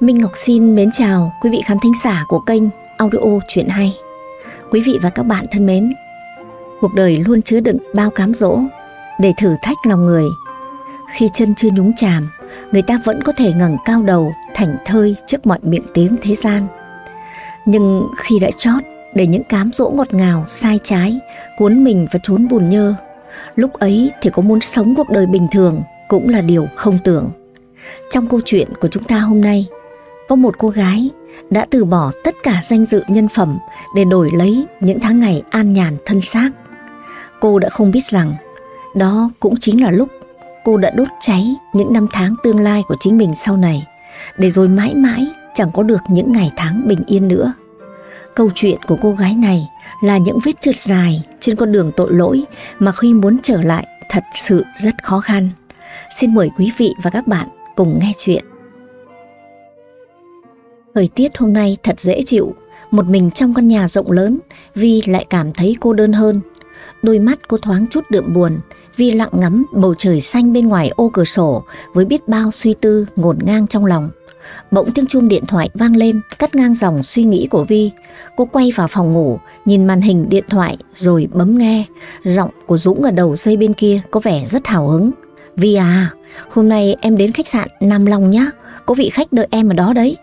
Minh Ngọc xin mến chào quý vị khán thính giả của kênh Audio Chuyện Hay. Quý vị và các bạn thân mến, cuộc đời luôn chứa đựng bao cám dỗ để thử thách lòng người. Khi chân chưa nhúng chàm, người ta vẫn có thể ngẩng cao đầu thảnh thơi trước mọi miệng tiếng thế gian. Nhưng khi đã chót để những cám dỗ ngọt ngào, sai trái, cuốn mình và trốn bùn nhơ, lúc ấy thì có muốn sống cuộc đời bình thường cũng là điều không tưởng. Trong câu chuyện của chúng ta hôm nay, có một cô gái đã từ bỏ tất cả danh dự nhân phẩm để đổi lấy những tháng ngày an nhàn thân xác. Cô đã không biết rằng đó cũng chính là lúc cô đã đốt cháy những năm tháng tương lai của chính mình sau này, để rồi mãi mãi chẳng có được những ngày tháng bình yên nữa. Câu chuyện của cô gái này là những vết trượt dài trên con đường tội lỗi mà khi muốn trở lại thật sự rất khó khăn. Xin mời quý vị và các bạn cùng nghe chuyện. Thời tiết hôm nay thật dễ chịu, một mình trong căn nhà rộng lớn, Vi lại cảm thấy cô đơn hơn. Đôi mắt cô thoáng chút đượm buồn, Vi lặng ngắm bầu trời xanh bên ngoài ô cửa sổ với biết bao suy tư ngổn ngang trong lòng. Bỗng tiếng chuông điện thoại vang lên, cắt ngang dòng suy nghĩ của Vi. Cô quay vào phòng ngủ, nhìn màn hình điện thoại rồi bấm nghe. Giọng của Dũng ở đầu dây bên kia có vẻ rất hào hứng. Vi à, hôm nay em đến khách sạn Nam Long nhá, có vị khách đợi em ở đó đấy.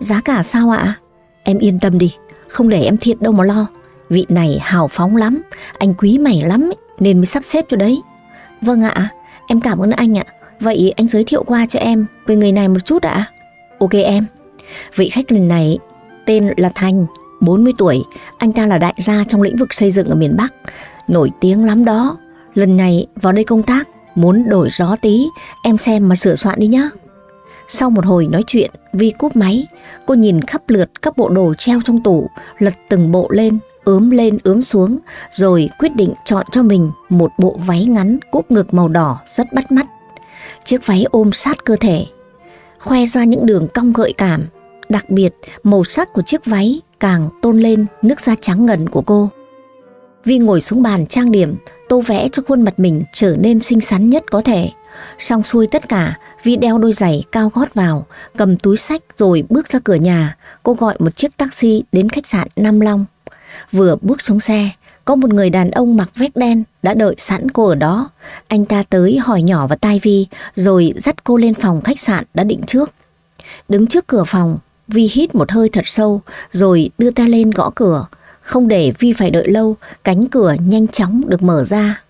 Giá cả sao ạ? Em yên tâm đi, không để em thiệt đâu mà lo. Vị này hào phóng lắm, anh quý mày lắm nên mới sắp xếp cho đấy. Vâng ạ, em cảm ơn anh ạ. Vậy anh giới thiệu qua cho em về người này một chút ạ. Ok em. Vị khách lần này tên là Thành, 40 tuổi, anh ta là đại gia trong lĩnh vực xây dựng ở miền Bắc, nổi tiếng lắm đó. Lần này vào đây công tác, muốn đổi gió tí, em xem mà sửa soạn đi nhá. Sau một hồi nói chuyện, Vi cúp máy, cô nhìn khắp lượt các bộ đồ treo trong tủ, lật từng bộ lên, ướm lên ướm xuống, rồi quyết định chọn cho mình một bộ váy ngắn cúp ngực màu đỏ rất bắt mắt. Chiếc váy ôm sát cơ thể, khoe ra những đường cong gợi cảm, đặc biệt màu sắc của chiếc váy càng tôn lên nước da trắng ngần của cô. Vi ngồi xuống bàn trang điểm, tô vẽ cho khuôn mặt mình trở nên xinh xắn nhất có thể. Xong xuôi tất cả, Vi đeo đôi giày cao gót vào, cầm túi sách rồi bước ra cửa nhà. Cô gọi một chiếc taxi đến khách sạn Nam Long. Vừa bước xuống xe, có một người đàn ông mặc vest đen đã đợi sẵn cô ở đó. Anh ta tới hỏi nhỏ vào tai Vi rồi dắt cô lên phòng khách sạn đã định trước. Đứng trước cửa phòng, Vi hít một hơi thật sâu rồi đưa ta lên gõ cửa. Không để Vi phải đợi lâu, cánh cửa nhanh chóng được mở ra.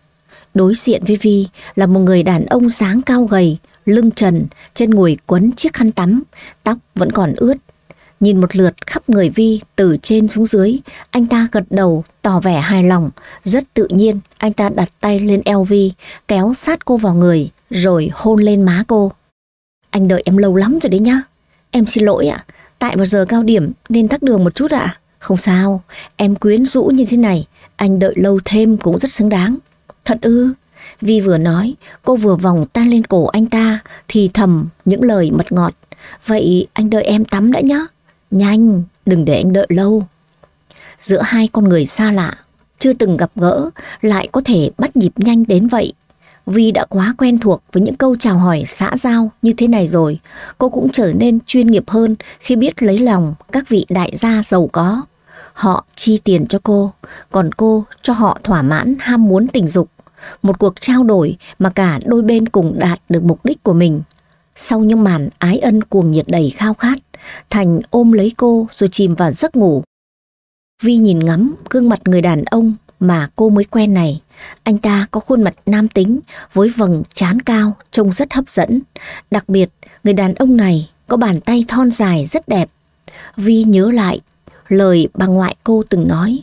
Đối diện với Vi là một người đàn ông sáng cao gầy, lưng trần, trên người quấn chiếc khăn tắm, tóc vẫn còn ướt. Nhìn một lượt khắp người Vi từ trên xuống dưới, anh ta gật đầu, tỏ vẻ hài lòng. Rất tự nhiên, anh ta đặt tay lên eo Vi, kéo sát cô vào người, rồi hôn lên má cô. Anh đợi em lâu lắm rồi đấy nhá. Em xin lỗi ạ, tại vào giờ cao điểm nên tắt đường một chút ạ. Không sao, em quyến rũ như thế này, anh đợi lâu thêm cũng rất xứng đáng. Thật ư? Vi vừa nói, cô vừa vòng tan lên cổ anh ta, thì thầm những lời mật ngọt. Vậy anh đợi em tắm đã nhá Nhanh, đừng để anh đợi lâu. Giữa hai con người xa lạ, chưa từng gặp gỡ, lại có thể bắt nhịp nhanh đến vậy. Vi đã quá quen thuộc với những câu chào hỏi xã giao như thế này rồi, cô cũng trở nên chuyên nghiệp hơn khi biết lấy lòng các vị đại gia giàu có. Họ chi tiền cho cô, còn cô cho họ thỏa mãn ham muốn tình dục một cuộc trao đổi mà cả đôi bên cùng đạt được mục đích của mình. Sau những màn ái ân cuồng nhiệt đầy khao khát, Thành ôm lấy cô rồi chìm vào giấc ngủ. Vi nhìn ngắm gương mặt người đàn ông mà cô mới quen này. Anh ta có khuôn mặt nam tính với vầng trán cao trông rất hấp dẫn. Đặc biệt, người đàn ông này có bàn tay thon dài rất đẹp. Vi nhớ lại lời bà ngoại cô từng nói,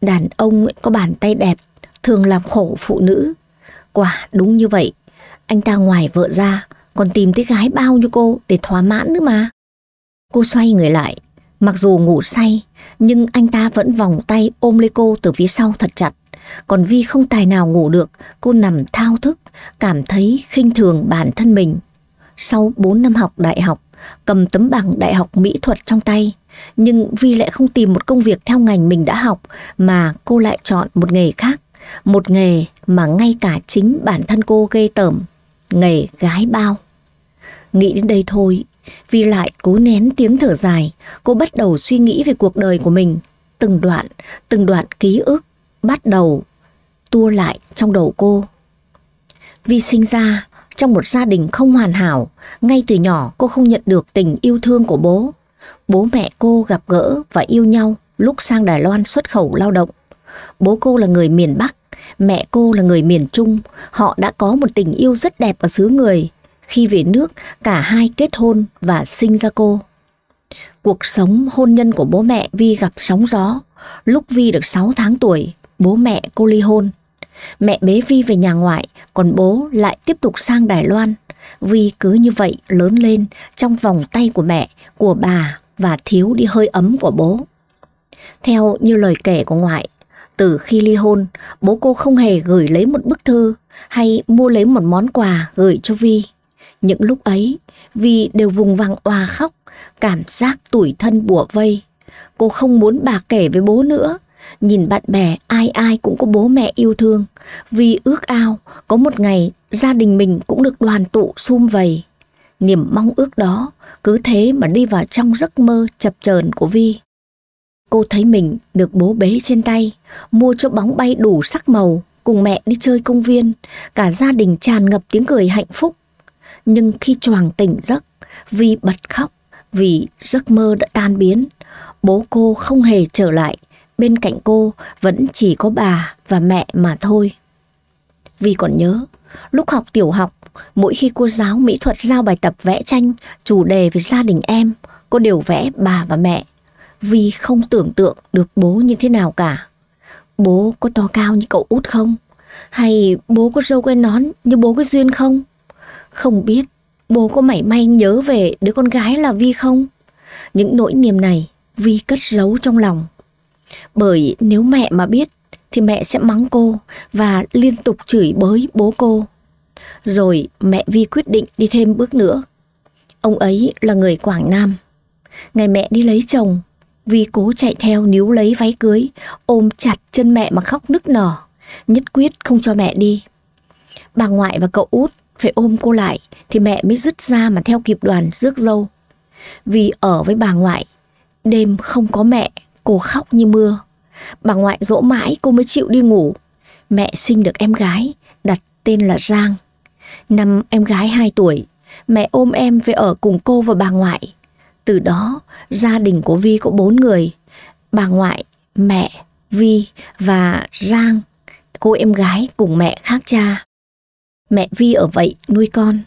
đàn ông có bàn tay đẹp thường làm khổ phụ nữ. Quả đúng như vậy, anh ta ngoài vợ ra còn tìm tới gái bao nhiêu cô để thỏa mãn nữa mà. Cô xoay người lại, mặc dù ngủ say, nhưng anh ta vẫn vòng tay ôm lấy cô từ phía sau thật chặt. Còn Vi không tài nào ngủ được, cô nằm thao thức, cảm thấy khinh thường bản thân mình. Sau 4 năm học đại học, cầm tấm bằng đại học mỹ thuật trong tay, nhưng Vi lại không tìm một công việc theo ngành mình đã học mà cô lại chọn một nghề khác. Một nghề mà ngay cả chính bản thân cô gây tởm, nghề gái bao. Nghĩ đến đây thôi, vì lại cố nén tiếng thở dài, cô bắt đầu suy nghĩ về cuộc đời của mình. Từng đoạn, từng đoạn ký ức bắt đầu tua lại trong đầu cô. Vi sinh ra trong một gia đình không hoàn hảo, ngay từ nhỏ cô không nhận được tình yêu thương của bố. Bố mẹ cô gặp gỡ và yêu nhau lúc sang Đài Loan xuất khẩu lao động. Bố cô là người miền Bắc, Mẹ cô là người miền Trung, họ đã có một tình yêu rất đẹp ở xứ người. Khi về nước, cả hai kết hôn và sinh ra cô. Cuộc sống hôn nhân của bố mẹ Vi gặp sóng gió. Lúc Vi được 6 tháng tuổi, bố mẹ cô ly hôn. Mẹ bế Vi về nhà ngoại, còn bố lại tiếp tục sang Đài Loan. Vi cứ như vậy lớn lên trong vòng tay của mẹ, của bà và thiếu đi hơi ấm của bố. Theo như lời kể của ngoại, từ khi ly hôn, bố cô không hề gửi lấy một bức thư hay mua lấy một món quà gửi cho Vi. Những lúc ấy, Vi đều vùng vằng òa khóc, cảm giác tủi thân bủa vây. Cô không muốn bà kể với bố nữa. Nhìn bạn bè ai ai cũng có bố mẹ yêu thương. Vi ước ao có một ngày gia đình mình cũng được đoàn tụ sum vầy. Niềm mong ước đó cứ thế mà đi vào trong giấc mơ chập chờn của Vi. Cô thấy mình được bố bế trên tay, mua cho bóng bay đủ sắc màu, cùng mẹ đi chơi công viên, cả gia đình tràn ngập tiếng cười hạnh phúc. Nhưng khi choàng tỉnh giấc, vì bật khóc vì giấc mơ đã tan biến. Bố cô không hề trở lại, bên cạnh cô vẫn chỉ có bà và mẹ mà thôi. vì còn nhớ, lúc học tiểu học, mỗi khi cô giáo mỹ thuật giao bài tập vẽ tranh chủ đề về gia đình em, cô đều vẽ bà và mẹ. Vi không tưởng tượng được bố như thế nào cả. Bố có to cao như cậu út không? Hay bố có râu quen nón như bố có duyên không? Không biết bố có mảy may nhớ về đứa con gái là Vi không? Những nỗi niềm này Vi cất giấu trong lòng. Bởi nếu mẹ mà biết thì mẹ sẽ mắng cô và liên tục chửi bới bố cô. Rồi mẹ Vi quyết định đi thêm bước nữa. Ông ấy là người Quảng Nam. Ngày mẹ đi lấy chồng, Vi cố chạy theo níu lấy váy cưới, ôm chặt chân mẹ mà khóc nức nở, nhất quyết không cho mẹ đi. Bà ngoại và cậu út phải ôm cô lại thì mẹ mới dứt ra mà theo kịp đoàn rước dâu. Vì ở với bà ngoại, đêm không có mẹ, cô khóc như mưa. Bà ngoại dỗ mãi cô mới chịu đi ngủ. Mẹ sinh được em gái, đặt tên là Giang. Năm em gái 2 tuổi, mẹ ôm em về ở cùng cô và bà ngoại. Từ đó, gia đình của Vi có bốn người, bà ngoại, mẹ, Vi và Giang, cô em gái cùng mẹ khác cha. Mẹ Vi ở vậy nuôi con,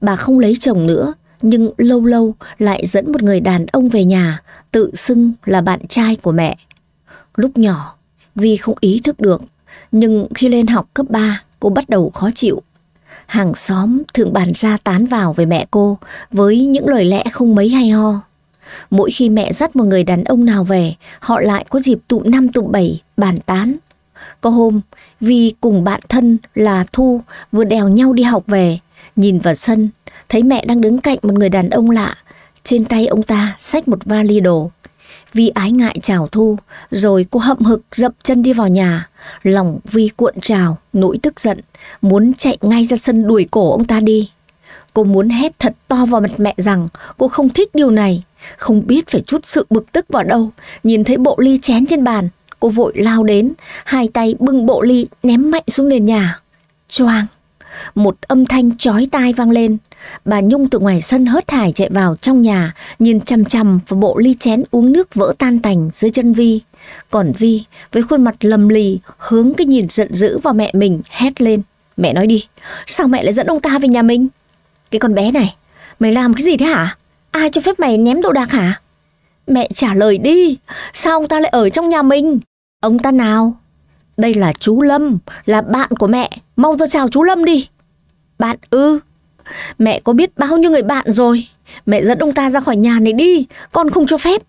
bà không lấy chồng nữa, nhưng lâu lâu lại dẫn một người đàn ông về nhà, tự xưng là bạn trai của mẹ. Lúc nhỏ, Vi không ý thức được, nhưng khi lên học cấp 3, cô bắt đầu khó chịu. Hàng xóm thường bàn ra tán vào về mẹ cô với những lời lẽ không mấy hay ho. Mỗi khi mẹ dắt một người đàn ông nào về, họ lại có dịp tụ năm tụ bảy, bàn tán. Có hôm, vì cùng bạn thân là Thu vừa đèo nhau đi học về, nhìn vào sân, thấy mẹ đang đứng cạnh một người đàn ông lạ. Trên tay ông ta xách một vali đồ. Vi ái ngại chào Thu, rồi cô hậm hực dậm chân đi vào nhà. Lòng Vi cuộn trào, nỗi tức giận, muốn chạy ngay ra sân đuổi cổ ông ta đi. Cô muốn hét thật to vào mặt mẹ rằng cô không thích điều này. Không biết phải chút sự bực tức vào đâu, nhìn thấy bộ ly chén trên bàn. Cô vội lao đến, hai tay bưng bộ ly ném mạnh xuống nền nhà. Choang! một âm thanh chói tai vang lên. Bà Nhung từ ngoài sân hớt hải chạy vào trong nhà, nhìn chằm chằm vào bộ ly chén uống nước vỡ tan tành dưới chân Vi. Còn Vi, với khuôn mặt lầm lì, hướng cái nhìn giận dữ vào mẹ mình, hét lên. Mẹ nói đi, sao mẹ lại dẫn ông ta về nhà mình? Cái con bé này, mày làm cái gì thế hả? Ai cho phép mày ném đồ đạc hả? Mẹ trả lời đi, sao ông ta lại ở trong nhà mình? Ông ta nào? Đây là chú Lâm, là bạn của mẹ. Mau ra chào chú Lâm đi. Bạn ư? Mẹ có biết bao nhiêu người bạn rồi. Mẹ dẫn ông ta ra khỏi nhà này đi, con không cho phép.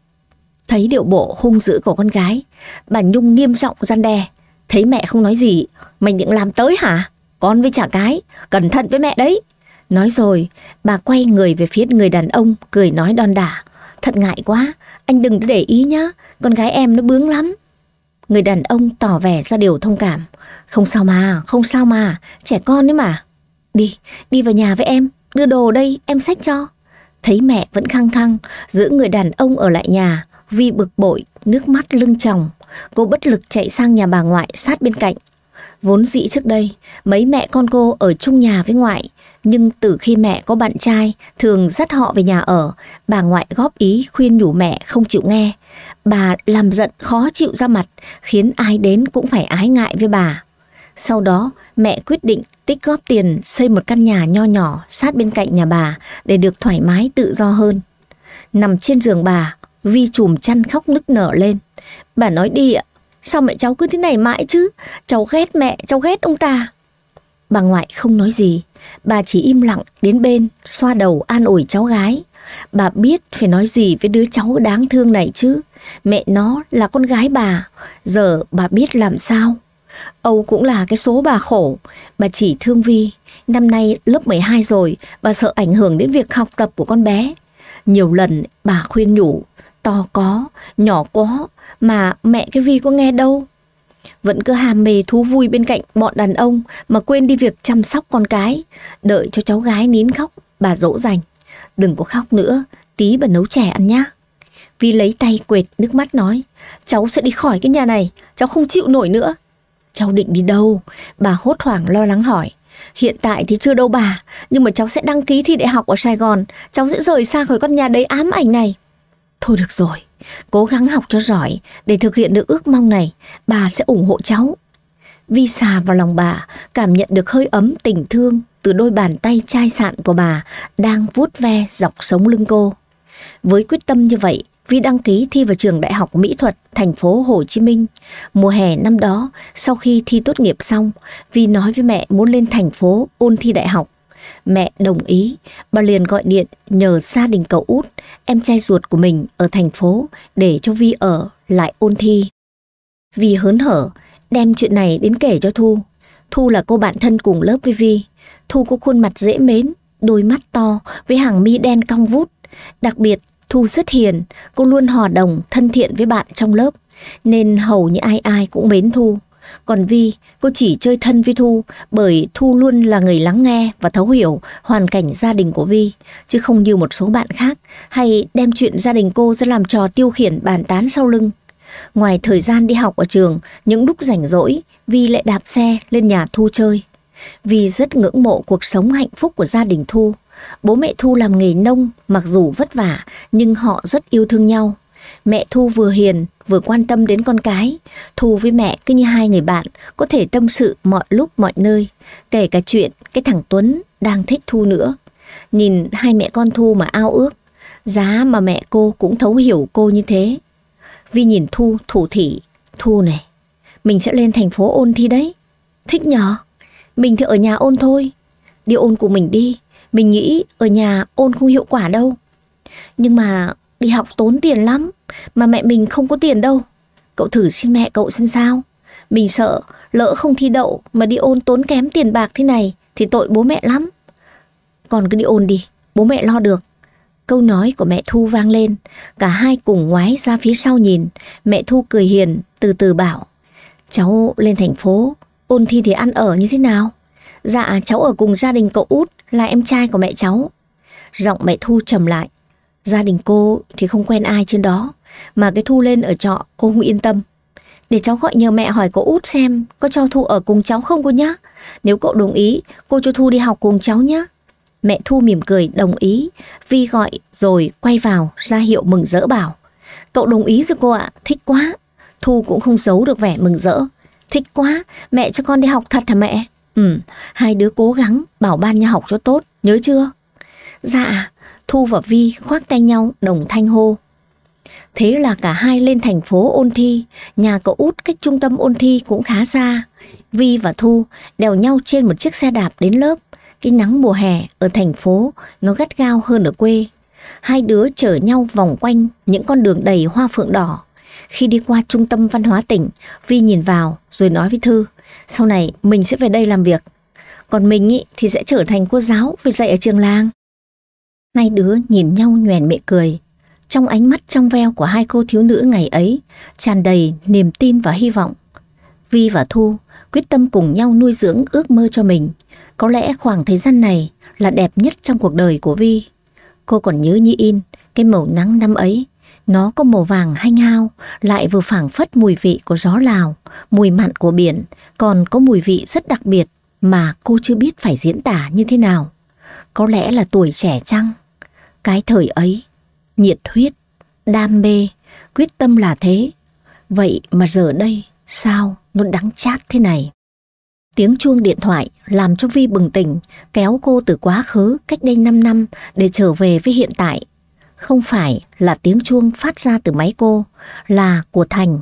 Thấy điệu bộ hung dữ của con gái, bà Nhung nghiêm giọng gian đe. Thấy mẹ không nói gì, mày định làm tới hả? Con với chả cái, cẩn thận với mẹ đấy. Nói rồi, bà quay người về phía người đàn ông, cười nói đon đả. Thật ngại quá, anh đừng để ý nhá, con gái em nó bướng lắm. Người đàn ông tỏ vẻ ra điều thông cảm. Không sao mà, không sao mà, trẻ con đấy mà. Đi, đi vào nhà với em, đưa đồ đây, em xách cho. Thấy mẹ vẫn khăng khăng, giữ người đàn ông ở lại nhà, Vi bực bội, nước mắt lưng tròng. Cô bất lực chạy sang nhà bà ngoại sát bên cạnh. Vốn dĩ trước đây, mấy mẹ con cô ở chung nhà với ngoại, nhưng từ khi mẹ có bạn trai, thường dắt họ về nhà ở, bà ngoại góp ý khuyên nhủ mẹ không chịu nghe. Bà làm giận khó chịu ra mặt, khiến ai đến cũng phải ái ngại với bà. Sau đó, mẹ quyết định tích góp tiền xây một căn nhà nho nhỏ sát bên cạnh nhà bà để được thoải mái tự do hơn. Nằm trên giường bà, Vi chùm chăn khóc nức nở lên. Bà nói đi ạ, Sao mẹ cháu cứ thế này mãi chứ Cháu ghét mẹ, cháu ghét ông ta Bà ngoại không nói gì Bà chỉ im lặng đến bên Xoa đầu an ủi cháu gái Bà biết phải nói gì với đứa cháu đáng thương này chứ Mẹ nó là con gái bà Giờ bà biết làm sao Âu cũng là cái số bà khổ Bà chỉ thương Vi Năm nay lớp 12 rồi Bà sợ ảnh hưởng đến việc học tập của con bé Nhiều lần bà khuyên nhủ To có, nhỏ có, mà mẹ cái Vi có nghe đâu. Vẫn cứ hàm mê thú vui bên cạnh bọn đàn ông mà quên đi việc chăm sóc con cái. Đợi cho cháu gái nín khóc, bà dỗ dành. Đừng có khóc nữa, tí bà nấu chè ăn nhá. Vi lấy tay quệt nước mắt nói, cháu sẽ đi khỏi cái nhà này, cháu không chịu nổi nữa. Cháu định đi đâu? Bà hốt hoảng lo lắng hỏi. Hiện tại thì chưa đâu bà, nhưng mà cháu sẽ đăng ký thi đại học ở Sài Gòn, cháu sẽ rời xa khỏi con nhà đấy ám ảnh này. Thôi được rồi, cố gắng học cho giỏi để thực hiện được ước mong này, bà sẽ ủng hộ cháu. Vi xà vào lòng bà, cảm nhận được hơi ấm tình thương từ đôi bàn tay chai sạn của bà đang vuốt ve dọc sống lưng cô. Với quyết tâm như vậy, Vi đăng ký thi vào trường Đại học Mỹ thuật thành phố Hồ Chí Minh. Mùa hè năm đó, sau khi thi tốt nghiệp xong, Vi nói với mẹ muốn lên thành phố ôn thi đại học. Mẹ đồng ý, bà liền gọi điện nhờ gia đình cậu út, em trai ruột của mình ở thành phố để cho Vi ở lại ôn thi. Vi hớn hở, đem chuyện này đến kể cho Thu. Thu là cô bạn thân cùng lớp với Vi. Thu có khuôn mặt dễ mến, đôi mắt to với hàng mi đen cong vút. Đặc biệt, Thu rất hiền, cô luôn hòa đồng, thân thiện với bạn trong lớp. Nên hầu như ai ai cũng mến Thu còn Vi, cô chỉ chơi thân với Thu bởi Thu luôn là người lắng nghe và thấu hiểu hoàn cảnh gia đình của Vi, chứ không như một số bạn khác hay đem chuyện gia đình cô ra làm trò tiêu khiển bàn tán sau lưng. Ngoài thời gian đi học ở trường, những lúc rảnh rỗi, Vi lại đạp xe lên nhà Thu chơi. Vi rất ngưỡng mộ cuộc sống hạnh phúc của gia đình Thu. Bố mẹ Thu làm nghề nông, mặc dù vất vả, nhưng họ rất yêu thương nhau. Mẹ Thu vừa hiền, vừa quan tâm đến con cái. Thu với mẹ cứ như hai người bạn, có thể tâm sự mọi lúc mọi nơi, kể cả chuyện cái thằng Tuấn đang thích Thu nữa. Nhìn hai mẹ con Thu mà ao ước, giá mà mẹ cô cũng thấu hiểu cô như thế. Vi nhìn Thu thủ thị Thu này, mình sẽ lên thành phố ôn thi đấy. Thích nhỏ mình thì ở nhà ôn thôi, đi ôn của mình đi, mình nghĩ ở nhà ôn không hiệu quả đâu. Nhưng mà đi học tốn tiền lắm mà mẹ mình không có tiền đâu. Cậu thử xin mẹ cậu xem sao. Mình sợ lỡ không thi đậu mà đi ôn tốn kém tiền bạc thế này thì tội bố mẹ lắm. Còn cứ đi ôn đi, bố mẹ lo được. Câu nói của mẹ Thu vang lên, cả hai cùng ngoái ra phía sau nhìn, mẹ Thu cười hiền, từ từ bảo. Cháu lên thành phố, ôn thi thì ăn ở như thế nào? Dạ cháu ở cùng gia đình cậu út là em trai của mẹ cháu. Giọng mẹ Thu trầm lại, gia đình cô thì không quen ai trên đó mà cái Thu lên ở trọ cô không yên tâm. Để cháu gọi nhờ mẹ hỏi cô út xem có cho Thu ở cùng cháu không cô nhá. Nếu cậu đồng ý, cô cho Thu đi học cùng cháu nhá. Mẹ Thu mỉm cười đồng ý, Vi gọi rồi quay vào ra hiệu mừng rỡ bảo. Cậu đồng ý rồi cô ạ, thích quá. Thu cũng không giấu được vẻ mừng rỡ. Thích quá, mẹ cho con đi học thật hả mẹ? Ừ, hai đứa cố gắng bảo ban nhau học cho tốt, nhớ chưa? Dạ, Thu và Vi khoác tay nhau đồng thanh hô. Thế là cả hai lên thành phố ôn thi, nhà cậu út cách trung tâm ôn thi cũng khá xa. Vi và Thu đèo nhau trên một chiếc xe đạp đến lớp. Cái nắng mùa hè ở thành phố nó gắt gao hơn ở quê. Hai đứa chở nhau vòng quanh những con đường đầy hoa phượng đỏ. Khi đi qua trung tâm văn hóa tỉnh, Vi nhìn vào rồi nói với Thư, sau này mình sẽ về đây làm việc. Còn mình ý, thì sẽ trở thành cô giáo về dạy ở trường làng. Hai đứa nhìn nhau nhoèn mẹ cười, trong ánh mắt trong veo của hai cô thiếu nữ ngày ấy, tràn đầy niềm tin và hy vọng. Vi và Thu quyết tâm cùng nhau nuôi dưỡng ước mơ cho mình. Có lẽ khoảng thời gian này là đẹp nhất trong cuộc đời của Vi. Cô còn nhớ như in cái màu nắng năm ấy. Nó có màu vàng hanh hao, lại vừa phảng phất mùi vị của gió Lào, mùi mặn của biển, còn có mùi vị rất đặc biệt mà cô chưa biết phải diễn tả như thế nào. Có lẽ là tuổi trẻ chăng? Cái thời ấy, nhiệt huyết, đam mê, quyết tâm là thế. Vậy mà giờ đây sao nó đắng chát thế này? Tiếng chuông điện thoại làm cho Vi bừng tỉnh, kéo cô từ quá khứ cách đây 5 năm để trở về với hiện tại. Không phải là tiếng chuông phát ra từ máy cô, là của Thành.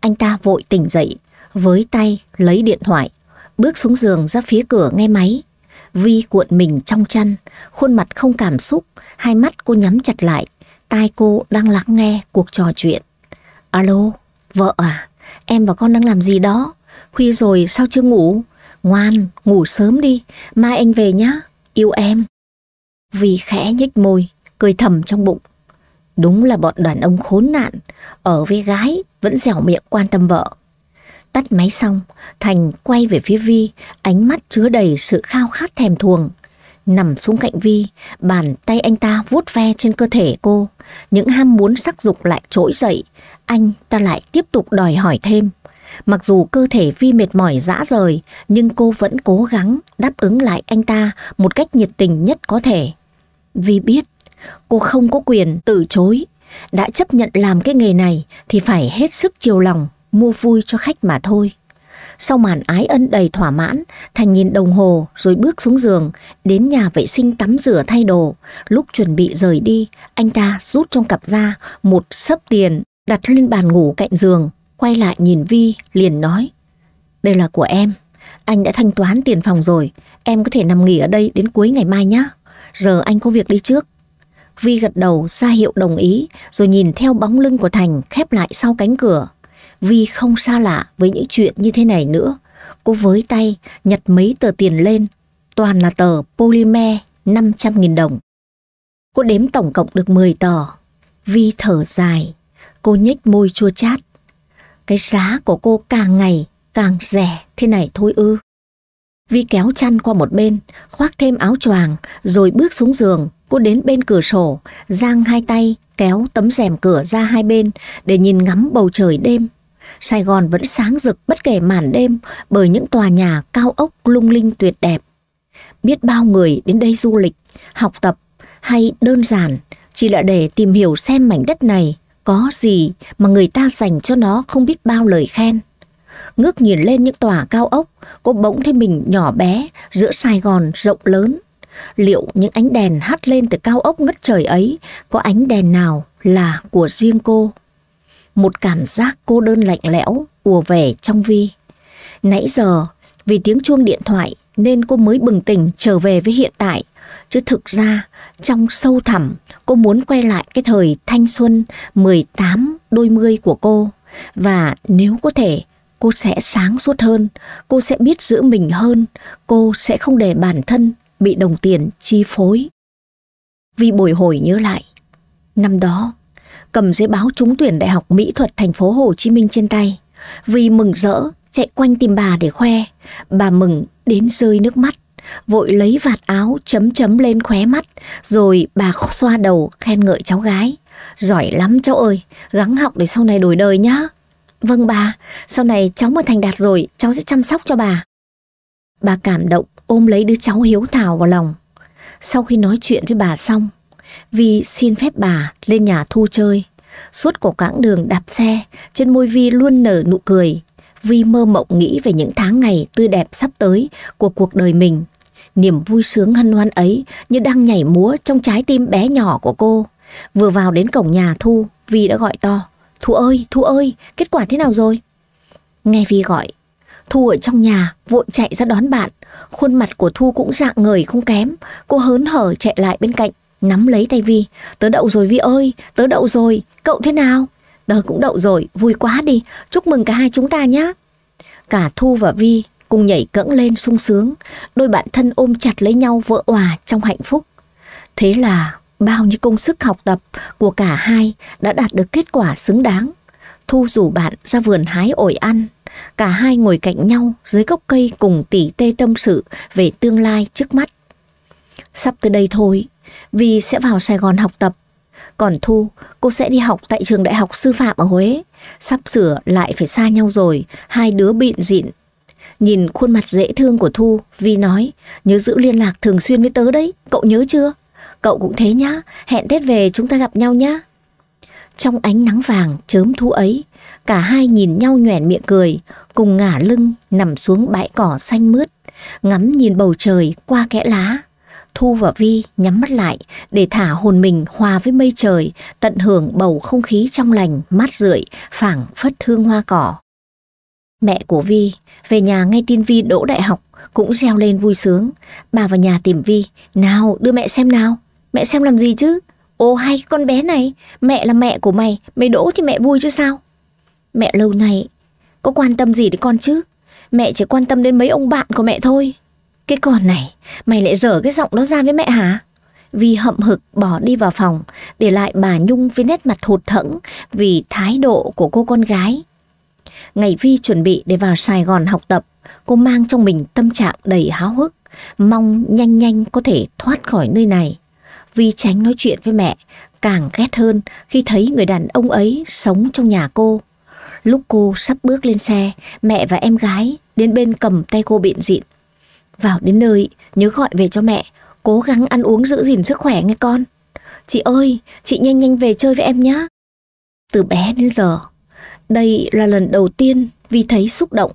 Anh ta vội tỉnh dậy, với tay lấy điện thoại, bước xuống giường ra phía cửa nghe máy. Vi cuộn mình trong chăn, khuôn mặt không cảm xúc, hai mắt cô nhắm chặt lại Tai cô đang lắng nghe cuộc trò chuyện. Alo, vợ à, em và con đang làm gì đó? Khuya rồi sao chưa ngủ? Ngoan, ngủ sớm đi, mai anh về nhá, yêu em. Vì khẽ nhếch môi, cười thầm trong bụng. Đúng là bọn đàn ông khốn nạn, ở với gái vẫn dẻo miệng quan tâm vợ. Tắt máy xong, Thành quay về phía Vi, ánh mắt chứa đầy sự khao khát thèm thuồng. Nằm xuống cạnh Vi, bàn tay anh ta vuốt ve trên cơ thể cô. Những ham muốn sắc dục lại trỗi dậy, anh ta lại tiếp tục đòi hỏi thêm. Mặc dù cơ thể Vi mệt mỏi dã rời, nhưng cô vẫn cố gắng đáp ứng lại anh ta một cách nhiệt tình nhất có thể. Vi biết, cô không có quyền từ chối. Đã chấp nhận làm cái nghề này thì phải hết sức chiều lòng, mua vui cho khách mà thôi. Sau màn ái ân đầy thỏa mãn, Thành nhìn đồng hồ rồi bước xuống giường, đến nhà vệ sinh tắm rửa thay đồ. Lúc chuẩn bị rời đi, anh ta rút trong cặp ra một sấp tiền đặt lên bàn ngủ cạnh giường, quay lại nhìn Vi liền nói. Đây là của em, anh đã thanh toán tiền phòng rồi, em có thể nằm nghỉ ở đây đến cuối ngày mai nhé. Giờ anh có việc đi trước. Vi gật đầu ra hiệu đồng ý rồi nhìn theo bóng lưng của Thành khép lại sau cánh cửa. Vi không xa lạ với những chuyện như thế này nữa. Cô với tay nhặt mấy tờ tiền lên, toàn là tờ polymer 500.000 đồng. Cô đếm tổng cộng được 10 tờ. Vi thở dài, cô nhếch môi chua chát. Cái giá của cô càng ngày càng rẻ thế này thôi ư. Vi kéo chăn qua một bên, khoác thêm áo choàng rồi bước xuống giường. Cô đến bên cửa sổ, giang hai tay, kéo tấm rèm cửa ra hai bên để nhìn ngắm bầu trời đêm Sài Gòn vẫn sáng rực bất kể màn đêm bởi những tòa nhà cao ốc lung linh tuyệt đẹp. Biết bao người đến đây du lịch, học tập hay đơn giản chỉ là để tìm hiểu xem mảnh đất này có gì mà người ta dành cho nó không biết bao lời khen. Ngước nhìn lên những tòa cao ốc, cô bỗng thấy mình nhỏ bé giữa Sài Gòn rộng lớn. Liệu những ánh đèn hắt lên từ cao ốc ngất trời ấy có ánh đèn nào là của riêng cô? một cảm giác cô đơn lạnh lẽo ùa về trong Vi. Nãy giờ, vì tiếng chuông điện thoại nên cô mới bừng tỉnh trở về với hiện tại. Chứ thực ra, trong sâu thẳm, cô muốn quay lại cái thời thanh xuân 18 đôi mươi của cô. Và nếu có thể, cô sẽ sáng suốt hơn, cô sẽ biết giữ mình hơn, cô sẽ không để bản thân bị đồng tiền chi phối. Vì bồi hồi nhớ lại, năm đó cầm giấy báo trúng tuyển Đại học Mỹ thuật thành phố Hồ Chí Minh trên tay. Vì mừng rỡ, chạy quanh tìm bà để khoe. Bà mừng đến rơi nước mắt, vội lấy vạt áo chấm chấm lên khóe mắt, rồi bà xoa đầu khen ngợi cháu gái. Giỏi lắm cháu ơi, gắng học để sau này đổi đời nhá. Vâng bà, sau này cháu mà thành đạt rồi, cháu sẽ chăm sóc cho bà. Bà cảm động ôm lấy đứa cháu hiếu thảo vào lòng. Sau khi nói chuyện với bà xong, Vi xin phép bà lên nhà Thu chơi. Suốt của quãng đường đạp xe, trên môi Vi luôn nở nụ cười. Vi mơ mộng nghĩ về những tháng ngày tươi đẹp sắp tới của cuộc đời mình. Niềm vui sướng hân hoan ấy như đang nhảy múa trong trái tim bé nhỏ của cô. Vừa vào đến cổng nhà Thu, Vi đã gọi to. Thu ơi, Thu ơi, kết quả thế nào rồi? Nghe Vi gọi, Thu ở trong nhà vội chạy ra đón bạn. Khuôn mặt của Thu cũng dạng người không kém. Cô hớn hở chạy lại bên cạnh nắm lấy tay Vi. Tớ đậu rồi Vi ơi, tớ đậu rồi, cậu thế nào? Tớ cũng đậu rồi, vui quá đi, chúc mừng cả hai chúng ta nhé. Cả Thu và Vi cùng nhảy cẫng lên sung sướng, đôi bạn thân ôm chặt lấy nhau vỡ òa trong hạnh phúc. Thế là bao nhiêu công sức học tập của cả hai đã đạt được kết quả xứng đáng. Thu rủ bạn ra vườn hái ổi ăn, cả hai ngồi cạnh nhau dưới gốc cây cùng tỉ tê tâm sự về tương lai trước mắt. Sắp tới đây thôi, vì sẽ vào Sài Gòn học tập. Còn Thu, cô sẽ đi học tại trường đại học sư phạm ở Huế. Sắp sửa lại phải xa nhau rồi, hai đứa bịn dịn. Nhìn khuôn mặt dễ thương của Thu, Vi nói, nhớ giữ liên lạc thường xuyên với tớ đấy, cậu nhớ chưa? Cậu cũng thế nhá, hẹn Tết về chúng ta gặp nhau nhá. Trong ánh nắng vàng chớm thu ấy, cả hai nhìn nhau nhoẻn miệng cười, cùng ngả lưng nằm xuống bãi cỏ xanh mướt, ngắm nhìn bầu trời qua kẽ lá. Thu và Vi nhắm mắt lại để thả hồn mình hòa với mây trời, tận hưởng bầu không khí trong lành, mát rượi, phảng phất hương hoa cỏ. Mẹ của Vi về nhà nghe tin Vi đỗ đại học cũng reo lên vui sướng. Bà vào nhà tìm Vi, nào đưa mẹ xem nào, mẹ xem làm gì chứ? Ô hay con bé này, mẹ là mẹ của mày, mày đỗ thì mẹ vui chứ sao? Mẹ lâu nay có quan tâm gì đến con chứ? Mẹ chỉ quan tâm đến mấy ông bạn của mẹ thôi. Cái con này, mày lại dở cái giọng đó ra với mẹ hả? Vi hậm hực bỏ đi vào phòng, để lại bà Nhung với nét mặt hụt thẫn vì thái độ của cô con gái. Ngày Vi chuẩn bị để vào Sài Gòn học tập, cô mang trong mình tâm trạng đầy háo hức, mong nhanh nhanh có thể thoát khỏi nơi này. Vi tránh nói chuyện với mẹ, càng ghét hơn khi thấy người đàn ông ấy sống trong nhà cô. Lúc cô sắp bước lên xe, mẹ và em gái đến bên cầm tay cô biện diện. Vào đến nơi, nhớ gọi về cho mẹ, cố gắng ăn uống giữ gìn sức khỏe nghe con. Chị ơi, chị nhanh nhanh về chơi với em nhé. Từ bé đến giờ, đây là lần đầu tiên Vi thấy xúc động.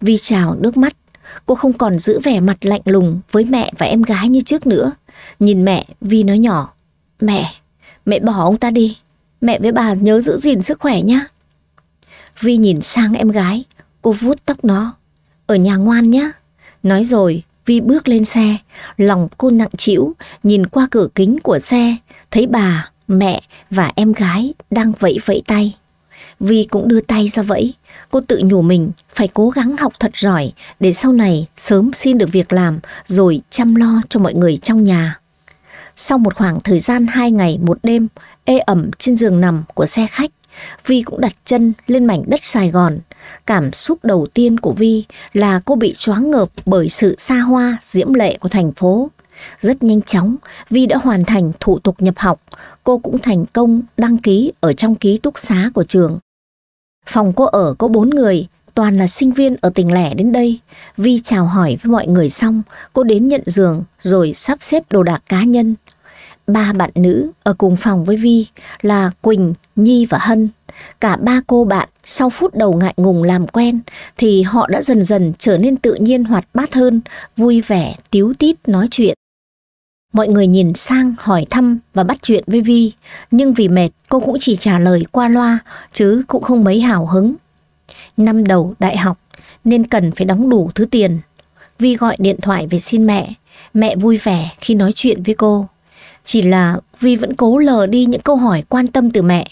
Vi trào nước mắt, cô không còn giữ vẻ mặt lạnh lùng với mẹ và em gái như trước nữa. Nhìn mẹ, Vi nói nhỏ, mẹ, mẹ bỏ ông ta đi, mẹ với bà nhớ giữ gìn sức khỏe nhé. Vi nhìn sang em gái, cô vuốt tóc nó, ở nhà ngoan nhé. Nói rồi, Vi bước lên xe, lòng cô nặng trĩu, nhìn qua cửa kính của xe, thấy bà, mẹ và em gái đang vẫy vẫy tay. Vi cũng đưa tay ra vẫy, cô tự nhủ mình phải cố gắng học thật giỏi để sau này sớm xin được việc làm rồi chăm lo cho mọi người trong nhà. Sau một khoảng thời gian hai ngày một đêm, ê ẩm trên giường nằm của xe khách, Vi cũng đặt chân lên mảnh đất Sài Gòn. Cảm xúc đầu tiên của Vi là cô bị choáng ngợp bởi sự xa hoa, diễm lệ của thành phố. Rất nhanh chóng, Vi đã hoàn thành thủ tục nhập học. Cô cũng thành công đăng ký ở trong ký túc xá của trường. Phòng cô ở có bốn người, toàn là sinh viên ở tỉnh lẻ đến đây. Vi chào hỏi với mọi người xong, cô đến nhận giường rồi sắp xếp đồ đạc cá nhân ba bạn nữ ở cùng phòng với Vi là Quỳnh, Nhi và Hân. Cả ba cô bạn sau phút đầu ngại ngùng làm quen thì họ đã dần dần trở nên tự nhiên hoạt bát hơn, vui vẻ, tíu tít nói chuyện. Mọi người nhìn sang hỏi thăm và bắt chuyện với Vi, nhưng vì mệt cô cũng chỉ trả lời qua loa chứ cũng không mấy hào hứng. Năm đầu đại học nên cần phải đóng đủ thứ tiền. Vi gọi điện thoại về xin mẹ, mẹ vui vẻ khi nói chuyện với cô. Chỉ là Vi vẫn cố lờ đi những câu hỏi quan tâm từ mẹ.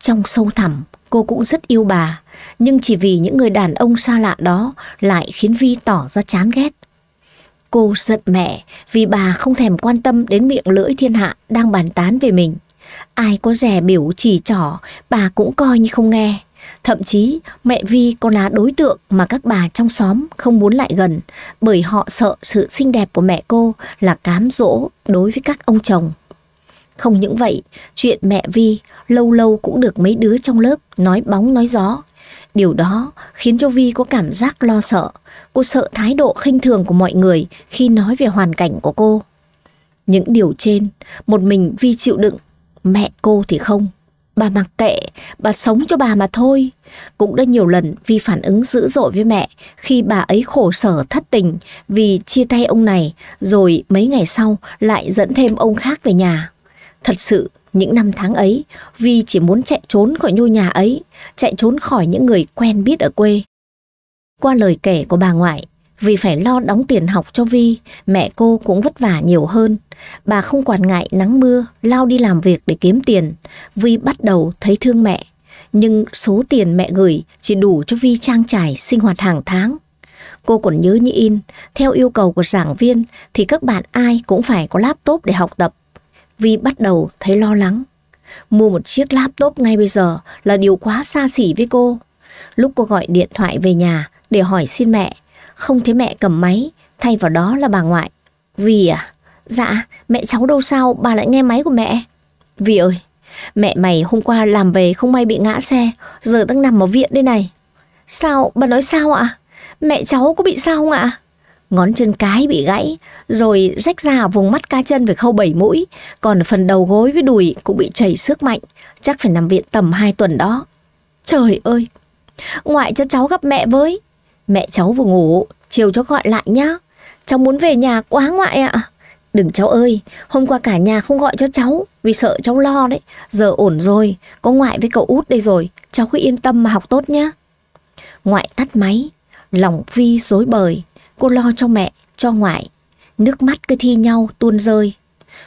Trong sâu thẳm, cô cũng rất yêu bà, nhưng chỉ vì những người đàn ông xa lạ đó lại khiến Vi tỏ ra chán ghét. Cô giận mẹ vì bà không thèm quan tâm đến miệng lưỡi thiên hạ đang bàn tán về mình. Ai có rẻ biểu chỉ trỏ, bà cũng coi như không nghe. Thậm chí mẹ Vi còn là đối tượng mà các bà trong xóm không muốn lại gần bởi họ sợ sự xinh đẹp của mẹ cô là cám dỗ đối với các ông chồng. Không những vậy, chuyện mẹ Vi lâu lâu cũng được mấy đứa trong lớp nói bóng nói gió. Điều đó khiến cho Vi có cảm giác lo sợ. Cô sợ thái độ khinh thường của mọi người khi nói về hoàn cảnh của cô. Những điều trên, một mình Vi chịu đựng, mẹ cô thì không. Bà mặc kệ, bà sống cho bà mà thôi. Cũng đã nhiều lần Vi phản ứng dữ dội với mẹ khi bà ấy khổ sở thất tình vì chia tay ông này rồi mấy ngày sau lại dẫn thêm ông khác về nhà. Thật sự, những năm tháng ấy, Vi chỉ muốn chạy trốn khỏi ngôi nhà ấy, chạy trốn khỏi những người quen biết ở quê. Qua lời kể của bà ngoại, vì phải lo đóng tiền học cho Vi, mẹ cô cũng vất vả nhiều hơn. Bà không quản ngại nắng mưa, lao đi làm việc để kiếm tiền. Vi bắt đầu thấy thương mẹ, nhưng số tiền mẹ gửi chỉ đủ cho Vi trang trải sinh hoạt hàng tháng. Cô còn nhớ như in, theo yêu cầu của giảng viên thì các bạn ai cũng phải có laptop để học tập. Vi bắt đầu thấy lo lắng. Mua một chiếc laptop ngay bây giờ là điều quá xa xỉ với cô. Lúc cô gọi điện thoại về nhà để hỏi xin mẹ không thấy mẹ cầm máy, thay vào đó là bà ngoại. Vì à? Dạ, mẹ cháu đâu sao, bà lại nghe máy của mẹ. Vì ơi, mẹ mày hôm qua làm về không may bị ngã xe, giờ đang nằm ở viện đây này. Sao, bà nói sao ạ? Mẹ cháu có bị sao không ạ? Ngón chân cái bị gãy, rồi rách ra vùng mắt ca chân phải khâu bảy mũi, còn phần đầu gối với đùi cũng bị chảy sức mạnh, chắc phải nằm viện tầm 2 tuần đó. Trời ơi, ngoại cho cháu gặp mẹ với, Mẹ cháu vừa ngủ, chiều cháu gọi lại nhá. Cháu muốn về nhà quá ngoại ạ. Đừng cháu ơi, hôm qua cả nhà không gọi cho cháu vì sợ cháu lo đấy. Giờ ổn rồi, có ngoại với cậu út đây rồi, cháu cứ yên tâm mà học tốt nhá. Ngoại tắt máy, lòng Phi dối bời, cô lo cho mẹ, cho ngoại. Nước mắt cứ thi nhau tuôn rơi.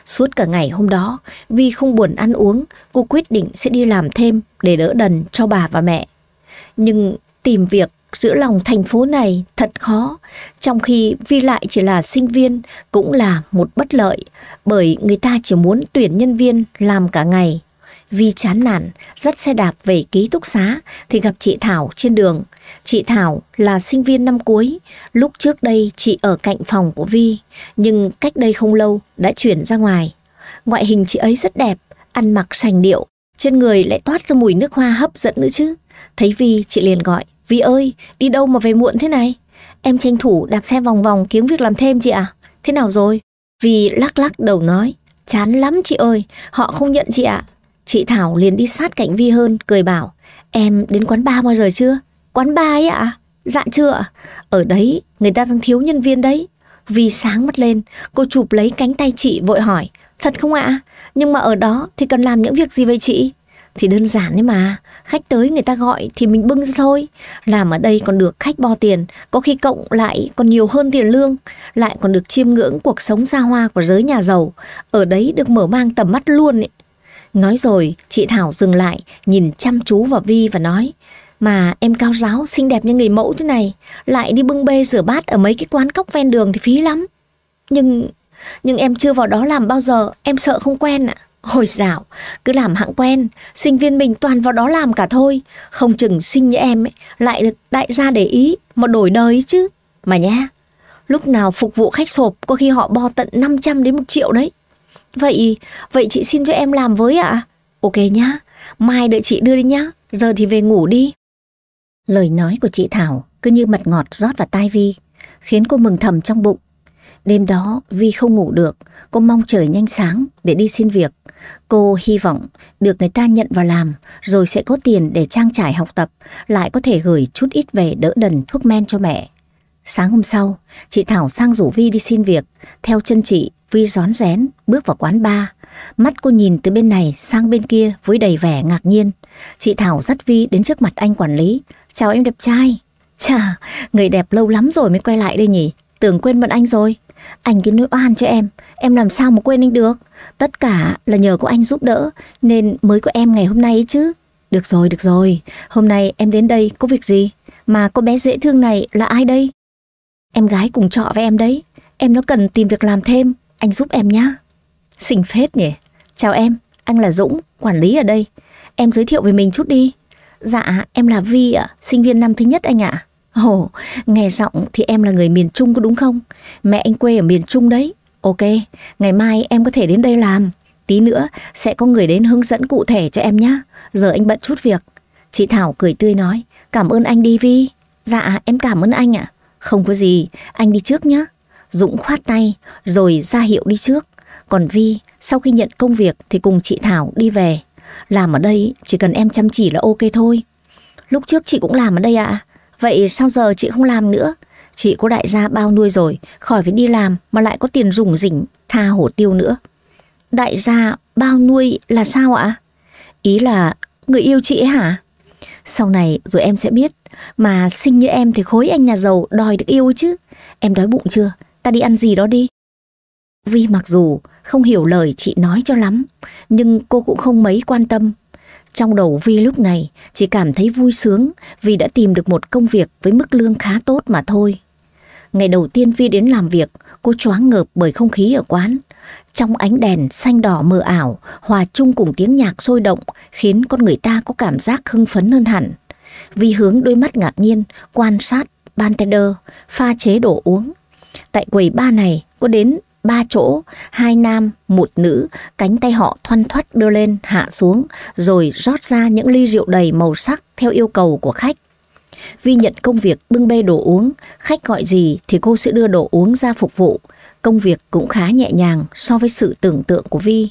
Suốt cả ngày hôm đó, Vi không buồn ăn uống, cô quyết định sẽ đi làm thêm để đỡ đần cho bà và mẹ. Nhưng tìm việc giữa lòng thành phố này thật khó, trong khi Vi lại chỉ là sinh viên cũng là một bất lợi, bởi người ta chỉ muốn tuyển nhân viên làm cả ngày. Vi chán nản, dắt xe đạp về ký túc xá thì gặp chị Thảo trên đường. Chị Thảo là sinh viên năm cuối, lúc trước đây chị ở cạnh phòng của Vi, nhưng cách đây không lâu đã chuyển ra ngoài. Ngoại hình chị ấy rất đẹp, ăn mặc sành điệu, trên người lại toát ra mùi nước hoa hấp dẫn nữa chứ. Thấy Vi, chị liền gọi. Vi ơi, đi đâu mà về muộn thế này? Em tranh thủ đạp xe vòng vòng kiếm việc làm thêm chị ạ. À? Thế nào rồi? Vi lắc lắc đầu nói, chán lắm chị ơi, họ không nhận chị ạ. À. Chị Thảo liền đi sát cạnh Vi hơn, cười bảo, em đến quán ba bao giờ chưa? Quán ba ấy ạ? À? Dạ chưa ạ. Ở đấy, người ta đang thiếu nhân viên đấy. Vi sáng mắt lên, cô chụp lấy cánh tay chị vội hỏi, thật không ạ? Nhưng mà ở đó thì cần làm những việc gì vậy chị? thì đơn giản đấy mà khách tới người ta gọi thì mình bưng ra thôi làm ở đây còn được khách bo tiền có khi cộng lại còn nhiều hơn tiền lương lại còn được chiêm ngưỡng cuộc sống xa hoa của giới nhà giàu ở đấy được mở mang tầm mắt luôn ấy. nói rồi chị thảo dừng lại nhìn chăm chú vào vi và nói mà em cao giáo xinh đẹp như người mẫu thế này lại đi bưng bê rửa bát ở mấy cái quán cốc ven đường thì phí lắm nhưng nhưng em chưa vào đó làm bao giờ em sợ không quen ạ à. Hồi dạo, cứ làm hạng quen, sinh viên mình toàn vào đó làm cả thôi. Không chừng sinh như em ấy, lại được đại gia để ý, mà đổi đời chứ. Mà nhá, lúc nào phục vụ khách sộp có khi họ bo tận 500 đến 1 triệu đấy. Vậy, vậy chị xin cho em làm với ạ? Ok nhá, mai đợi chị đưa đi nhá, giờ thì về ngủ đi. Lời nói của chị Thảo cứ như mật ngọt rót vào tai Vi, khiến cô mừng thầm trong bụng. Đêm đó Vi không ngủ được, cô mong trời nhanh sáng để đi xin việc. Cô hy vọng được người ta nhận vào làm rồi sẽ có tiền để trang trải học tập, lại có thể gửi chút ít về đỡ đần thuốc men cho mẹ. Sáng hôm sau, chị Thảo sang rủ Vi đi xin việc. Theo chân chị, Vi rón rén, bước vào quán bar. Mắt cô nhìn từ bên này sang bên kia với đầy vẻ ngạc nhiên. Chị Thảo dắt Vi đến trước mặt anh quản lý. Chào em đẹp trai. Chà, người đẹp lâu lắm rồi mới quay lại đây nhỉ? Tưởng quên mất anh rồi. Anh cứ nỗi oan cho em, em làm sao mà quên anh được. Tất cả là nhờ có anh giúp đỡ nên mới có em ngày hôm nay ấy chứ. Được rồi, được rồi, hôm nay em đến đây có việc gì? Mà cô bé dễ thương này là ai đây? Em gái cùng trọ với em đấy, em nó cần tìm việc làm thêm, anh giúp em nhá. Xinh phết nhỉ. Chào em, anh là Dũng, quản lý ở đây. Em giới thiệu về mình chút đi. Dạ, em là Vi ạ, sinh viên năm thứ nhất anh ạ. Ồ, nghe giọng thì em là người miền Trung có đúng không? Mẹ anh quê ở miền Trung đấy. Ok, ngày mai em có thể đến đây làm. Tí nữa sẽ có người đến hướng dẫn cụ thể cho em nhé. Giờ anh bận chút việc. Chị Thảo cười tươi nói, cảm ơn anh đi Vi. Dạ, em cảm ơn anh ạ. Không có gì, anh đi trước nhé. Dũng khoát tay, rồi ra hiệu đi trước. Còn Vi, sau khi nhận công việc thì cùng chị Thảo đi về. Làm ở đây chỉ cần em chăm chỉ là ok thôi. Lúc trước chị cũng làm ở đây ạ. À. Vậy sao giờ chị không làm nữa? Chị có đại gia bao nuôi rồi, khỏi phải đi làm mà lại có tiền rủng rỉnh, tha hổ tiêu nữa. Đại gia bao nuôi là sao ạ? Ý là người yêu chị ấy hả? Sau này rồi em sẽ biết, mà sinh như em thì khối anh nhà giàu đòi được yêu chứ. Em đói bụng chưa? Ta đi ăn gì đó đi. Vi mặc dù không hiểu lời chị nói cho lắm, nhưng cô cũng không mấy quan tâm. Trong đầu Vi lúc này chỉ cảm thấy vui sướng vì đã tìm được một công việc với mức lương khá tốt mà thôi. Ngày đầu tiên Vi đến làm việc, cô choáng ngợp bởi không khí ở quán. Trong ánh đèn xanh đỏ mờ ảo, hòa chung cùng tiếng nhạc sôi động khiến con người ta có cảm giác hưng phấn hơn hẳn. Vi hướng đôi mắt ngạc nhiên quan sát bartender pha chế đồ uống. Tại quầy ba này, cô đến ba chỗ, hai nam, một nữ, cánh tay họ thoăn thoắt đưa lên, hạ xuống, rồi rót ra những ly rượu đầy màu sắc theo yêu cầu của khách. Vi nhận công việc bưng bê đồ uống, khách gọi gì thì cô sẽ đưa đồ uống ra phục vụ. Công việc cũng khá nhẹ nhàng so với sự tưởng tượng của Vi.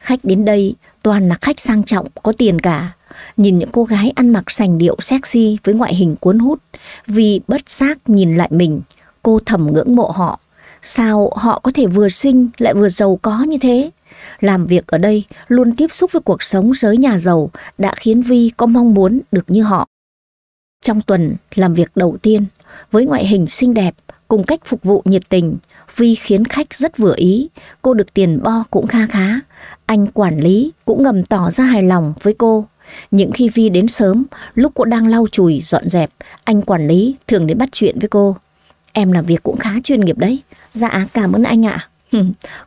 Khách đến đây toàn là khách sang trọng, có tiền cả. Nhìn những cô gái ăn mặc sành điệu sexy với ngoại hình cuốn hút, Vi bất giác nhìn lại mình, cô thầm ngưỡng mộ họ Sao họ có thể vừa sinh lại vừa giàu có như thế? Làm việc ở đây, luôn tiếp xúc với cuộc sống giới nhà giàu đã khiến Vi có mong muốn được như họ. Trong tuần làm việc đầu tiên, với ngoại hình xinh đẹp, cùng cách phục vụ nhiệt tình, Vi khiến khách rất vừa ý, cô được tiền bo cũng kha khá. Anh quản lý cũng ngầm tỏ ra hài lòng với cô. Những khi Vi đến sớm, lúc cô đang lau chùi dọn dẹp, anh quản lý thường đến bắt chuyện với cô. Em làm việc cũng khá chuyên nghiệp đấy. Dạ cảm ơn anh ạ.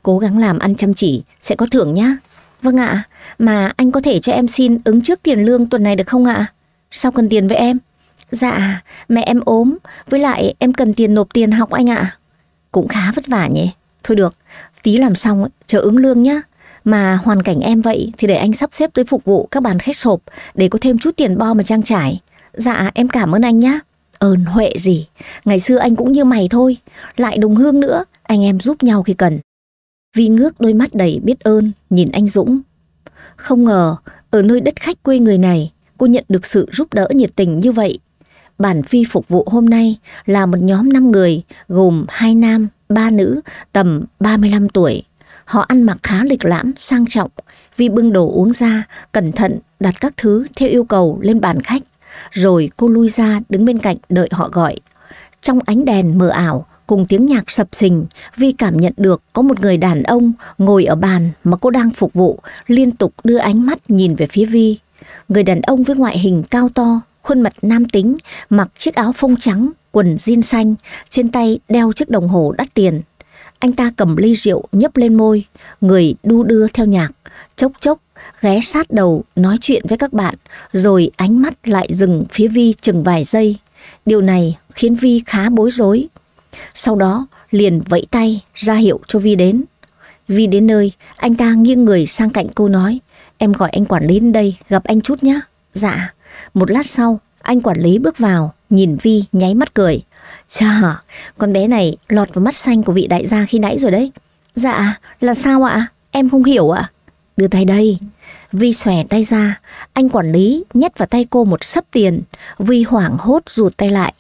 Cố gắng làm ăn chăm chỉ, sẽ có thưởng nhá. Vâng ạ, mà anh có thể cho em xin ứng trước tiền lương tuần này được không ạ? Sao cần tiền với em? Dạ, mẹ em ốm, với lại em cần tiền nộp tiền học anh ạ. Cũng khá vất vả nhỉ. Thôi được, tí làm xong chờ ứng lương nhá. Mà hoàn cảnh em vậy thì để anh sắp xếp tới phục vụ các bàn khách sộp để có thêm chút tiền bo mà trang trải. Dạ, em cảm ơn anh nhé ơn huệ gì. Ngày xưa anh cũng như mày thôi, lại đồng hương nữa, anh em giúp nhau khi cần. Vi ngước đôi mắt đầy biết ơn, nhìn anh Dũng. Không ngờ, ở nơi đất khách quê người này, cô nhận được sự giúp đỡ nhiệt tình như vậy. Bản phi phục vụ hôm nay là một nhóm 5 người, gồm hai nam, ba nữ, tầm 35 tuổi. Họ ăn mặc khá lịch lãm, sang trọng, vì bưng đồ uống ra, cẩn thận đặt các thứ theo yêu cầu lên bàn khách. Rồi cô lui ra đứng bên cạnh đợi họ gọi. Trong ánh đèn mờ ảo, cùng tiếng nhạc sập sình, Vi cảm nhận được có một người đàn ông ngồi ở bàn mà cô đang phục vụ, liên tục đưa ánh mắt nhìn về phía Vi. Người đàn ông với ngoại hình cao to, khuôn mặt nam tính, mặc chiếc áo phông trắng, quần jean xanh, trên tay đeo chiếc đồng hồ đắt tiền. Anh ta cầm ly rượu nhấp lên môi, người đu đưa theo nhạc, chốc chốc ghé sát đầu nói chuyện với các bạn, rồi ánh mắt lại dừng phía Vi chừng vài giây. Điều này khiến Vi khá bối rối. Sau đó liền vẫy tay ra hiệu cho Vi đến. Vi đến nơi, anh ta nghiêng người sang cạnh cô nói, em gọi anh quản lý đến đây gặp anh chút nhé. Dạ, một lát sau, anh quản lý bước vào, nhìn Vi nháy mắt cười. Chà, con bé này lọt vào mắt xanh của vị đại gia khi nãy rồi đấy. Dạ, là sao ạ? Em không hiểu ạ. À? Đưa tay đây. Vi xòe tay ra, anh quản lý nhét vào tay cô một sấp tiền. Vi hoảng hốt rụt tay lại.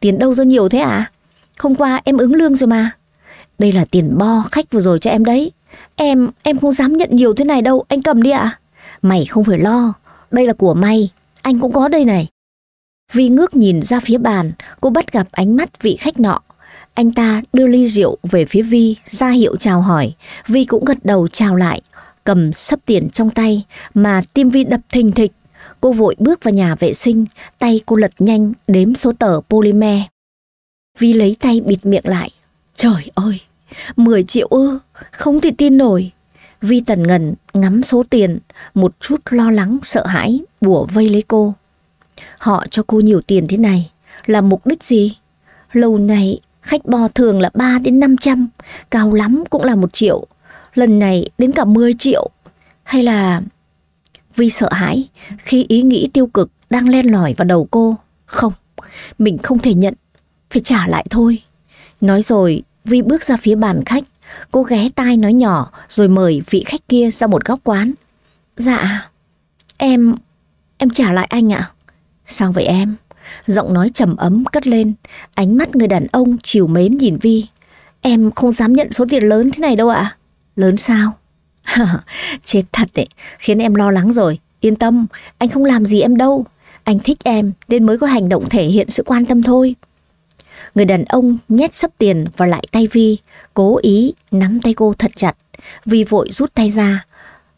Tiền đâu ra nhiều thế à? Hôm qua em ứng lương rồi mà. Đây là tiền bo khách vừa rồi cho em đấy. Em, em không dám nhận nhiều thế này đâu, anh cầm đi ạ. Mày không phải lo, đây là của mày, anh cũng có đây này. Vi ngước nhìn ra phía bàn, cô bắt gặp ánh mắt vị khách nọ. Anh ta đưa ly rượu về phía Vi, ra hiệu chào hỏi. Vi cũng gật đầu chào lại, Cầm sấp tiền trong tay mà tim vi đập thình thịch. Cô vội bước vào nhà vệ sinh, tay cô lật nhanh đếm số tờ polymer. Vi lấy tay bịt miệng lại. Trời ơi, 10 triệu ư, không thể tin nổi. Vi tần ngần ngắm số tiền, một chút lo lắng, sợ hãi, bùa vây lấy cô. Họ cho cô nhiều tiền thế này, là mục đích gì? Lâu nay khách bò thường là 3 đến 500, cao lắm cũng là một triệu lần này đến cả 10 triệu. Hay là... vì sợ hãi khi ý nghĩ tiêu cực đang len lỏi vào đầu cô. Không, mình không thể nhận, phải trả lại thôi. Nói rồi, Vi bước ra phía bàn khách, cô ghé tai nói nhỏ rồi mời vị khách kia ra một góc quán. Dạ, em... em trả lại anh ạ. Sao vậy em? Giọng nói trầm ấm cất lên, ánh mắt người đàn ông chiều mến nhìn Vi. Em không dám nhận số tiền lớn thế này đâu ạ. À? Lớn sao? Chết thật đấy, khiến em lo lắng rồi. Yên tâm, anh không làm gì em đâu. Anh thích em nên mới có hành động thể hiện sự quan tâm thôi. Người đàn ông nhét sấp tiền vào lại tay Vi, cố ý nắm tay cô thật chặt. Vi vội rút tay ra.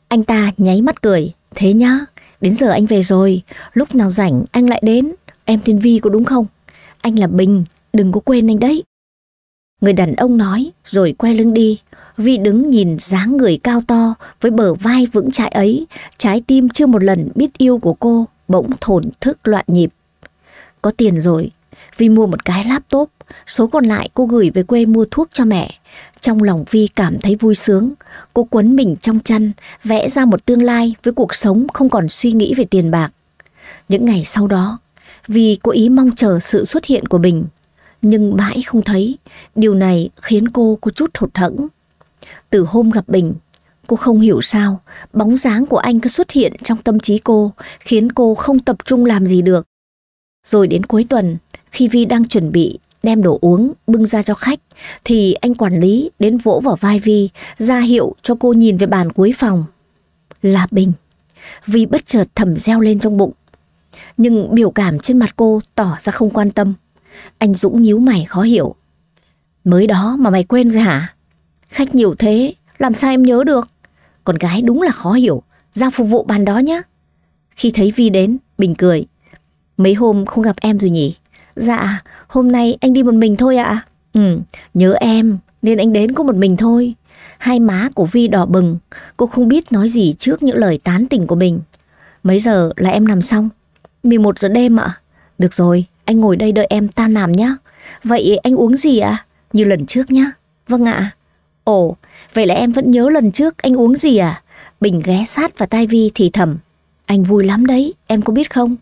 Anh ta nháy mắt cười. Thế nhá, đến giờ anh về rồi, lúc nào rảnh anh lại đến. Em tên Vi có đúng không? Anh là Bình, đừng có quên anh đấy. Người đàn ông nói rồi quay lưng đi. Vi đứng nhìn dáng người cao to với bờ vai vững chãi ấy, trái tim chưa một lần biết yêu của cô bỗng thổn thức loạn nhịp. Có tiền rồi, Vi mua một cái laptop, số còn lại cô gửi về quê mua thuốc cho mẹ. Trong lòng Vi cảm thấy vui sướng, cô quấn mình trong chăn, vẽ ra một tương lai với cuộc sống không còn suy nghĩ về tiền bạc. Những ngày sau đó, Vi cố ý mong chờ sự xuất hiện của Bình nhưng mãi không thấy. Điều này khiến cô có chút hụt hẫng. Từ hôm gặp Bình, cô không hiểu sao, bóng dáng của anh cứ xuất hiện trong tâm trí cô, khiến cô không tập trung làm gì được. Rồi đến cuối tuần, khi Vi đang chuẩn bị đem đồ uống bưng ra cho khách thì anh quản lý đến vỗ vào vai Vi, ra hiệu cho cô nhìn về bàn cuối phòng. Là Bình. Vi bất chợt thầm reo lên trong bụng. Nhưng biểu cảm trên mặt cô tỏ ra không quan tâm. Anh Dũng nhíu mày khó hiểu. Mới đó mà mày quên rồi hả? Khách nhiều thế, làm sao em nhớ được? Con gái đúng là khó hiểu, ra phục vụ bàn đó nhé. Khi thấy Vi đến, Bình cười. Mấy hôm không gặp em rồi nhỉ? Dạ, hôm nay anh đi một mình thôi ạ. À? Ừ, nhớ em, nên anh đến có một mình thôi. Hai má của Vi đỏ bừng, cô không biết nói gì trước những lời tán tỉnh của mình. Mấy giờ là em làm xong? 11 giờ đêm ạ. À? Được rồi, anh ngồi đây đợi em ta làm nhé. Vậy anh uống gì ạ? À? Như lần trước nhé. Vâng ạ. Ồ, vậy là em vẫn nhớ lần trước anh uống gì à? Bình ghé sát vào tai Vi thì thầm. Anh vui lắm đấy, em có biết không?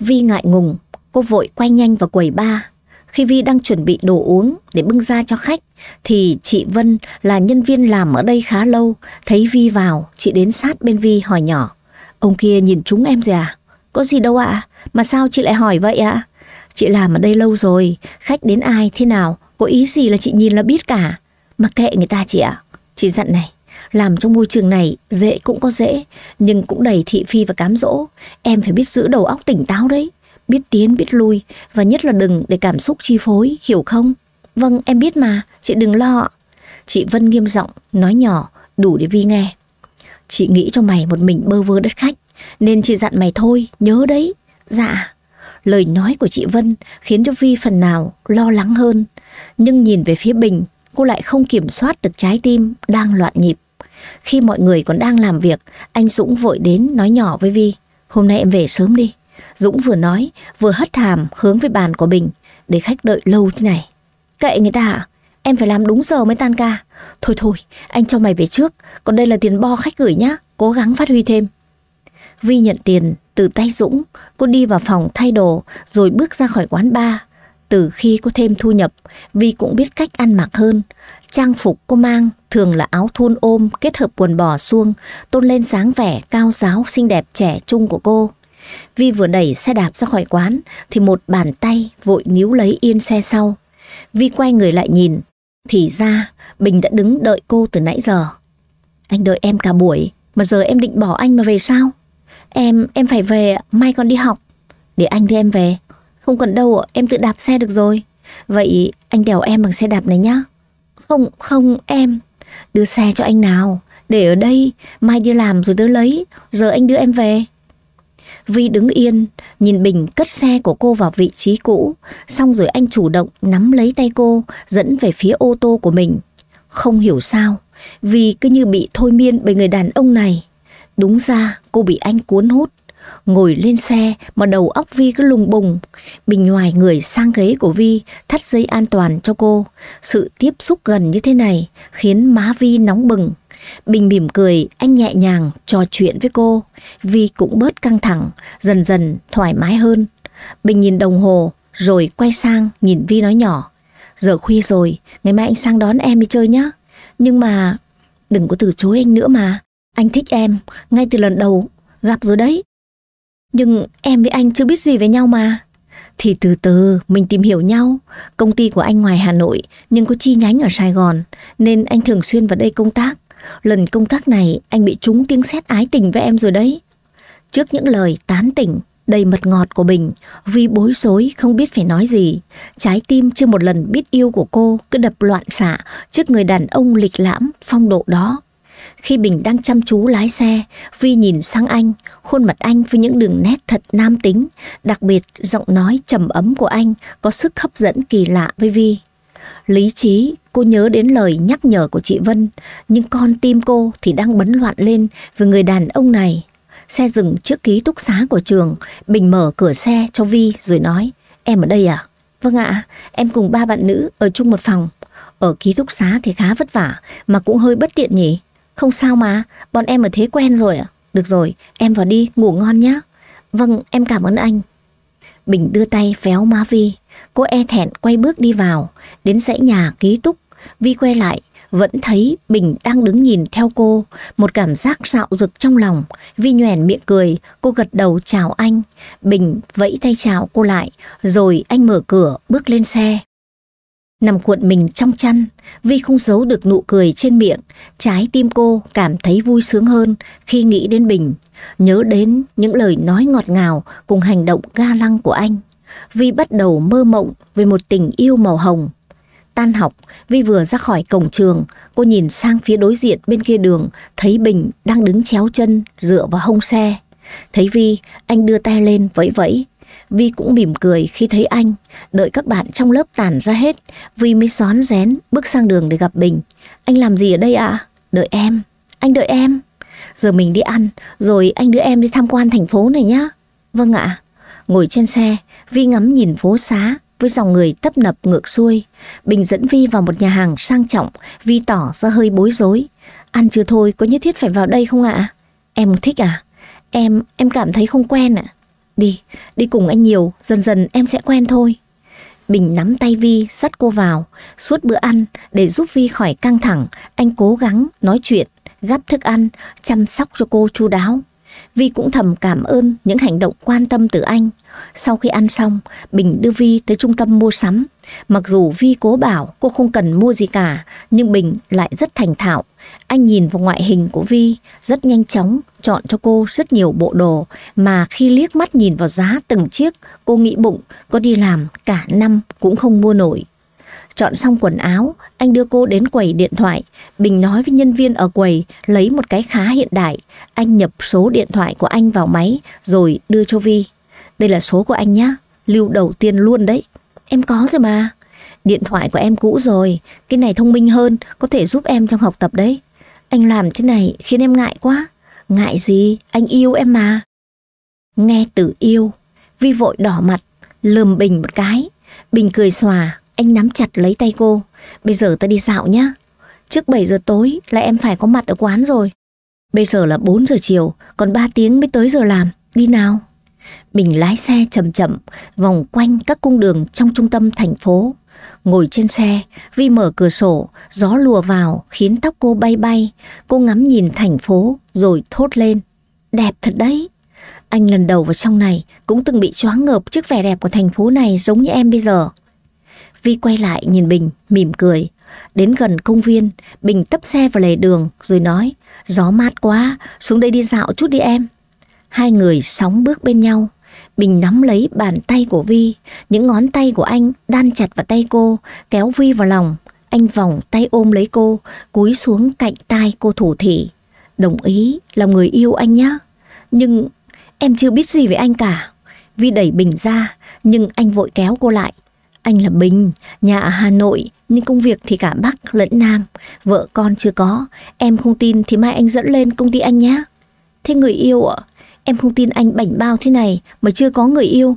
Vi ngại ngùng, cô vội quay nhanh vào quầy ba. Khi Vi đang chuẩn bị đồ uống để bưng ra cho khách, thì chị Vân là nhân viên làm ở đây khá lâu, thấy Vi vào, chị đến sát bên Vi hỏi nhỏ. Ông kia nhìn chúng em rồi à? Có gì đâu ạ, à? mà sao chị lại hỏi vậy ạ? À? Chị làm ở đây lâu rồi, khách đến ai thế nào, có ý gì là chị nhìn là biết cả. Mặc kệ người ta chị ạ. Chị dặn này, làm trong môi trường này dễ cũng có dễ, nhưng cũng đầy thị phi và cám dỗ. Em phải biết giữ đầu óc tỉnh táo đấy, biết tiến biết lui và nhất là đừng để cảm xúc chi phối, hiểu không? Vâng, em biết mà, chị đừng lo. Chị Vân nghiêm giọng, nói nhỏ, đủ để Vi nghe. Chị nghĩ cho mày một mình bơ vơ đất khách, nên chị dặn mày thôi, nhớ đấy. Dạ. Lời nói của chị Vân khiến cho Vi phần nào lo lắng hơn, nhưng nhìn về phía Bình cô lại không kiểm soát được trái tim đang loạn nhịp. Khi mọi người còn đang làm việc, anh Dũng vội đến nói nhỏ với Vi, hôm nay em về sớm đi. Dũng vừa nói, vừa hất hàm hướng về bàn của Bình, để khách đợi lâu thế này. Kệ người ta hả? Em phải làm đúng giờ mới tan ca. Thôi thôi, anh cho mày về trước, còn đây là tiền bo khách gửi nhá, cố gắng phát huy thêm. Vi nhận tiền từ tay Dũng, cô đi vào phòng thay đồ rồi bước ra khỏi quán bar từ khi có thêm thu nhập, Vi cũng biết cách ăn mặc hơn. Trang phục cô mang thường là áo thun ôm kết hợp quần bò suông, tôn lên dáng vẻ cao giáo xinh đẹp trẻ trung của cô. Vi vừa đẩy xe đạp ra khỏi quán thì một bàn tay vội níu lấy yên xe sau. Vi quay người lại nhìn, thì ra Bình đã đứng đợi cô từ nãy giờ. Anh đợi em cả buổi, mà giờ em định bỏ anh mà về sao? Em, em phải về, mai còn đi học. Để anh đưa em về. Không cần đâu ạ, em tự đạp xe được rồi. Vậy anh đèo em bằng xe đạp này nhá. Không, không em. Đưa xe cho anh nào. Để ở đây, mai đi làm rồi tớ lấy. Giờ anh đưa em về. Vi đứng yên, nhìn Bình cất xe của cô vào vị trí cũ, xong rồi anh chủ động nắm lấy tay cô, dẫn về phía ô tô của mình. Không hiểu sao, vì cứ như bị thôi miên bởi người đàn ông này. Đúng ra cô bị anh cuốn hút, Ngồi lên xe mà đầu óc Vi cứ lùng bùng. Bình ngoài người sang ghế của Vi, thắt dây an toàn cho cô. Sự tiếp xúc gần như thế này khiến má Vi nóng bừng. Bình mỉm cười, anh nhẹ nhàng trò chuyện với cô. Vi cũng bớt căng thẳng, dần dần thoải mái hơn. Bình nhìn đồng hồ, rồi quay sang nhìn Vi nói nhỏ. Giờ khuya rồi, ngày mai anh sang đón em đi chơi nhé. Nhưng mà đừng có từ chối anh nữa mà. Anh thích em, ngay từ lần đầu gặp rồi đấy. Nhưng em với anh chưa biết gì về nhau mà. Thì từ từ mình tìm hiểu nhau. Công ty của anh ngoài Hà Nội nhưng có chi nhánh ở Sài Gòn nên anh thường xuyên vào đây công tác. Lần công tác này anh bị trúng tiếng xét ái tình với em rồi đấy. Trước những lời tán tỉnh đầy mật ngọt của Bình, vì bối rối không biết phải nói gì. Trái tim chưa một lần biết yêu của cô cứ đập loạn xạ trước người đàn ông lịch lãm phong độ đó. Khi Bình đang chăm chú lái xe, Vi nhìn sang anh, khuôn mặt anh với những đường nét thật nam tính, đặc biệt giọng nói trầm ấm của anh có sức hấp dẫn kỳ lạ với Vi. Lý trí, cô nhớ đến lời nhắc nhở của chị Vân, nhưng con tim cô thì đang bấn loạn lên với người đàn ông này. Xe dừng trước ký túc xá của trường, Bình mở cửa xe cho Vi rồi nói, em ở đây à? Vâng ạ, em cùng ba bạn nữ ở chung một phòng. Ở ký túc xá thì khá vất vả, mà cũng hơi bất tiện nhỉ? Không sao mà, bọn em ở thế quen rồi ạ. À? Được rồi, em vào đi, ngủ ngon nhá Vâng, em cảm ơn anh. Bình đưa tay véo má Vi. Cô e thẹn quay bước đi vào, đến dãy nhà ký túc. Vi quay lại, vẫn thấy Bình đang đứng nhìn theo cô, một cảm giác dạo rực trong lòng. Vi nhoẻn miệng cười, cô gật đầu chào anh. Bình vẫy tay chào cô lại, rồi anh mở cửa, bước lên xe. Nằm cuộn mình trong chăn, Vi không giấu được nụ cười trên miệng, trái tim cô cảm thấy vui sướng hơn khi nghĩ đến Bình, nhớ đến những lời nói ngọt ngào cùng hành động ga lăng của anh. Vi bắt đầu mơ mộng về một tình yêu màu hồng. Tan học, Vi vừa ra khỏi cổng trường, cô nhìn sang phía đối diện bên kia đường, thấy Bình đang đứng chéo chân dựa vào hông xe. Thấy Vi, anh đưa tay lên vẫy vẫy, Vi cũng mỉm cười khi thấy anh, đợi các bạn trong lớp tản ra hết, Vi mới xón rén bước sang đường để gặp Bình. Anh làm gì ở đây ạ? À? Đợi em, anh đợi em. Giờ mình đi ăn, rồi anh đưa em đi tham quan thành phố này nhá. Vâng ạ. Ngồi trên xe, Vi ngắm nhìn phố xá với dòng người tấp nập ngược xuôi. Bình dẫn Vi vào một nhà hàng sang trọng, Vi tỏ ra hơi bối rối. Ăn chưa thôi, có nhất thiết phải vào đây không ạ? Em thích à? Em, em cảm thấy không quen ạ. À? Đi, đi cùng anh nhiều, dần dần em sẽ quen thôi. Bình nắm tay Vi dắt cô vào, suốt bữa ăn để giúp Vi khỏi căng thẳng, anh cố gắng nói chuyện, gắp thức ăn, chăm sóc cho cô chu đáo. Vi cũng thầm cảm ơn những hành động quan tâm từ anh. Sau khi ăn xong, Bình đưa Vi tới trung tâm mua sắm. Mặc dù Vi cố bảo cô không cần mua gì cả, nhưng Bình lại rất thành thạo anh nhìn vào ngoại hình của Vi, rất nhanh chóng, chọn cho cô rất nhiều bộ đồ mà khi liếc mắt nhìn vào giá từng chiếc, cô nghĩ bụng có đi làm cả năm cũng không mua nổi. Chọn xong quần áo, anh đưa cô đến quầy điện thoại. Bình nói với nhân viên ở quầy lấy một cái khá hiện đại. Anh nhập số điện thoại của anh vào máy rồi đưa cho Vi. Đây là số của anh nhá, lưu đầu tiên luôn đấy. Em có rồi mà. Điện thoại của em cũ rồi, cái này thông minh hơn, có thể giúp em trong học tập đấy. Anh làm thế này khiến em ngại quá. Ngại gì, anh yêu em mà. Nghe từ yêu, Vi vội đỏ mặt, lườm Bình một cái. Bình cười xòa, anh nắm chặt lấy tay cô. Bây giờ ta đi dạo nhá. Trước 7 giờ tối là em phải có mặt ở quán rồi. Bây giờ là 4 giờ chiều, còn 3 tiếng mới tới giờ làm. Đi nào. Bình lái xe chậm chậm, vòng quanh các cung đường trong trung tâm thành phố. Ngồi trên xe, Vi mở cửa sổ, gió lùa vào khiến tóc cô bay bay. Cô ngắm nhìn thành phố rồi thốt lên. Đẹp thật đấy. Anh lần đầu vào trong này cũng từng bị choáng ngợp trước vẻ đẹp của thành phố này giống như em bây giờ. Vi quay lại nhìn Bình, mỉm cười. Đến gần công viên, Bình tấp xe vào lề đường rồi nói Gió mát quá, xuống đây đi dạo chút đi em. Hai người sóng bước bên nhau. Bình nắm lấy bàn tay của Vi, những ngón tay của anh đan chặt vào tay cô, kéo Vi vào lòng. Anh vòng tay ôm lấy cô, cúi xuống cạnh tai cô thủ thị. Đồng ý, là người yêu anh nhé. Nhưng em chưa biết gì về anh cả. Vi đẩy Bình ra, nhưng anh vội kéo cô lại. Anh là Bình, nhà ở Hà Nội, nhưng công việc thì cả Bắc lẫn Nam. Vợ con chưa có, em không tin thì mai anh dẫn lên công ty anh nhé. Thế người yêu ạ, à? Em không tin anh bảnh bao thế này mà chưa có người yêu.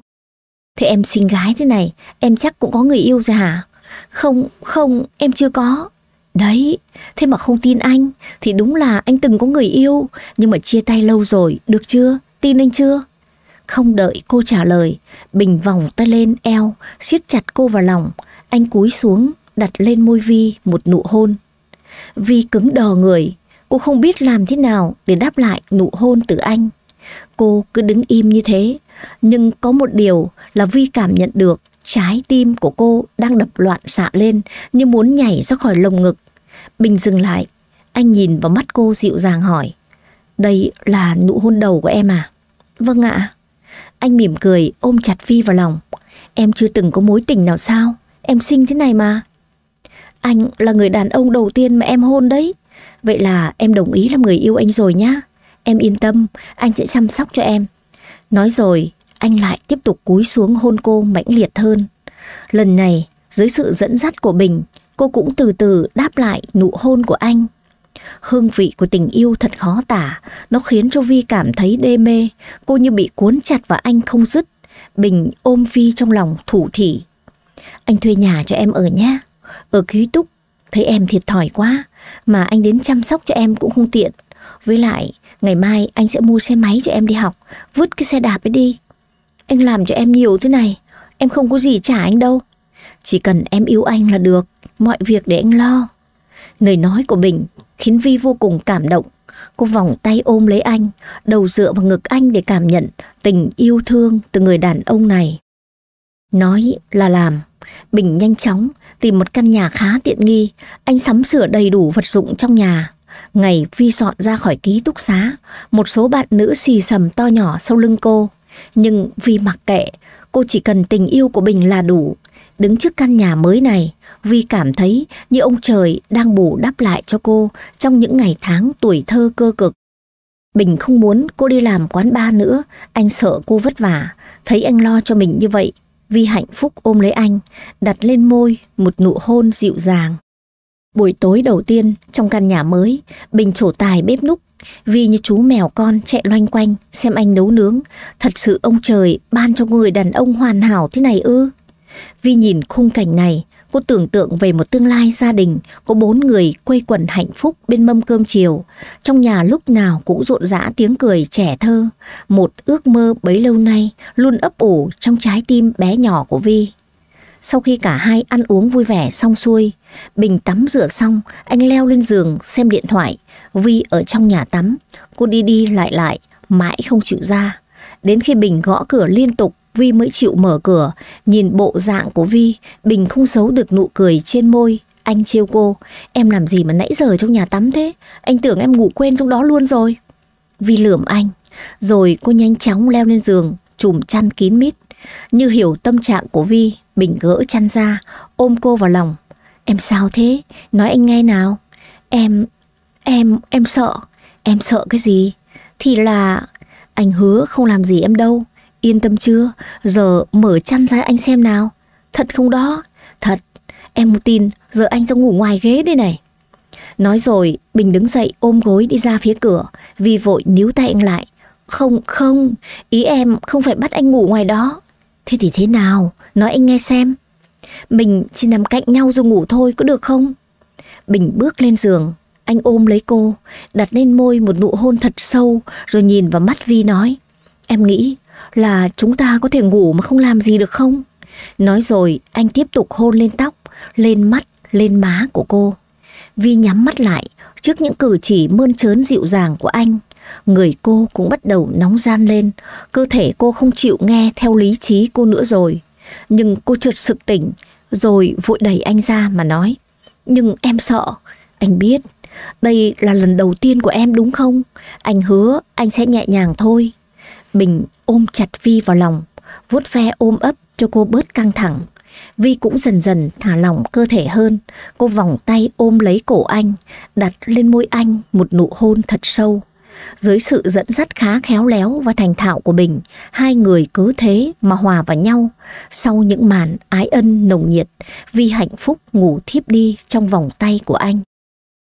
Thế em xinh gái thế này, em chắc cũng có người yêu rồi hả? Không, không, em chưa có. Đấy, thế mà không tin anh thì đúng là anh từng có người yêu nhưng mà chia tay lâu rồi, được chưa? Tin anh chưa? Không đợi cô trả lời, Bình vòng tay lên eo, siết chặt cô vào lòng. Anh cúi xuống, đặt lên môi Vi một nụ hôn. Vi cứng đờ người, cô không biết làm thế nào để đáp lại nụ hôn từ anh. Cô cứ đứng im như thế, nhưng có một điều là Vi cảm nhận được trái tim của cô đang đập loạn xạ lên như muốn nhảy ra khỏi lồng ngực. Bình dừng lại, anh nhìn vào mắt cô dịu dàng hỏi. Đây là nụ hôn đầu của em à? Vâng ạ. Anh mỉm cười ôm chặt Vi vào lòng. Em chưa từng có mối tình nào sao? Em xinh thế này mà. Anh là người đàn ông đầu tiên mà em hôn đấy. Vậy là em đồng ý làm người yêu anh rồi nhá. Em yên tâm, anh sẽ chăm sóc cho em. Nói rồi, anh lại tiếp tục cúi xuống hôn cô mãnh liệt hơn. Lần này, dưới sự dẫn dắt của Bình, cô cũng từ từ đáp lại nụ hôn của anh. Hương vị của tình yêu thật khó tả, nó khiến cho Vi cảm thấy đê mê, cô như bị cuốn chặt vào anh không dứt. Bình ôm Vi trong lòng thủ thỉ. Anh thuê nhà cho em ở nhé, ở ký túc, thấy em thiệt thòi quá, mà anh đến chăm sóc cho em cũng không tiện. Với lại, Ngày mai anh sẽ mua xe máy cho em đi học Vứt cái xe đạp ấy đi Anh làm cho em nhiều thế này Em không có gì trả anh đâu Chỉ cần em yêu anh là được Mọi việc để anh lo Lời nói của Bình khiến Vi vô cùng cảm động Cô vòng tay ôm lấy anh Đầu dựa vào ngực anh để cảm nhận Tình yêu thương từ người đàn ông này Nói là làm Bình nhanh chóng tìm một căn nhà khá tiện nghi, anh sắm sửa đầy đủ vật dụng trong nhà. Ngày Vi dọn ra khỏi ký túc xá, một số bạn nữ xì xầm to nhỏ sau lưng cô. Nhưng Vi mặc kệ, cô chỉ cần tình yêu của Bình là đủ. Đứng trước căn nhà mới này, Vi cảm thấy như ông trời đang bù đắp lại cho cô trong những ngày tháng tuổi thơ cơ cực. Bình không muốn cô đi làm quán ba nữa, anh sợ cô vất vả, thấy anh lo cho mình như vậy. Vi hạnh phúc ôm lấy anh, đặt lên môi một nụ hôn dịu dàng. Buổi tối đầu tiên, trong căn nhà mới, Bình trổ tài bếp núc. Vi như chú mèo con chạy loanh quanh, xem anh nấu nướng. Thật sự ông trời ban cho người đàn ông hoàn hảo thế này ư. Vi nhìn khung cảnh này, cô tưởng tượng về một tương lai gia đình có bốn người quây quần hạnh phúc bên mâm cơm chiều. Trong nhà lúc nào cũng rộn rã tiếng cười trẻ thơ. Một ước mơ bấy lâu nay luôn ấp ủ trong trái tim bé nhỏ của Vi. Sau khi cả hai ăn uống vui vẻ xong xuôi, Bình tắm rửa xong, anh leo lên giường xem điện thoại. Vi ở trong nhà tắm, cô đi đi lại lại, mãi không chịu ra. Đến khi Bình gõ cửa liên tục, Vi mới chịu mở cửa. Nhìn bộ dạng của Vi, Bình không giấu được nụ cười trên môi. Anh trêu cô, em làm gì mà nãy giờ trong nhà tắm thế? Anh tưởng em ngủ quên trong đó luôn rồi. Vi lườm anh, rồi cô nhanh chóng leo lên giường, chùm chăn kín mít. Như hiểu tâm trạng của Vi, Bình gỡ chăn ra, ôm cô vào lòng. Em sao thế? Nói anh nghe nào. Em... em... em sợ. Em sợ cái gì? Thì là... Anh hứa không làm gì em đâu. Yên tâm chưa? Giờ mở chăn ra anh xem nào. Thật không đó? Thật. Em tin giờ anh sẽ ngủ ngoài ghế đây này. Nói rồi, Bình đứng dậy ôm gối đi ra phía cửa, vì vội níu tay anh lại. Không, không, ý em không phải bắt anh ngủ ngoài đó. Thế thì thế nào? Nói anh nghe xem Mình chỉ nằm cạnh nhau rồi ngủ thôi có được không Bình bước lên giường Anh ôm lấy cô Đặt lên môi một nụ hôn thật sâu Rồi nhìn vào mắt Vi nói Em nghĩ là chúng ta có thể ngủ mà không làm gì được không Nói rồi anh tiếp tục hôn lên tóc Lên mắt, lên má của cô Vi nhắm mắt lại trước những cử chỉ mơn trớn dịu dàng của anh. Người cô cũng bắt đầu nóng gian lên, cơ thể cô không chịu nghe theo lý trí cô nữa rồi nhưng cô chợt sực tỉnh, rồi vội đẩy anh ra mà nói. Nhưng em sợ, anh biết, đây là lần đầu tiên của em đúng không? Anh hứa anh sẽ nhẹ nhàng thôi. Bình ôm chặt Vi vào lòng, vuốt ve ôm ấp cho cô bớt căng thẳng. Vi cũng dần dần thả lỏng cơ thể hơn, cô vòng tay ôm lấy cổ anh, đặt lên môi anh một nụ hôn thật sâu. Dưới sự dẫn dắt khá khéo léo và thành thạo của Bình, hai người cứ thế mà hòa vào nhau. Sau những màn ái ân nồng nhiệt, Vi hạnh phúc ngủ thiếp đi trong vòng tay của anh.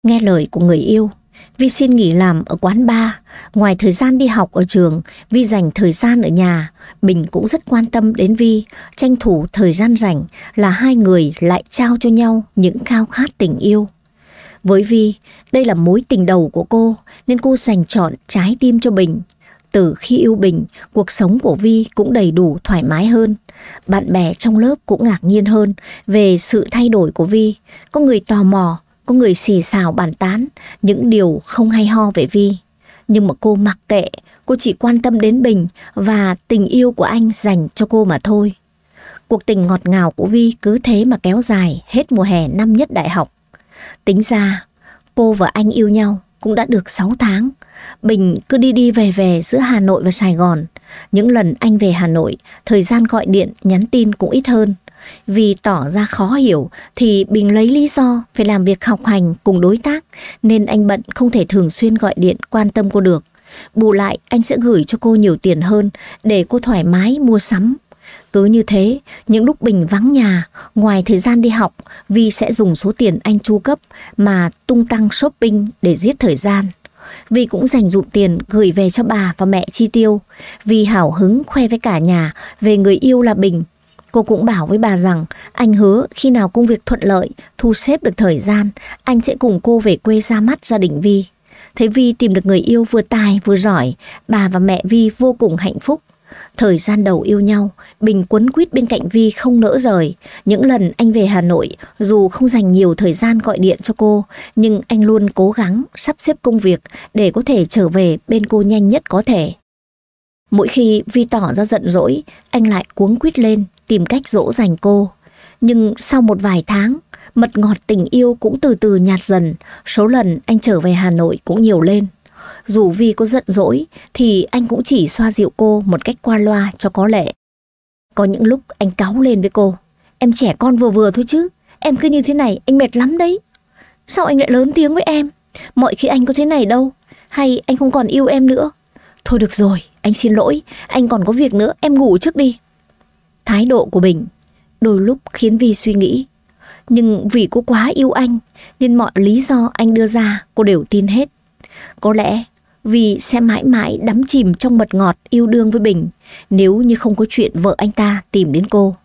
Nghe lời của người yêu, Vi xin nghỉ làm ở quán bar. Ngoài thời gian đi học ở trường, Vi dành thời gian ở nhà. Bình cũng rất quan tâm đến Vi, tranh thủ thời gian rảnh là hai người lại trao cho nhau những khao khát tình yêu. Với Vi, đây là mối tình đầu của cô, nên cô dành chọn trái tim cho Bình. Từ khi yêu Bình, cuộc sống của Vi cũng đầy đủ thoải mái hơn. Bạn bè trong lớp cũng ngạc nhiên hơn về sự thay đổi của Vi. Có người tò mò, có người xì xào bàn tán, những điều không hay ho về Vi. Nhưng mà cô mặc kệ, cô chỉ quan tâm đến Bình và tình yêu của anh dành cho cô mà thôi. Cuộc tình ngọt ngào của Vi cứ thế mà kéo dài hết mùa hè năm nhất đại học. Tính ra, cô và anh yêu nhau cũng đã được 6 tháng. Bình cứ đi đi về về giữa Hà Nội và Sài Gòn. Những lần anh về Hà Nội, thời gian gọi điện, nhắn tin cũng ít hơn. Vì tỏ ra khó hiểu thì Bình lấy lý do phải làm việc học hành cùng đối tác nên anh bận không thể thường xuyên gọi điện quan tâm cô được. Bù lại anh sẽ gửi cho cô nhiều tiền hơn để cô thoải mái mua sắm cứ như thế, những lúc Bình vắng nhà, ngoài thời gian đi học, Vi sẽ dùng số tiền anh chu cấp mà tung tăng shopping để giết thời gian. Vi cũng dành dụng tiền gửi về cho bà và mẹ chi tiêu. Vi hào hứng khoe với cả nhà về người yêu là Bình. Cô cũng bảo với bà rằng anh hứa khi nào công việc thuận lợi, thu xếp được thời gian, anh sẽ cùng cô về quê ra mắt gia đình Vi. Thấy Vi tìm được người yêu vừa tài vừa giỏi, bà và mẹ Vi vô cùng hạnh phúc. Thời gian đầu yêu nhau, Bình quấn quýt bên cạnh Vi không nỡ rời. Những lần anh về Hà Nội, dù không dành nhiều thời gian gọi điện cho cô, nhưng anh luôn cố gắng sắp xếp công việc để có thể trở về bên cô nhanh nhất có thể. Mỗi khi Vi tỏ ra giận dỗi, anh lại cuống quýt lên, tìm cách dỗ dành cô. Nhưng sau một vài tháng, mật ngọt tình yêu cũng từ từ nhạt dần, số lần anh trở về Hà Nội cũng nhiều lên. Dù Vi có giận dỗi thì anh cũng chỉ xoa dịu cô một cách qua loa cho có lệ. Có những lúc anh cáu lên với cô. Em trẻ con vừa vừa thôi chứ. Em cứ như thế này anh mệt lắm đấy. Sao anh lại lớn tiếng với em? Mọi khi anh có thế này đâu. Hay anh không còn yêu em nữa? Thôi được rồi, anh xin lỗi. Anh còn có việc nữa, em ngủ trước đi. Thái độ của Bình đôi lúc khiến Vi suy nghĩ. Nhưng vì cô quá yêu anh nên mọi lý do anh đưa ra cô đều tin hết. Có lẽ vì sẽ mãi mãi đắm chìm trong mật ngọt yêu đương với Bình nếu như không có chuyện vợ anh ta tìm đến cô.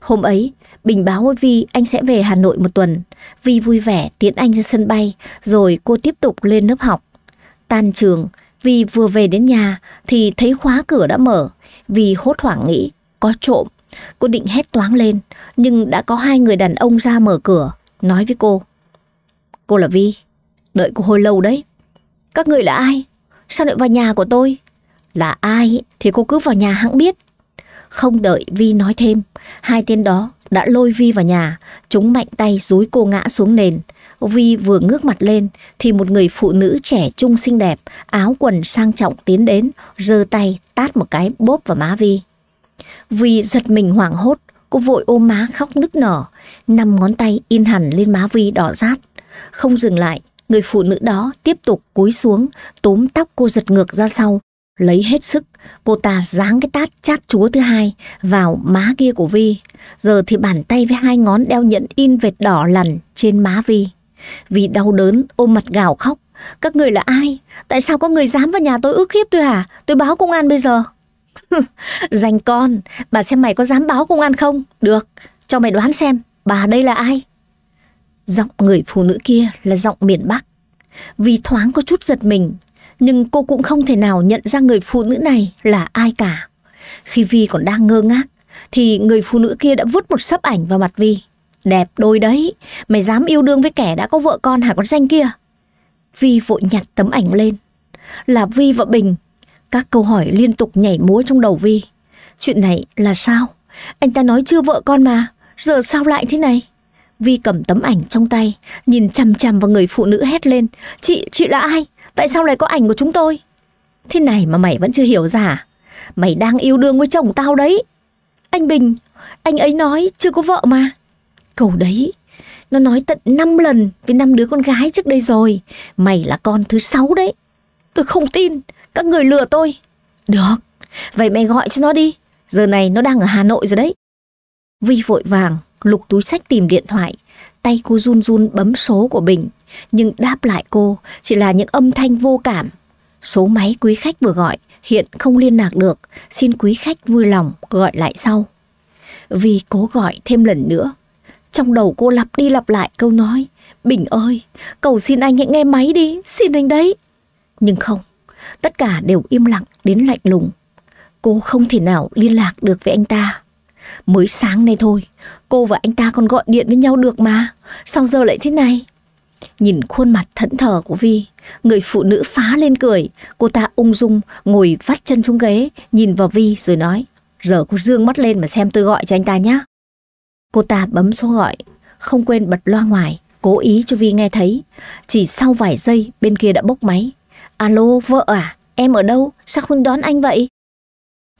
Hôm ấy, Bình báo với Vi anh sẽ về Hà Nội một tuần. Vi vui vẻ tiễn anh ra sân bay, rồi cô tiếp tục lên lớp học. Tan trường, Vi vừa về đến nhà thì thấy khóa cửa đã mở. Vi hốt hoảng nghĩ, có trộm. Cô định hét toáng lên, nhưng đã có hai người đàn ông ra mở cửa, nói với cô. Cô là Vi, đợi cô hồi lâu đấy. Các người là ai? Sao lại vào nhà của tôi? Là ai thì cô cứ vào nhà hãng biết. Không đợi Vi nói thêm, hai tên đó đã lôi Vi vào nhà, chúng mạnh tay dúi cô ngã xuống nền. Vi vừa ngước mặt lên thì một người phụ nữ trẻ trung xinh đẹp, áo quần sang trọng tiến đến, giơ tay tát một cái bóp vào má Vi. Vi giật mình hoảng hốt, cô vội ôm má khóc nức nở, năm ngón tay in hẳn lên má Vi đỏ rát. Không dừng lại, Người phụ nữ đó tiếp tục cúi xuống, túm tóc cô giật ngược ra sau. Lấy hết sức, cô ta giáng cái tát chát chúa thứ hai vào má kia của Vi. Giờ thì bàn tay với hai ngón đeo nhẫn in vệt đỏ lằn trên má Vi. vì đau đớn, ôm mặt gào khóc. Các người là ai? Tại sao có người dám vào nhà tôi ức hiếp tôi hả? Tôi báo công an bây giờ. Dành con, bà xem mày có dám báo công an không? Được, cho mày đoán xem, bà đây là ai? Giọng người phụ nữ kia là giọng miền Bắc. Vì thoáng có chút giật mình, nhưng cô cũng không thể nào nhận ra người phụ nữ này là ai cả. Khi Vi còn đang ngơ ngác, thì người phụ nữ kia đã vứt một sấp ảnh vào mặt Vi. Đẹp đôi đấy, mày dám yêu đương với kẻ đã có vợ con hả con danh kia? Vi vội nhặt tấm ảnh lên. Là Vi và Bình. Các câu hỏi liên tục nhảy múa trong đầu Vi. Chuyện này là sao? Anh ta nói chưa vợ con mà, giờ sao lại thế này? Vi cầm tấm ảnh trong tay, nhìn chằm chằm vào người phụ nữ hét lên. Chị, chị là ai? Tại sao lại có ảnh của chúng tôi? Thế này mà mày vẫn chưa hiểu ra à? Mày đang yêu đương với chồng tao đấy. Anh Bình, anh ấy nói chưa có vợ mà. Cầu đấy, nó nói tận 5 lần với năm đứa con gái trước đây rồi. Mày là con thứ sáu đấy. Tôi không tin, các người lừa tôi. Được, vậy mày gọi cho nó đi. Giờ này nó đang ở Hà Nội rồi đấy. Vi vội vàng lục túi sách tìm điện thoại. Tay cô run run bấm số của Bình, nhưng đáp lại cô chỉ là những âm thanh vô cảm. Số máy quý khách vừa gọi hiện không liên lạc được, xin quý khách vui lòng gọi lại sau. Vì cố gọi thêm lần nữa, trong đầu cô lặp đi lặp lại câu nói, Bình ơi, cầu xin anh hãy nghe máy đi, xin anh đấy. Nhưng không, tất cả đều im lặng đến lạnh lùng. Cô không thể nào liên lạc được với anh ta. Mới sáng nay thôi, cô và anh ta còn gọi điện với nhau được mà, sao giờ lại thế này? Nhìn khuôn mặt thẫn thờ của Vi, người phụ nữ phá lên cười, cô ta ung dung ngồi vắt chân xuống ghế, nhìn vào Vi rồi nói, giờ cô dương mắt lên mà xem tôi gọi cho anh ta nhé. Cô ta bấm số gọi, không quên bật loa ngoài, cố ý cho Vi nghe thấy. Chỉ sau vài giây bên kia đã bốc máy. Alo, vợ à, em ở đâu? Sao không đón anh vậy?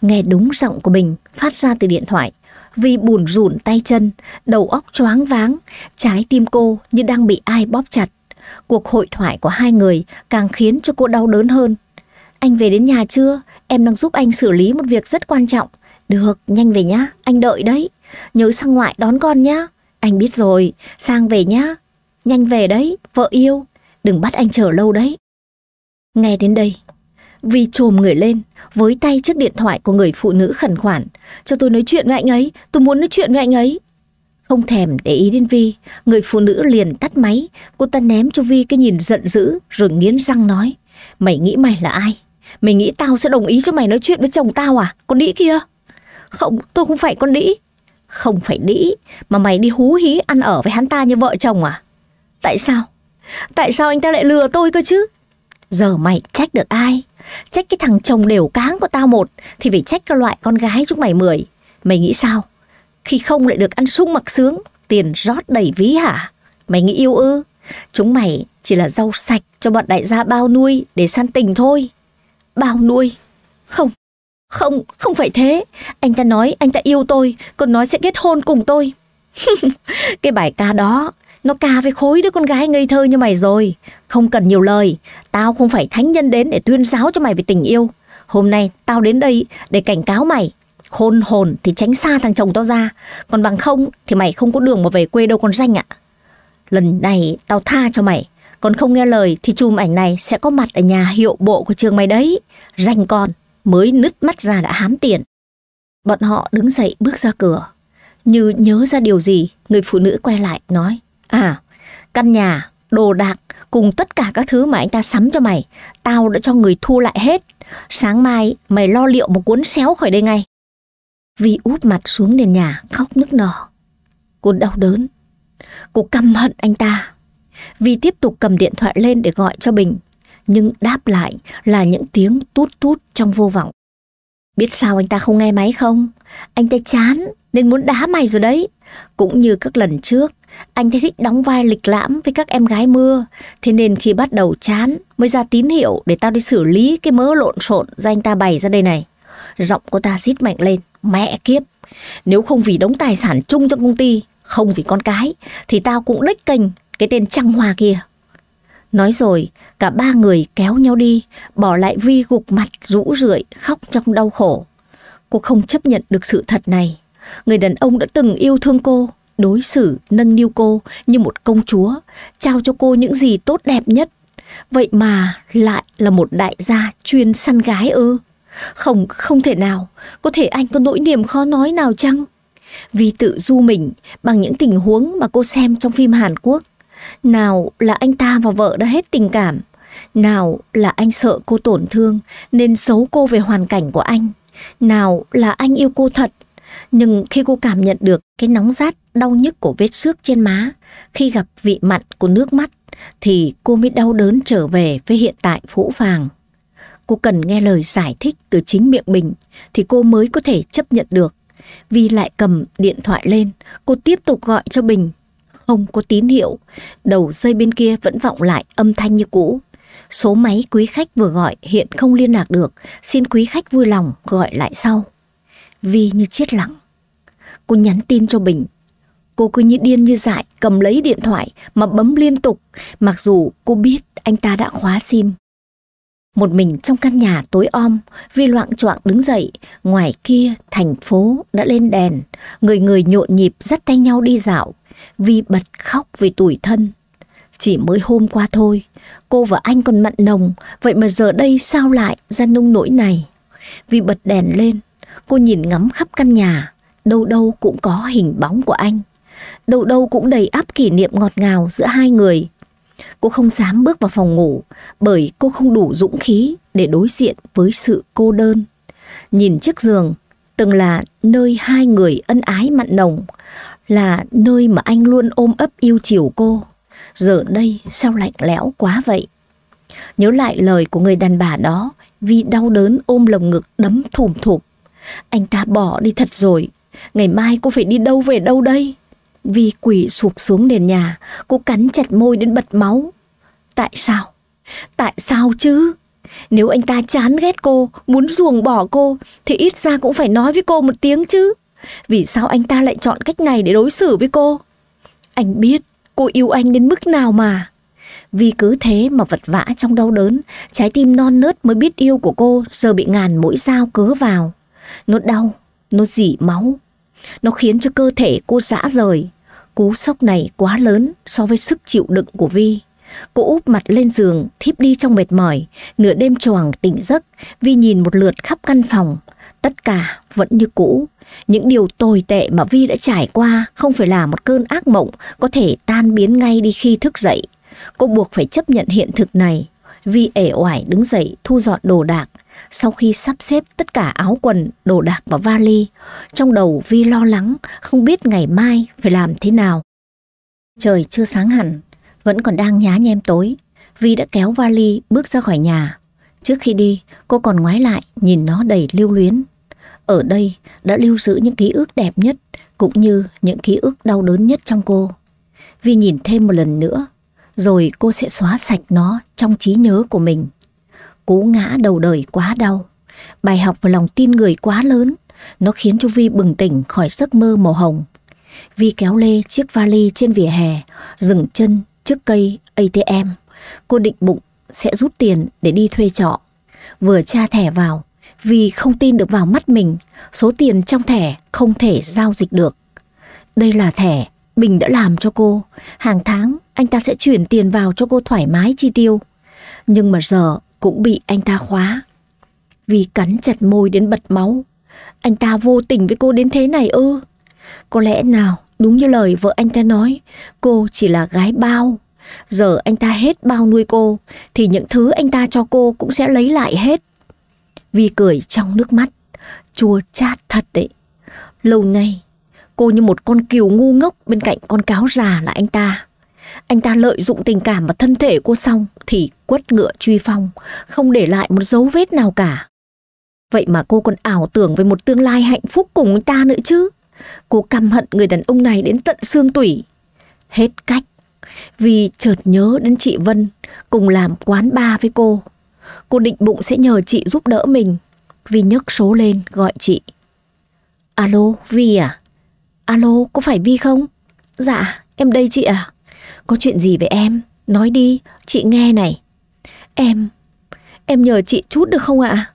Nghe đúng giọng của mình phát ra từ điện thoại. Vì bùn rủn tay chân, đầu óc choáng váng, trái tim cô như đang bị ai bóp chặt. Cuộc hội thoại của hai người càng khiến cho cô đau đớn hơn. Anh về đến nhà chưa? Em đang giúp anh xử lý một việc rất quan trọng. Được, nhanh về nhá, anh đợi đấy. Nhớ sang ngoại đón con nhá. Anh biết rồi, sang về nhá. Nhanh về đấy, vợ yêu. Đừng bắt anh chờ lâu đấy. Nghe đến đây, Vi trồm người lên, với tay chiếc điện thoại của người phụ nữ khẩn khoản. Cho tôi nói chuyện với anh ấy, tôi muốn nói chuyện với anh ấy. Không thèm để ý đến Vi, người phụ nữ liền tắt máy. Cô ta ném cho Vi cái nhìn giận dữ rồi nghiến răng nói. Mày nghĩ mày là ai? Mày nghĩ tao sẽ đồng ý cho mày nói chuyện với chồng tao à? Con đĩ kia. Không, tôi không phải con đĩ. Không phải đĩ, mà mày đi hú hí ăn ở với hắn ta như vợ chồng à? Tại sao? Tại sao anh ta lại lừa tôi cơ chứ? Giờ mày trách được ai? Trách cái thằng chồng đều cáng của tao một Thì phải trách cái loại con gái chúng mày mười Mày nghĩ sao Khi không lại được ăn sung mặc sướng Tiền rót đầy ví hả Mày nghĩ yêu ư Chúng mày chỉ là rau sạch cho bọn đại gia bao nuôi Để săn tình thôi Bao nuôi Không Không, không phải thế Anh ta nói anh ta yêu tôi Còn nói sẽ kết hôn cùng tôi Cái bài ca đó nó cà với khối đứa con gái ngây thơ như mày rồi. Không cần nhiều lời, tao không phải thánh nhân đến để tuyên giáo cho mày về tình yêu. Hôm nay tao đến đây để cảnh cáo mày. Khôn hồn thì tránh xa thằng chồng tao ra, còn bằng không thì mày không có đường mà về quê đâu con danh ạ. Lần này tao tha cho mày, còn không nghe lời thì chùm ảnh này sẽ có mặt ở nhà hiệu bộ của trường mày đấy. Danh con, mới nứt mắt ra đã hám tiền. Bọn họ đứng dậy bước ra cửa. Như nhớ ra điều gì, người phụ nữ quay lại nói. À, căn nhà, đồ đạc cùng tất cả các thứ mà anh ta sắm cho mày, tao đã cho người thu lại hết. Sáng mai mày lo liệu một cuốn xéo khỏi đây ngay. Vi úp mặt xuống nền nhà khóc nức nở. Cô đau đớn. Cô căm hận anh ta. Vi tiếp tục cầm điện thoại lên để gọi cho Bình. Nhưng đáp lại là những tiếng tút tút trong vô vọng. Biết sao anh ta không nghe máy không? Anh ta chán nên muốn đá mày rồi đấy. Cũng như các lần trước, anh ta thích đóng vai lịch lãm với các em gái mưa. Thế nên khi bắt đầu chán mới ra tín hiệu để tao đi xử lý cái mớ lộn xộn do anh ta bày ra đây này. Giọng cô ta rít mạnh lên, mẹ kiếp. Nếu không vì đóng tài sản chung trong công ty, không vì con cái, thì tao cũng đếch kênh cái tên Trăng Hoa kia. Nói rồi, cả ba người kéo nhau đi, bỏ lại Vi gục mặt rũ rượi khóc trong đau khổ. Cô không chấp nhận được sự thật này. Người đàn ông đã từng yêu thương cô, đối xử nâng niu cô như một công chúa, trao cho cô những gì tốt đẹp nhất. Vậy mà lại là một đại gia chuyên săn gái ư? Không, không thể nào, có thể anh có nỗi niềm khó nói nào chăng? Vì tự du mình bằng những tình huống mà cô xem trong phim Hàn Quốc. Nào là anh ta và vợ đã hết tình cảm, nào là anh sợ cô tổn thương nên xấu cô về hoàn cảnh của anh, nào là anh yêu cô thật. Nhưng khi cô cảm nhận được cái nóng rát đau nhức của vết xước trên má, khi gặp vị mặn của nước mắt thì cô mới đau đớn trở về với hiện tại phũ phàng. Cô cần nghe lời giải thích từ chính miệng mình thì cô mới có thể chấp nhận được. Vì lại cầm điện thoại lên, cô tiếp tục gọi cho Bình không có tín hiệu. Đầu dây bên kia vẫn vọng lại âm thanh như cũ. Số máy quý khách vừa gọi hiện không liên lạc được, xin quý khách vui lòng gọi lại sau. Vi như chết lặng. Cô nhắn tin cho Bình. Cô cứ như điên như dại cầm lấy điện thoại mà bấm liên tục, mặc dù cô biết anh ta đã khóa sim. Một mình trong căn nhà tối om, Vi loạn choạng đứng dậy, ngoài kia thành phố đã lên đèn, người người nhộn nhịp dắt tay nhau đi dạo, Vi bật khóc vì tủi thân. Chỉ mới hôm qua thôi, cô và anh còn mặn nồng, vậy mà giờ đây sao lại ra nung nỗi này? Vi bật đèn lên, cô nhìn ngắm khắp căn nhà, đâu đâu cũng có hình bóng của anh. Đâu đâu cũng đầy áp kỷ niệm ngọt ngào giữa hai người. Cô không dám bước vào phòng ngủ bởi cô không đủ dũng khí để đối diện với sự cô đơn. Nhìn chiếc giường từng là nơi hai người ân ái mặn nồng, là nơi mà anh luôn ôm ấp yêu chiều cô. Giờ đây sao lạnh lẽo quá vậy? Nhớ lại lời của người đàn bà đó, vì đau đớn ôm lồng ngực đấm thùm thụp. Anh ta bỏ đi thật rồi, ngày mai cô phải đi đâu về đâu đây? vì quỷ sụp xuống nền nhà, cô cắn chặt môi đến bật máu. Tại sao? Tại sao chứ? Nếu anh ta chán ghét cô, muốn ruồng bỏ cô, thì ít ra cũng phải nói với cô một tiếng chứ. Vì sao anh ta lại chọn cách này để đối xử với cô? Anh biết cô yêu anh đến mức nào mà. Vì cứ thế mà vật vã trong đau đớn, trái tim non nớt mới biết yêu của cô giờ bị ngàn mũi dao cớ vào. Nó đau, nó dỉ máu. Nó khiến cho cơ thể cô rã rời. Cú sốc này quá lớn so với sức chịu đựng của Vi. Cô úp mặt lên giường, thiếp đi trong mệt mỏi. Nửa đêm choàng tỉnh giấc, Vi nhìn một lượt khắp căn phòng. Tất cả vẫn như cũ, những điều tồi tệ mà Vi đã trải qua không phải là một cơn ác mộng có thể tan biến ngay đi khi thức dậy. Cô buộc phải chấp nhận hiện thực này. Vi ể oải đứng dậy thu dọn đồ đạc. Sau khi sắp xếp tất cả áo quần, đồ đạc và vali, trong đầu Vi lo lắng không biết ngày mai phải làm thế nào. Trời chưa sáng hẳn, vẫn còn đang nhá nhem tối. Vi đã kéo vali bước ra khỏi nhà. Trước khi đi, cô còn ngoái lại nhìn nó đầy lưu luyến. Ở đây đã lưu giữ những ký ức đẹp nhất cũng như những ký ức đau đớn nhất trong cô. Vi nhìn thêm một lần nữa, rồi cô sẽ xóa sạch nó trong trí nhớ của mình. Cú ngã đầu đời quá đau, bài học và lòng tin người quá lớn, nó khiến cho Vi bừng tỉnh khỏi giấc mơ màu hồng. Vi kéo lê chiếc vali trên vỉa hè, dừng chân trước cây ATM. Cô định bụng sẽ rút tiền để đi thuê trọ. Vừa tra thẻ vào, vì không tin được vào mắt mình, số tiền trong thẻ không thể giao dịch được. Đây là thẻ Bình đã làm cho cô, hàng tháng anh ta sẽ chuyển tiền vào cho cô thoải mái chi tiêu. Nhưng mà giờ cũng bị anh ta khóa. Vì cắn chặt môi đến bật máu, anh ta vô tình với cô đến thế này ư? Có lẽ nào đúng như lời vợ anh ta nói, cô chỉ là gái bao. Giờ anh ta hết bao nuôi cô, thì những thứ anh ta cho cô cũng sẽ lấy lại hết. Vi cười trong nước mắt, chua chát thật đấy. Lâu nay, cô như một con kiều ngu ngốc bên cạnh con cáo già là anh ta. Anh ta lợi dụng tình cảm và thân thể cô xong thì quất ngựa truy phong, không để lại một dấu vết nào cả. Vậy mà cô còn ảo tưởng về một tương lai hạnh phúc cùng anh ta nữa chứ. Cô căm hận người đàn ông này đến tận xương tủy. Hết cách, vì chợt nhớ đến chị Vân cùng làm quán bar với cô. Cô định bụng sẽ nhờ chị giúp đỡ mình. Vi nhấc số lên gọi chị. Alo, Vi à? Alo, có phải Vi không? Dạ, em đây chị à. Có chuyện gì với em? Nói đi, chị nghe này. Em, em nhờ chị chút được không ạ?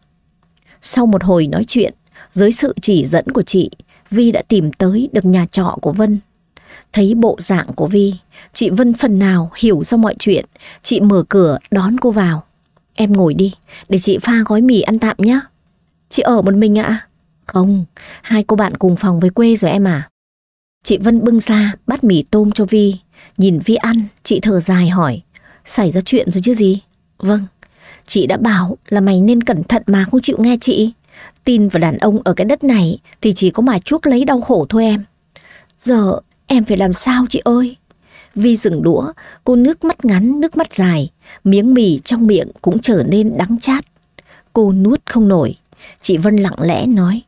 Sau một hồi nói chuyện, dưới sự chỉ dẫn của chị, Vi đã tìm tới được nhà trọ của Vân. Thấy bộ dạng của Vi, chị Vân phần nào hiểu ra mọi chuyện, chị mở cửa đón cô vào. Em ngồi đi, để chị pha gói mì ăn tạm nhá Chị ở một mình ạ? À? Không, hai cô bạn cùng phòng với quê rồi em à. Chị Vân bưng ra bát mì tôm cho Vi. Nhìn Vi ăn, chị thở dài hỏi. Xảy ra chuyện rồi chứ gì? Vâng, chị đã bảo là mày nên cẩn thận mà không chịu nghe chị. Tin vào đàn ông ở cái đất này thì chỉ có mà chuốc lấy đau khổ thôi em. Giờ em phải làm sao chị ơi? Vi dừng đũa, cô nước mắt ngắn, nước mắt dài, miếng mì trong miệng cũng trở nên đắng chát. Cô nuốt không nổi, chị Vân lặng lẽ nói,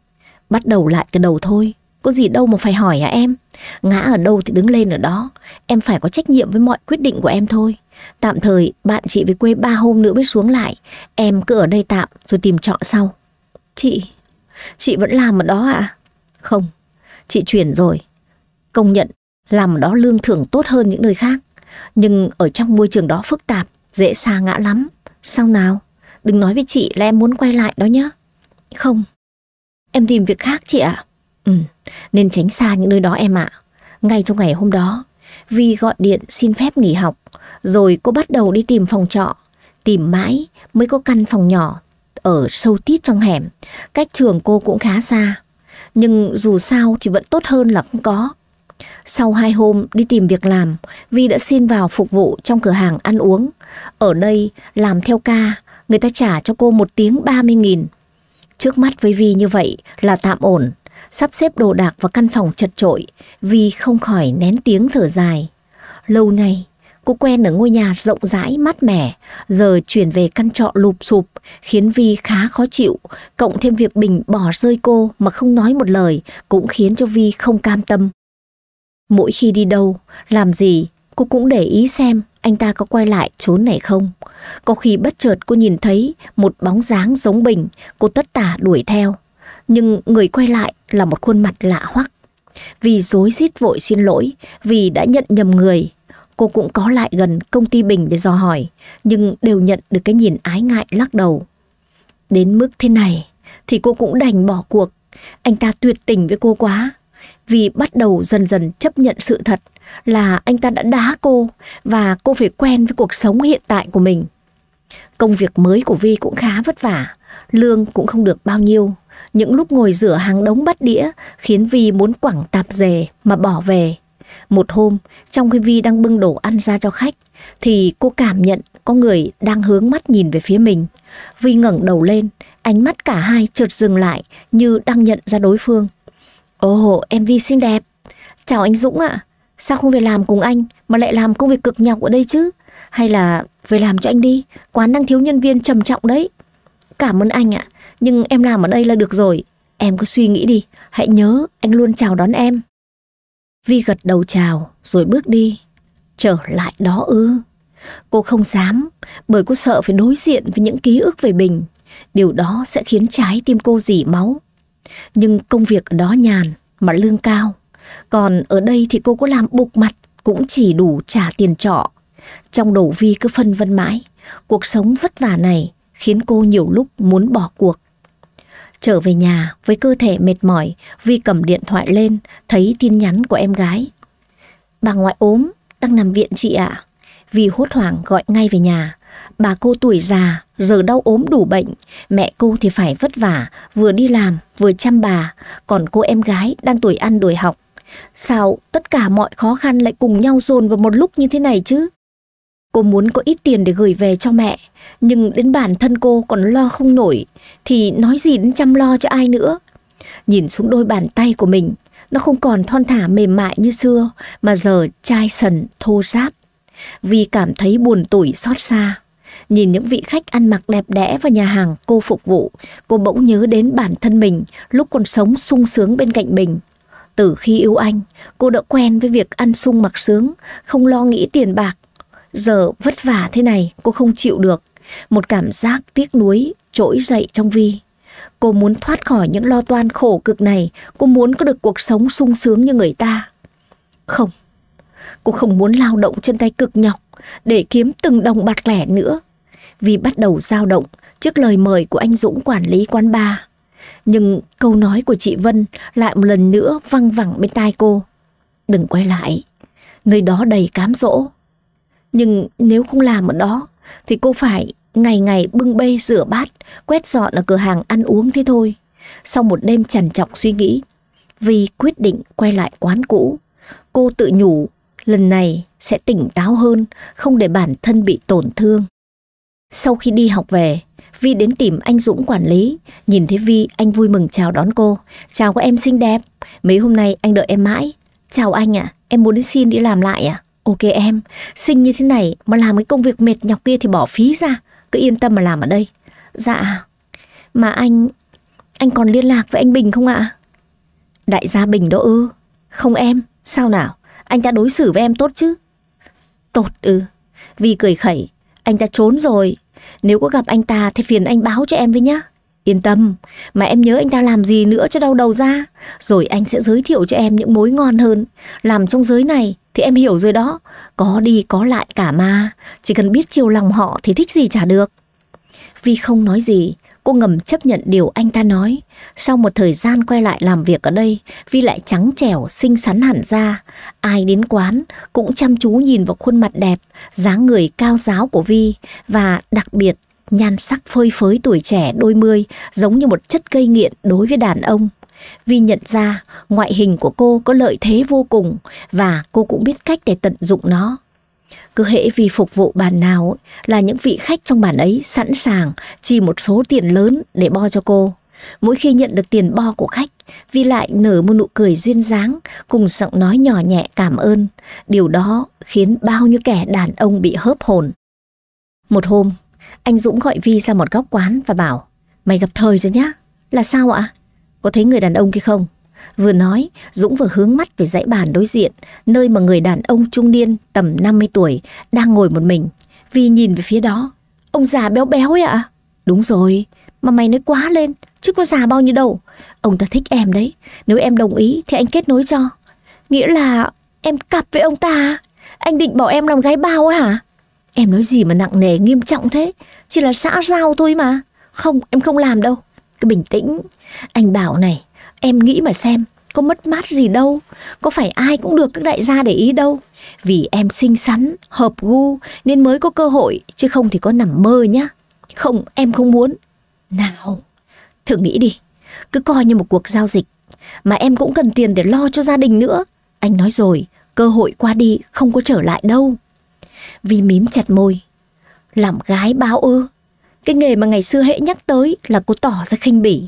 bắt đầu lại từ đầu thôi, có gì đâu mà phải hỏi à em? Ngã ở đâu thì đứng lên ở đó, em phải có trách nhiệm với mọi quyết định của em thôi. Tạm thời bạn chị về quê ba hôm nữa mới xuống lại, em cứ ở đây tạm rồi tìm trọ sau. Chị, chị vẫn làm ở đó ạ? À? Không, chị chuyển rồi. Công nhận làm đó lương thưởng tốt hơn những nơi khác. Nhưng ở trong môi trường đó phức tạp, dễ xa ngã lắm. Sao nào? Đừng nói với chị là em muốn quay lại đó nhé. Không. Em tìm việc khác chị ạ. Ừ, nên tránh xa những nơi đó em ạ. Ngay trong ngày hôm đó, Vi gọi điện xin phép nghỉ học. Rồi cô bắt đầu đi tìm phòng trọ. Tìm mãi mới có căn phòng nhỏ ở sâu tít trong hẻm. Cách trường cô cũng khá xa. Nhưng dù sao thì vẫn tốt hơn là không có. Sau hai hôm đi tìm việc làm, Vi đã xin vào phục vụ trong cửa hàng ăn uống. Ở đây, làm theo ca, người ta trả cho cô một tiếng 30 nghìn. Trước mắt với Vi như vậy là tạm ổn. Sắp xếp đồ đạc và căn phòng chật trội, Vi không khỏi nén tiếng thở dài. Lâu nay, cô quen ở ngôi nhà rộng rãi, mát mẻ, giờ chuyển về căn trọ lụp sụp, khiến Vi khá khó chịu, cộng thêm việc Bình bỏ rơi cô mà không nói một lời cũng khiến cho Vi không cam tâm. Mỗi khi đi đâu, làm gì, cô cũng để ý xem anh ta có quay lại trốn này không. Có khi bất chợt cô nhìn thấy một bóng dáng giống Bình, cô tất tả đuổi theo. Nhưng người quay lại là một khuôn mặt lạ hoắc. Vì dối rít vội xin lỗi, vì đã nhận nhầm người. Cô cũng có lại gần công ty Bình để dò hỏi, nhưng đều nhận được cái nhìn ái ngại lắc đầu. Đến mức thế này thì cô cũng đành bỏ cuộc. Anh ta tuyệt tình với cô quá vì bắt đầu dần dần chấp nhận sự thật là anh ta đã đá cô và cô phải quen với cuộc sống hiện tại của mình. Công việc mới của Vi cũng khá vất vả, lương cũng không được bao nhiêu. Những lúc ngồi rửa hàng đống bắt đĩa khiến Vi muốn quẳng tạp dề mà bỏ về. Một hôm, trong khi Vi đang bưng đổ ăn ra cho khách, thì cô cảm nhận có người đang hướng mắt nhìn về phía mình. Vi ngẩng đầu lên, ánh mắt cả hai trượt dừng lại như đang nhận ra đối phương. Ồ, oh, MV xinh đẹp. Chào anh Dũng ạ. Sao không về làm cùng anh mà lại làm công việc cực nhọc ở đây chứ? Hay là về làm cho anh đi, quán đang thiếu nhân viên trầm trọng đấy. Cảm ơn anh ạ, nhưng em làm ở đây là được rồi. Em cứ suy nghĩ đi, hãy nhớ anh luôn chào đón em. Vi gật đầu chào rồi bước đi. Trở lại đó ư. Cô không dám, bởi cô sợ phải đối diện với những ký ức về Bình. Điều đó sẽ khiến trái tim cô dỉ máu. Nhưng công việc ở đó nhàn mà lương cao. Còn ở đây thì cô có làm bục mặt cũng chỉ đủ trả tiền trọ. Trong đầu Vi cứ phân vân mãi, cuộc sống vất vả này khiến cô nhiều lúc muốn bỏ cuộc. Trở về nhà với cơ thể mệt mỏi, Vi cầm điện thoại lên, thấy tin nhắn của em gái. Bà ngoại ốm, đang nằm viện chị ạ. À? Vi hốt hoảng gọi ngay về nhà. Bà cô tuổi già, giờ đau ốm đủ bệnh, mẹ cô thì phải vất vả, vừa đi làm, vừa chăm bà, còn cô em gái đang tuổi ăn đuổi học. Sao tất cả mọi khó khăn lại cùng nhau dồn vào một lúc như thế này chứ? Cô muốn có ít tiền để gửi về cho mẹ, nhưng đến bản thân cô còn lo không nổi, thì nói gì đến chăm lo cho ai nữa. Nhìn xuống đôi bàn tay của mình, nó không còn thon thả mềm mại như xưa, mà giờ chai sần, thô ráp. Vì cảm thấy buồn tủi xót xa, Nhìn những vị khách ăn mặc đẹp đẽ vào nhà hàng cô phục vụ, cô bỗng nhớ đến bản thân mình lúc còn sống sung sướng bên cạnh bình Từ khi yêu anh, cô đã quen với việc ăn sung mặc sướng, không lo nghĩ tiền bạc. Giờ vất vả thế này, cô không chịu được. Một cảm giác tiếc nuối trỗi dậy trong Vi. Cô muốn thoát khỏi những lo toan khổ cực này, cô muốn có được cuộc sống sung sướng như người ta. Không, cô không muốn lao động chân tay cực nhọc để kiếm từng đồng bạc lẻ nữa vì bắt đầu dao động trước lời mời của anh Dũng quản lý quán bar. Nhưng câu nói của chị Vân lại một lần nữa văng vẳng bên tai cô. Đừng quay lại, nơi đó đầy cám dỗ. Nhưng nếu không làm ở đó, thì cô phải ngày ngày bưng bê rửa bát, quét dọn ở cửa hàng ăn uống thế thôi. Sau một đêm trằn trọc suy nghĩ, vì quyết định quay lại quán cũ, cô tự nhủ lần này sẽ tỉnh táo hơn, không để bản thân bị tổn thương. Sau khi đi học về, Vi đến tìm anh Dũng quản lý. Nhìn thấy Vi, anh vui mừng chào đón cô. Chào các em xinh đẹp. Mấy hôm nay anh đợi em mãi. Chào anh ạ, à, em muốn đến xin đi làm lại à? Ok em, xinh như thế này mà làm cái công việc mệt nhọc kia thì bỏ phí ra. Cứ yên tâm mà làm ở đây. Dạ, mà anh... Anh còn liên lạc với anh Bình không ạ? À? Đại gia Bình đó ư? Không em, sao nào? Anh ta đối xử với em tốt chứ? Tốt ư? Ừ. Vi cười khẩy, anh ta trốn rồi. Nếu có gặp anh ta thì phiền anh báo cho em với nhá. Yên tâm, mà em nhớ anh ta làm gì nữa cho đau đầu ra. Rồi anh sẽ giới thiệu cho em những mối ngon hơn. Làm trong giới này thì em hiểu rồi đó. Có đi có lại cả mà. Chỉ cần biết chiều lòng họ thì thích gì chả được. Vi không nói gì, Cô ngầm chấp nhận điều anh ta nói. Sau một thời gian quay lại làm việc ở đây, Vi lại trắng trẻo, xinh xắn hẳn ra. Ai đến quán cũng chăm chú nhìn vào khuôn mặt đẹp, dáng người cao giáo của Vi và đặc biệt nhan sắc phơi phới tuổi trẻ đôi mươi giống như một chất gây nghiện đối với đàn ông. Vi nhận ra ngoại hình của cô có lợi thế vô cùng và cô cũng biết cách để tận dụng nó. Cứ hễ vì phục vụ bàn nào là những vị khách trong bàn ấy sẵn sàng chi một số tiền lớn để bo cho cô. Mỗi khi nhận được tiền bo của khách, Vi lại nở một nụ cười duyên dáng cùng giọng nói nhỏ nhẹ cảm ơn. Điều đó khiến bao nhiêu kẻ đàn ông bị hớp hồn. Một hôm, anh Dũng gọi Vi ra một góc quán và bảo Mày gặp thời rồi nhá. Là sao ạ? Có thấy người đàn ông kia không? Vừa nói, Dũng vừa hướng mắt về dãy bàn đối diện, nơi mà người đàn ông trung niên tầm 50 tuổi đang ngồi một mình. Vì nhìn về phía đó, ông già béo béo ấy ạ. À? Đúng rồi, mà mày nói quá lên, chứ có già bao nhiêu đâu. Ông ta thích em đấy, nếu em đồng ý thì anh kết nối cho. Nghĩa là em cặp với ông ta à? Anh định bỏ em làm gái bao ấy hả? Em nói gì mà nặng nề nghiêm trọng thế? Chỉ là xã giao thôi mà. Không, em không làm đâu. Cứ bình tĩnh. Anh bảo này, Em nghĩ mà xem, có mất mát gì đâu, có phải ai cũng được các đại gia để ý đâu. Vì em xinh xắn, hợp gu nên mới có cơ hội, chứ không thì có nằm mơ nhá. Không, em không muốn. Nào, thử nghĩ đi, cứ coi như một cuộc giao dịch. Mà em cũng cần tiền để lo cho gia đình nữa. Anh nói rồi, cơ hội qua đi không có trở lại đâu. Vi mím chặt môi. Làm gái báo ư. Cái nghề mà ngày xưa hệ nhắc tới là cô tỏ ra khinh bỉ.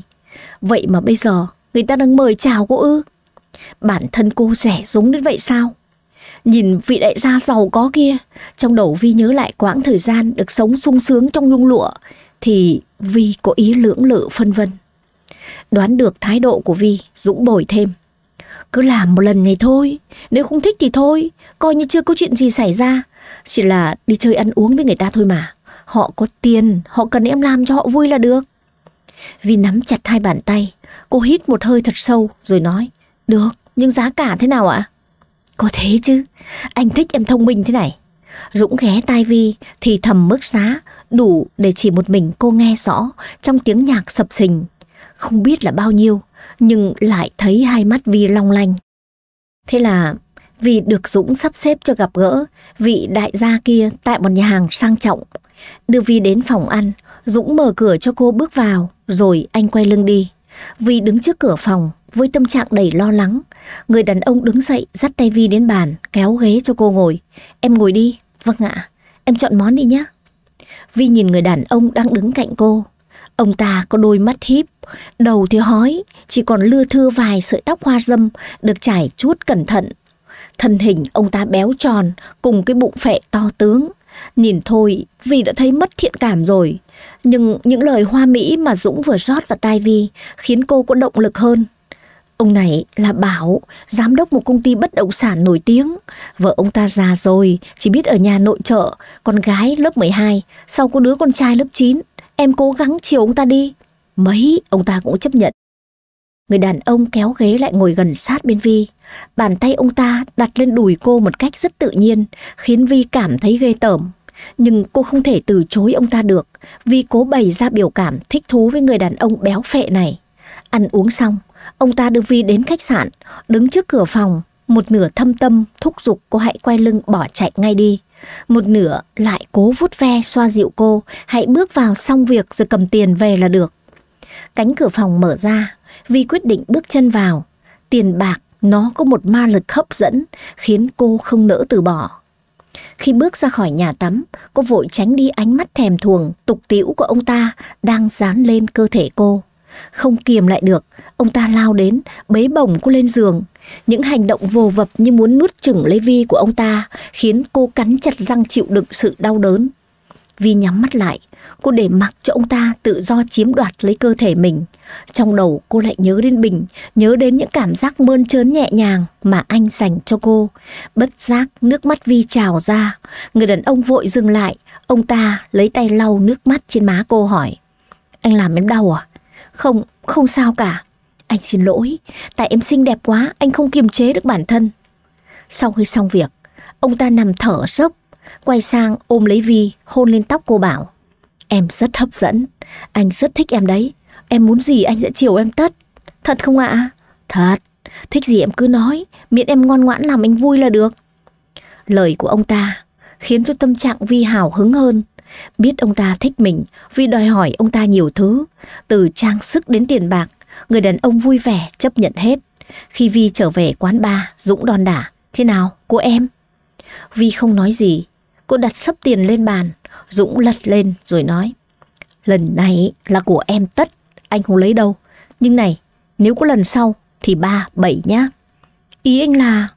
Vậy mà bây giờ người ta đang mời chào cô ư? Bản thân cô rẻ rúng đến vậy sao? Nhìn vị đại gia giàu có kia, trong đầu Vi nhớ lại quãng thời gian được sống sung sướng trong nhung lụa, thì Vi có ý lưỡng lự phân vân. Đoán được thái độ của Vi, Dũng bồi thêm. Cứ làm một lần này thôi, nếu không thích thì thôi, coi như chưa có chuyện gì xảy ra. Chỉ là đi chơi ăn uống với người ta thôi mà. Họ có tiền, họ cần em làm cho họ vui là được. Vi nắm chặt hai bàn tay, Cô hít một hơi thật sâu rồi nói Được, nhưng giá cả thế nào ạ? Có thế chứ, anh thích em thông minh thế này Dũng ghé tai Vi thì thầm mức giá Đủ để chỉ một mình cô nghe rõ Trong tiếng nhạc sập sình Không biết là bao nhiêu Nhưng lại thấy hai mắt Vi long lanh Thế là vì được Dũng sắp xếp cho gặp gỡ vị đại gia kia tại một nhà hàng sang trọng. Đưa Vi đến phòng ăn, Dũng mở cửa cho cô bước vào, rồi anh quay lưng đi. Vi đứng trước cửa phòng với tâm trạng đầy lo lắng. Người đàn ông đứng dậy dắt tay Vi đến bàn, kéo ghế cho cô ngồi. Em ngồi đi. Vâng ạ, em chọn món đi nhé. Vi nhìn người đàn ông đang đứng cạnh cô. Ông ta có đôi mắt híp, đầu thì hói, chỉ còn lưa thưa vài sợi tóc hoa dâm được trải chuốt cẩn thận. Thân hình ông ta béo tròn cùng cái bụng phệ to tướng, Nhìn thôi, Vi đã thấy mất thiện cảm rồi. Nhưng những lời hoa mỹ mà Dũng vừa rót vào tai Vi khiến cô có động lực hơn. Ông này là Bảo, giám đốc một công ty bất động sản nổi tiếng. Vợ ông ta già rồi, chỉ biết ở nhà nội trợ, con gái lớp 12, sau có đứa con trai lớp 9. Em cố gắng chiều ông ta đi. Mấy, ông ta cũng chấp nhận. Người đàn ông kéo ghế lại ngồi gần sát bên Vi. Bàn tay ông ta đặt lên đùi cô một cách rất tự nhiên, khiến Vi cảm thấy ghê tởm. Nhưng cô không thể từ chối ông ta được, Vi cố bày ra biểu cảm thích thú với người đàn ông béo phệ này. Ăn uống xong, ông ta đưa Vi đến khách sạn, đứng trước cửa phòng, một nửa thâm tâm thúc giục cô hãy quay lưng bỏ chạy ngay đi. Một nửa lại cố vút ve xoa dịu cô, hãy bước vào xong việc rồi cầm tiền về là được. Cánh cửa phòng mở ra, Vi quyết định bước chân vào. Tiền bạc nó có một ma lực hấp dẫn khiến cô không nỡ từ bỏ. Khi bước ra khỏi nhà tắm, cô vội tránh đi ánh mắt thèm thuồng, tục tĩu của ông ta đang dán lên cơ thể cô. Không kiềm lại được, ông ta lao đến, bế bổng cô lên giường. Những hành động vồ vập như muốn nuốt chửng lấy Vi của ông ta khiến cô cắn chặt răng chịu đựng sự đau đớn. Vi nhắm mắt lại, Cô để mặc cho ông ta tự do chiếm đoạt lấy cơ thể mình. Trong đầu cô lại nhớ đến Bình, nhớ đến những cảm giác mơn trớn nhẹ nhàng mà anh dành cho cô. Bất giác nước mắt Vi trào ra. Người đàn ông vội dừng lại, ông ta lấy tay lau nước mắt trên má cô hỏi. Anh làm em đau à? Không, không sao cả. Anh xin lỗi, tại em xinh đẹp quá, anh không kiềm chế được bản thân. Sau khi xong việc, ông ta nằm thở sốc, quay sang ôm lấy Vi, hôn lên tóc cô bảo. Em rất hấp dẫn, anh rất thích em đấy. Em muốn gì anh sẽ chiều em tất. Thật không ạ? À? Thật, thích gì em cứ nói, miễn em ngoan ngoãn làm anh vui là được. Lời của ông ta khiến cho tâm trạng Vi hào hứng hơn. Biết ông ta thích mình vì đòi hỏi ông ta nhiều thứ, từ trang sức đến tiền bạc, người đàn ông vui vẻ chấp nhận hết. Khi Vi trở về quán bar, Dũng đòn đả. Thế nào, cô em? Vi không nói gì, cô đặt sấp tiền lên bàn. Dũng lật lên rồi nói Lần này là của em tất Anh không lấy đâu Nhưng này nếu có lần sau Thì ba bảy nhá Ý anh là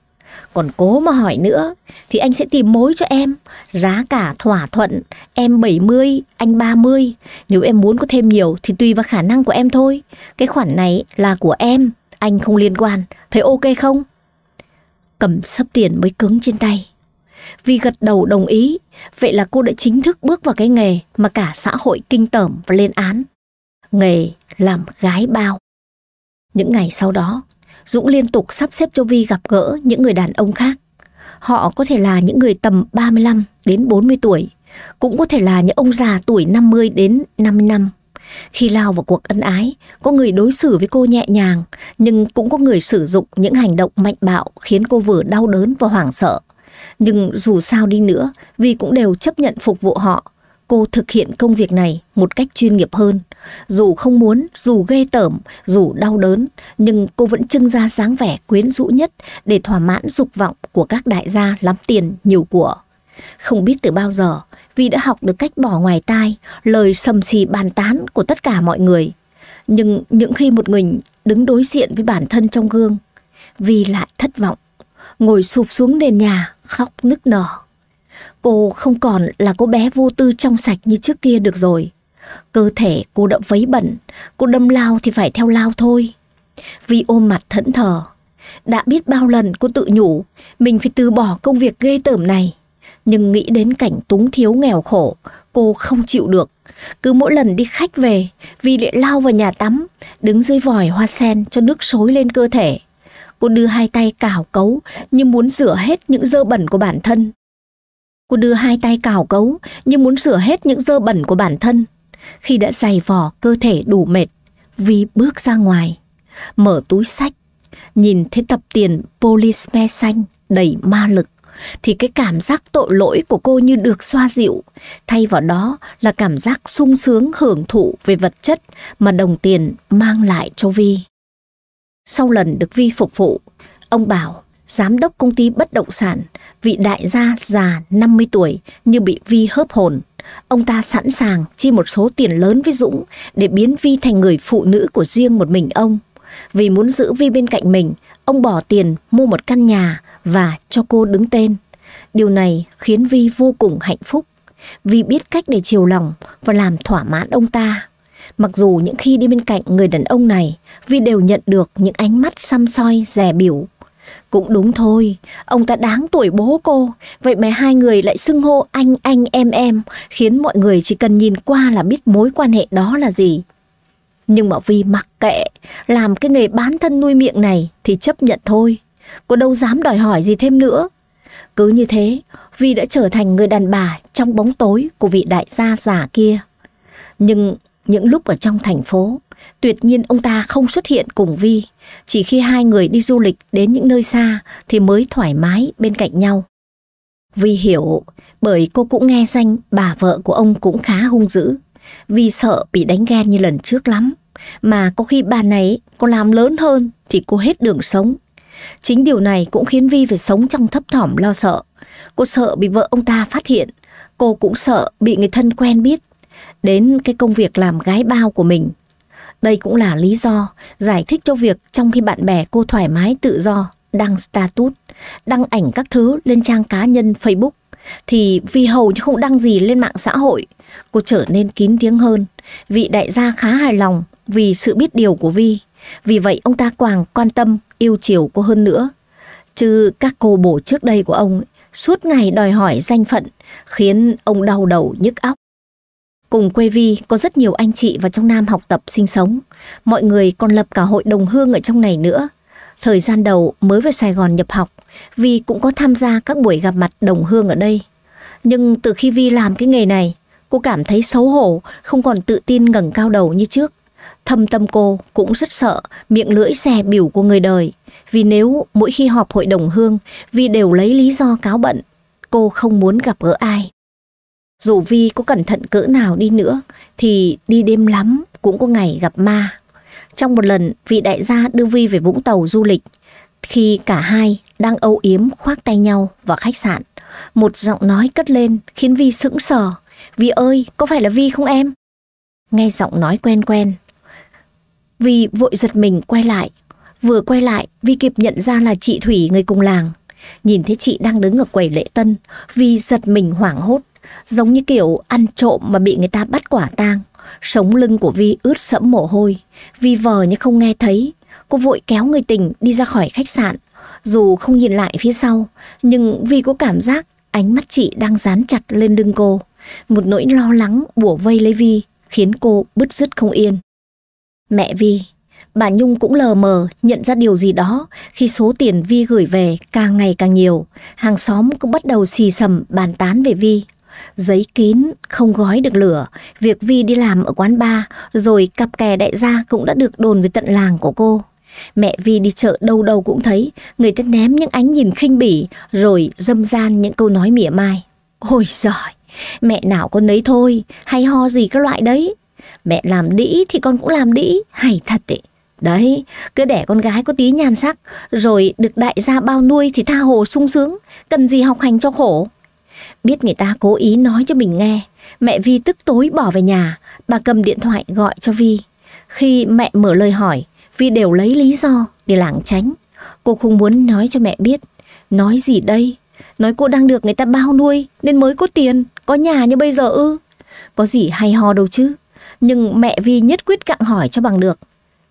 Còn cố mà hỏi nữa Thì anh sẽ tìm mối cho em Giá cả thỏa thuận Em 70 anh 30 Nếu em muốn có thêm nhiều Thì tùy vào khả năng của em thôi Cái khoản này là của em Anh không liên quan Thấy ok không Cầm sấp tiền mới cứng trên tay vì gật đầu đồng ý, vậy là cô đã chính thức bước vào cái nghề mà cả xã hội kinh tởm và lên án. Nghề làm gái bao. Những ngày sau đó, Dũng liên tục sắp xếp cho Vi gặp gỡ những người đàn ông khác. Họ có thể là những người tầm 35 đến 40 tuổi, cũng có thể là những ông già tuổi 50 đến 50 năm. Khi lao vào cuộc ân ái, có người đối xử với cô nhẹ nhàng, nhưng cũng có người sử dụng những hành động mạnh bạo khiến cô vừa đau đớn và hoảng sợ, nhưng dù sao đi nữa, Vi cũng đều chấp nhận phục vụ họ. Cô thực hiện công việc này một cách chuyên nghiệp hơn. Dù không muốn, dù ghê tởm, dù đau đớn, nhưng cô vẫn trưng ra dáng vẻ quyến rũ nhất để thỏa mãn dục vọng của các đại gia lắm tiền nhiều của. Không biết từ bao giờ, Vi đã học được cách bỏ ngoài tai lời sầm xì bàn tán của tất cả mọi người. Nhưng những khi một người đứng đối diện với bản thân trong gương, Vi lại thất vọng ngồi sụp xuống nền nhà khóc nức nở. Cô không còn là cô bé vô tư trong sạch như trước kia được rồi. Cơ thể cô đã vấy bẩn, cô đâm lao thì phải theo lao thôi. Vi ôm mặt thẫn thờ. Đã biết bao lần cô tự nhủ, mình phải từ bỏ công việc ghê tởm này. Nhưng nghĩ đến cảnh túng thiếu nghèo khổ, cô không chịu được. Cứ mỗi lần đi khách về, Vi lại lao vào nhà tắm, đứng dưới vòi hoa sen cho nước sối lên cơ thể. Cô đưa hai tay cào cấu như muốn rửa hết những dơ bẩn của bản thân. Cô đưa hai tay cào cấu như muốn rửa hết những dơ bẩn của bản thân. Khi đã dày vò cơ thể đủ mệt, Vi bước ra ngoài, mở túi sách, nhìn thấy tập tiền polisme xanh đầy ma lực thì cái cảm giác tội lỗi của cô như được xoa dịu, thay vào đó là cảm giác sung sướng hưởng thụ về vật chất mà đồng tiền mang lại cho Vi. Sau lần được Vi phục vụ, ông bảo giám đốc công ty bất động sản, vị đại gia già 50 tuổi như bị Vi hớp hồn. Ông ta sẵn sàng chi một số tiền lớn với Dũng để biến Vi thành người phụ nữ của riêng một mình ông. Vì muốn giữ Vi bên cạnh mình, ông bỏ tiền mua một căn nhà và cho cô đứng tên. Điều này khiến Vi vô cùng hạnh phúc. Vi biết cách để chiều lòng và làm thỏa mãn ông ta. Mặc dù những khi đi bên cạnh người đàn ông này, Vi đều nhận được những ánh mắt xăm soi, rẻ biểu. Cũng đúng thôi, ông ta đáng tuổi bố cô, vậy mà hai người lại xưng hô anh anh em em, khiến mọi người chỉ cần nhìn qua là biết mối quan hệ đó là gì. Nhưng mà Vi mặc kệ, làm cái nghề bán thân nuôi miệng này thì chấp nhận thôi. Cô đâu dám đòi hỏi gì thêm nữa. Cứ như thế, Vi đã trở thành người đàn bà trong bóng tối của vị đại gia giả kia. Nhưng những lúc ở trong thành phố, tuyệt nhiên ông ta không xuất hiện cùng Vi. Chỉ khi hai người đi du lịch đến những nơi xa thì mới thoải mái bên cạnh nhau. Vi hiểu, bởi cô cũng nghe danh bà vợ của ông cũng khá hung dữ. Vi sợ bị đánh ghen như lần trước lắm. Mà có khi bà này có làm lớn hơn thì cô hết đường sống. Chính điều này cũng khiến Vi phải sống trong thấp thỏm lo sợ. Cô sợ bị vợ ông ta phát hiện. Cô cũng sợ bị người thân quen biết đến cái công việc làm gái bao của mình. Đây cũng là lý do giải thích cho việc trong khi bạn bè cô thoải mái tự do đăng status, đăng ảnh các thứ lên trang cá nhân Facebook thì vì hầu như không đăng gì lên mạng xã hội, cô trở nên kín tiếng hơn. Vị đại gia khá hài lòng vì sự biết điều của Vi. Vì vậy ông ta càng quan tâm, yêu chiều cô hơn nữa. Chứ các cô bổ trước đây của ông suốt ngày đòi hỏi danh phận khiến ông đau đầu nhức óc. Cùng quê Vi có rất nhiều anh chị vào trong Nam học tập sinh sống. Mọi người còn lập cả hội đồng hương ở trong này nữa. Thời gian đầu mới về Sài Gòn nhập học, Vi cũng có tham gia các buổi gặp mặt đồng hương ở đây. Nhưng từ khi Vi làm cái nghề này, cô cảm thấy xấu hổ, không còn tự tin ngẩng cao đầu như trước. Thâm tâm cô cũng rất sợ miệng lưỡi xè biểu của người đời, vì nếu mỗi khi họp hội đồng hương, Vi đều lấy lý do cáo bận, cô không muốn gặp gỡ ai. Dù Vi có cẩn thận cỡ nào đi nữa thì đi đêm lắm cũng có ngày gặp ma. Trong một lần, vị đại gia đưa Vi về Vũng Tàu du lịch. Khi cả hai đang âu yếm khoác tay nhau vào khách sạn, một giọng nói cất lên khiến Vi sững sờ. Vi ơi, có phải là Vi không em? Nghe giọng nói quen quen. Vi vội giật mình quay lại. Vừa quay lại, Vi kịp nhận ra là chị Thủy người cùng làng. Nhìn thấy chị đang đứng ở quầy lễ tân, Vi giật mình hoảng hốt giống như kiểu ăn trộm mà bị người ta bắt quả tang. Sống lưng của Vi ướt sẫm mồ hôi, Vi vờ như không nghe thấy. Cô vội kéo người tình đi ra khỏi khách sạn. Dù không nhìn lại phía sau, nhưng Vi có cảm giác ánh mắt chị đang dán chặt lên lưng cô. Một nỗi lo lắng bủa vây lấy Vi khiến cô bứt rứt không yên. Mẹ Vi, bà Nhung cũng lờ mờ nhận ra điều gì đó khi số tiền Vi gửi về càng ngày càng nhiều. Hàng xóm cũng bắt đầu xì sầm bàn tán về Vi giấy kín không gói được lửa, việc Vi đi làm ở quán bar rồi cặp kè đại gia cũng đã được đồn với tận làng của cô. Mẹ Vi đi chợ đâu đâu cũng thấy, người ta ném những ánh nhìn khinh bỉ rồi dâm gian những câu nói mỉa mai. Ôi giời, mẹ nào con nấy thôi, hay ho gì các loại đấy. Mẹ làm đĩ thì con cũng làm đĩ, hay thật ấy. Đấy, cứ để con gái có tí nhan sắc, rồi được đại gia bao nuôi thì tha hồ sung sướng, cần gì học hành cho khổ. Biết người ta cố ý nói cho mình nghe, mẹ Vi tức tối bỏ về nhà, bà cầm điện thoại gọi cho Vi. Khi mẹ mở lời hỏi, Vi đều lấy lý do để lảng tránh. Cô không muốn nói cho mẹ biết. Nói gì đây? Nói cô đang được người ta bao nuôi nên mới có tiền, có nhà như bây giờ ư. Có gì hay ho đâu chứ. Nhưng mẹ Vi nhất quyết cặn hỏi cho bằng được.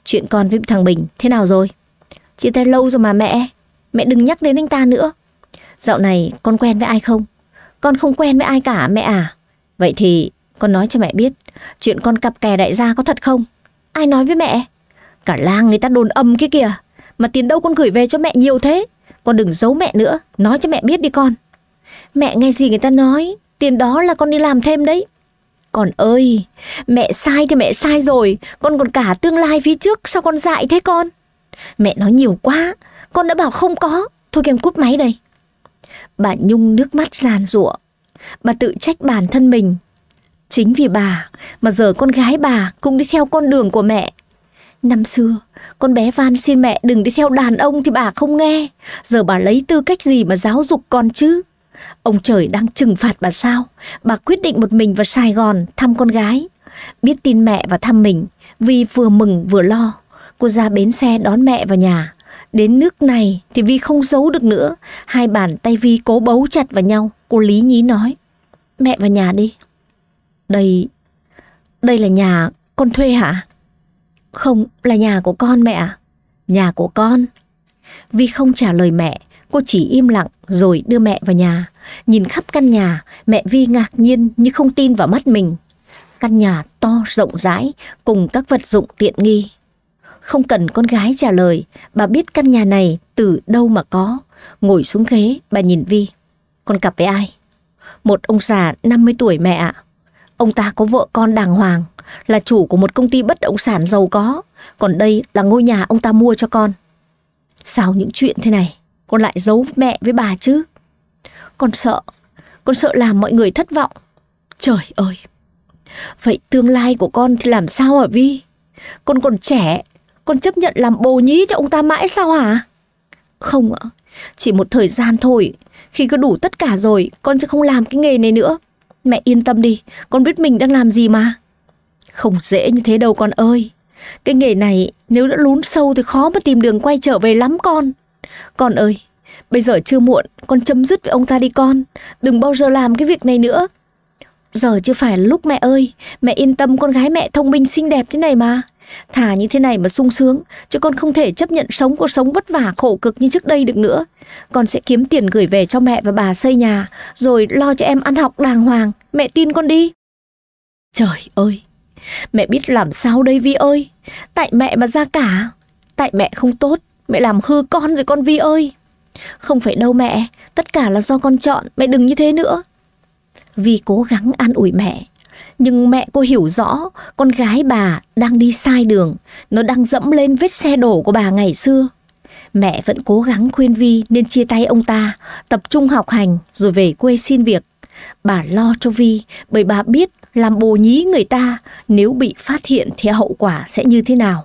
Chuyện con với thằng Bình thế nào rồi? Chia tay lâu rồi mà mẹ. Mẹ đừng nhắc đến anh ta nữa. Dạo này con quen với ai không? Con không quen với ai cả mẹ à Vậy thì con nói cho mẹ biết Chuyện con cặp kè đại gia có thật không Ai nói với mẹ Cả làng người ta đồn âm kia kìa Mà tiền đâu con gửi về cho mẹ nhiều thế Con đừng giấu mẹ nữa Nói cho mẹ biết đi con Mẹ nghe gì người ta nói Tiền đó là con đi làm thêm đấy Con ơi Mẹ sai thì mẹ sai rồi Con còn cả tương lai phía trước Sao con dại thế con Mẹ nói nhiều quá Con đã bảo không có Thôi kèm cút máy đây Bà Nhung nước mắt giàn rụa. Bà tự trách bản thân mình. Chính vì bà mà giờ con gái bà cũng đi theo con đường của mẹ. Năm xưa, con bé van xin mẹ đừng đi theo đàn ông thì bà không nghe. Giờ bà lấy tư cách gì mà giáo dục con chứ? Ông trời đang trừng phạt bà sao? Bà quyết định một mình vào Sài Gòn thăm con gái. Biết tin mẹ và thăm mình, vì vừa mừng vừa lo. Cô ra bến xe đón mẹ vào nhà. Đến nước này thì Vi không giấu được nữa. Hai bàn tay Vi cố bấu chặt vào nhau. Cô Lý nhí nói. Mẹ vào nhà đi. Đây... Đây là nhà con thuê hả? Không, là nhà của con mẹ ạ. Nhà của con. Vi không trả lời mẹ. Cô chỉ im lặng rồi đưa mẹ vào nhà. Nhìn khắp căn nhà, mẹ Vi ngạc nhiên như không tin vào mắt mình. Căn nhà to rộng rãi cùng các vật dụng tiện nghi. Không cần con gái trả lời, bà biết căn nhà này từ đâu mà có. Ngồi xuống ghế, bà nhìn Vi. Con cặp với ai? Một ông già 50 tuổi mẹ ạ. Ông ta có vợ con đàng hoàng, là chủ của một công ty bất động sản giàu có. Còn đây là ngôi nhà ông ta mua cho con. Sao những chuyện thế này, con lại giấu mẹ với bà chứ? Con sợ, con sợ làm mọi người thất vọng. Trời ơi! Vậy tương lai của con thì làm sao hả Vi? Con còn trẻ, con chấp nhận làm bồ nhí cho ông ta mãi sao hả? Không ạ, chỉ một thời gian thôi. Khi có đủ tất cả rồi, con sẽ không làm cái nghề này nữa. Mẹ yên tâm đi, con biết mình đang làm gì mà. Không dễ như thế đâu con ơi. Cái nghề này nếu đã lún sâu thì khó mà tìm đường quay trở về lắm con. Con ơi, bây giờ chưa muộn, con chấm dứt với ông ta đi con. Đừng bao giờ làm cái việc này nữa. Giờ chưa phải lúc mẹ ơi, mẹ yên tâm con gái mẹ thông minh xinh đẹp thế này mà. Thà như thế này mà sung sướng, chứ con không thể chấp nhận sống cuộc sống vất vả khổ cực như trước đây được nữa. Con sẽ kiếm tiền gửi về cho mẹ và bà xây nhà, rồi lo cho em ăn học đàng hoàng. Mẹ tin con đi. Trời ơi, mẹ biết làm sao đây Vi ơi. Tại mẹ mà ra cả. Tại mẹ không tốt, mẹ làm hư con rồi con Vi ơi. Không phải đâu mẹ, tất cả là do con chọn, mẹ đừng như thế nữa. Vi cố gắng an ủi mẹ, nhưng mẹ cô hiểu rõ con gái bà đang đi sai đường, nó đang dẫm lên vết xe đổ của bà ngày xưa. Mẹ vẫn cố gắng khuyên Vi nên chia tay ông ta, tập trung học hành rồi về quê xin việc. Bà lo cho Vi bởi bà biết làm bồ nhí người ta nếu bị phát hiện thì hậu quả sẽ như thế nào.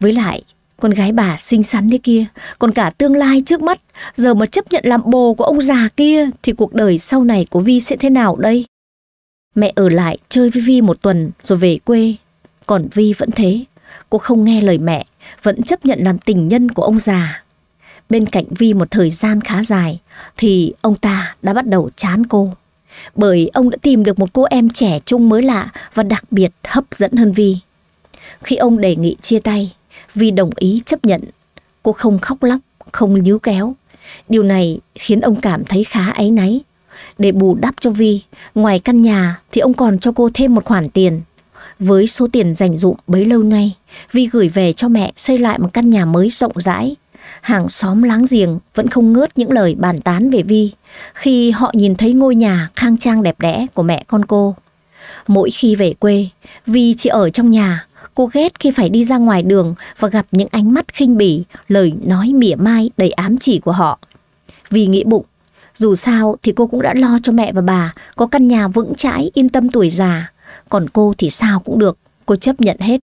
Với lại, con gái bà xinh xắn thế kia, còn cả tương lai trước mắt, giờ mà chấp nhận làm bồ của ông già kia thì cuộc đời sau này của Vi sẽ thế nào đây? Mẹ ở lại chơi với Vi một tuần rồi về quê. Còn Vi vẫn thế. Cô không nghe lời mẹ, vẫn chấp nhận làm tình nhân của ông già. Bên cạnh Vi một thời gian khá dài thì ông ta đã bắt đầu chán cô. Bởi ông đã tìm được một cô em trẻ trung mới lạ và đặc biệt hấp dẫn hơn Vi. Khi ông đề nghị chia tay, Vi đồng ý chấp nhận. Cô không khóc lóc, không níu kéo. Điều này khiến ông cảm thấy khá áy náy để bù đắp cho Vi, ngoài căn nhà thì ông còn cho cô thêm một khoản tiền. Với số tiền dành dụm bấy lâu nay, Vi gửi về cho mẹ xây lại một căn nhà mới rộng rãi. Hàng xóm láng giềng vẫn không ngớt những lời bàn tán về Vi khi họ nhìn thấy ngôi nhà khang trang đẹp đẽ của mẹ con cô. Mỗi khi về quê, Vi chỉ ở trong nhà, cô ghét khi phải đi ra ngoài đường và gặp những ánh mắt khinh bỉ, lời nói mỉa mai đầy ám chỉ của họ. Vì nghĩ bụng, dù sao thì cô cũng đã lo cho mẹ và bà có căn nhà vững chãi, yên tâm tuổi già. Còn cô thì sao cũng được, cô chấp nhận hết.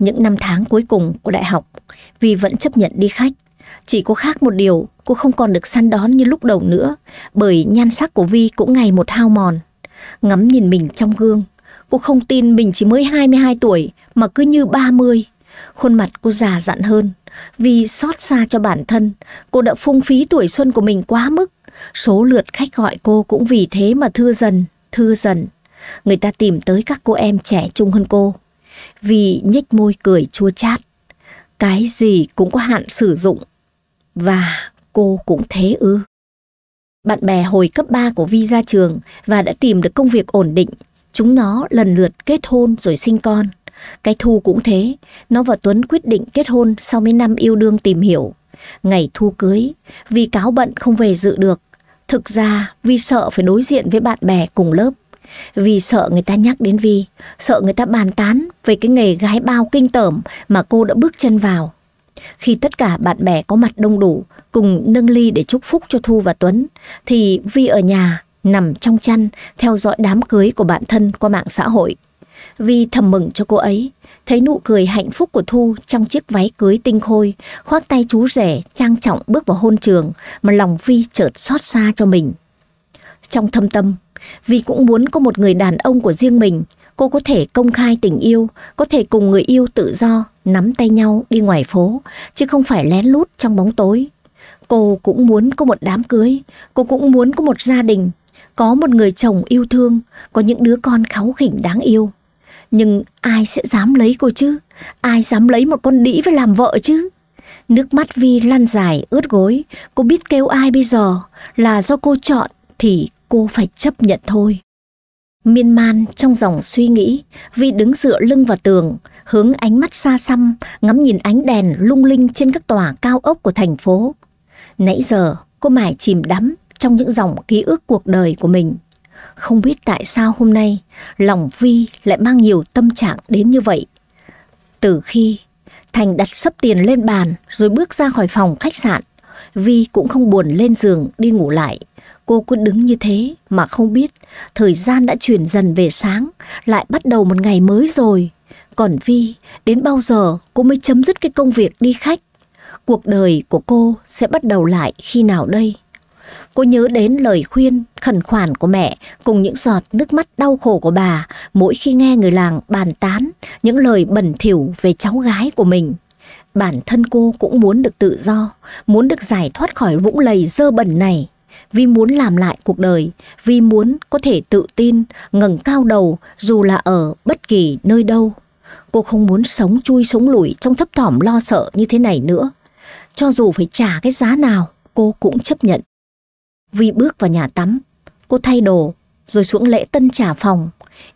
Những năm tháng cuối cùng của đại học, Vi vẫn chấp nhận đi khách. Chỉ có khác một điều, cô không còn được săn đón như lúc đầu nữa, bởi nhan sắc của Vi cũng ngày một hao mòn. Ngắm nhìn mình trong gương, cô không tin mình chỉ mới 22 tuổi mà cứ như 30. Khuôn mặt cô già dặn hơn, vì xót xa cho bản thân, cô đã phung phí tuổi xuân của mình quá mức. Số lượt khách gọi cô cũng vì thế mà thưa dần, thưa dần. Người ta tìm tới các cô em trẻ trung hơn cô. Vì nhếch môi cười chua chát. Cái gì cũng có hạn sử dụng. Và cô cũng thế ư. Bạn bè hồi cấp 3 của Vi ra trường và đã tìm được công việc ổn định. Chúng nó lần lượt kết hôn rồi sinh con. Cái Thu cũng thế, nó và Tuấn quyết định kết hôn sau mấy năm yêu đương tìm hiểu. Ngày Thu cưới, vì cáo bận không về dự được, Thực ra Vi sợ phải đối diện với bạn bè cùng lớp Vì sợ người ta nhắc đến Vi Sợ người ta bàn tán về cái nghề gái bao kinh tởm mà cô đã bước chân vào Khi tất cả bạn bè có mặt đông đủ Cùng nâng ly để chúc phúc cho Thu và Tuấn Thì Vi ở nhà nằm trong chăn theo dõi đám cưới của bạn thân qua mạng xã hội Vi thầm mừng cho cô ấy, thấy nụ cười hạnh phúc của Thu trong chiếc váy cưới tinh khôi, khoác tay chú rể trang trọng bước vào hôn trường mà lòng Vi chợt xót xa cho mình. Trong thâm tâm, Vi cũng muốn có một người đàn ông của riêng mình, cô có thể công khai tình yêu, có thể cùng người yêu tự do, nắm tay nhau đi ngoài phố, chứ không phải lén lút trong bóng tối. Cô cũng muốn có một đám cưới, cô cũng muốn có một gia đình, có một người chồng yêu thương, có những đứa con kháu khỉnh đáng yêu. Nhưng ai sẽ dám lấy cô chứ? Ai dám lấy một con đĩ với làm vợ chứ? Nước mắt Vi lăn dài ướt gối, cô biết kêu ai bây giờ, là do cô chọn thì cô phải chấp nhận thôi. Miên man trong dòng suy nghĩ, Vi đứng dựa lưng vào tường, hướng ánh mắt xa xăm, ngắm nhìn ánh đèn lung linh trên các tòa cao ốc của thành phố. Nãy giờ, cô mải chìm đắm trong những dòng ký ức cuộc đời của mình. Không biết tại sao hôm nay lòng Vi lại mang nhiều tâm trạng đến như vậy. Từ khi Thành đặt sấp tiền lên bàn rồi bước ra khỏi phòng khách sạn, Vi cũng không buồn lên giường đi ngủ lại. Cô cứ đứng như thế mà không biết thời gian đã chuyển dần về sáng, lại bắt đầu một ngày mới rồi. Còn Vi, đến bao giờ cô mới chấm dứt cái công việc đi khách? Cuộc đời của cô sẽ bắt đầu lại khi nào đây? Cô nhớ đến lời khuyên khẩn khoản của mẹ cùng những giọt nước mắt đau khổ của bà mỗi khi nghe người làng bàn tán những lời bẩn thỉu về cháu gái của mình. Bản thân cô cũng muốn được tự do, muốn được giải thoát khỏi vũng lầy dơ bẩn này. Vì muốn làm lại cuộc đời, vì muốn có thể tự tin, ngẩng cao đầu dù là ở bất kỳ nơi đâu. Cô không muốn sống chui sống lủi trong thấp thỏm lo sợ như thế này nữa. Cho dù phải trả cái giá nào, cô cũng chấp nhận. Vi bước vào nhà tắm, cô thay đồ, rồi xuống lễ tân trả phòng,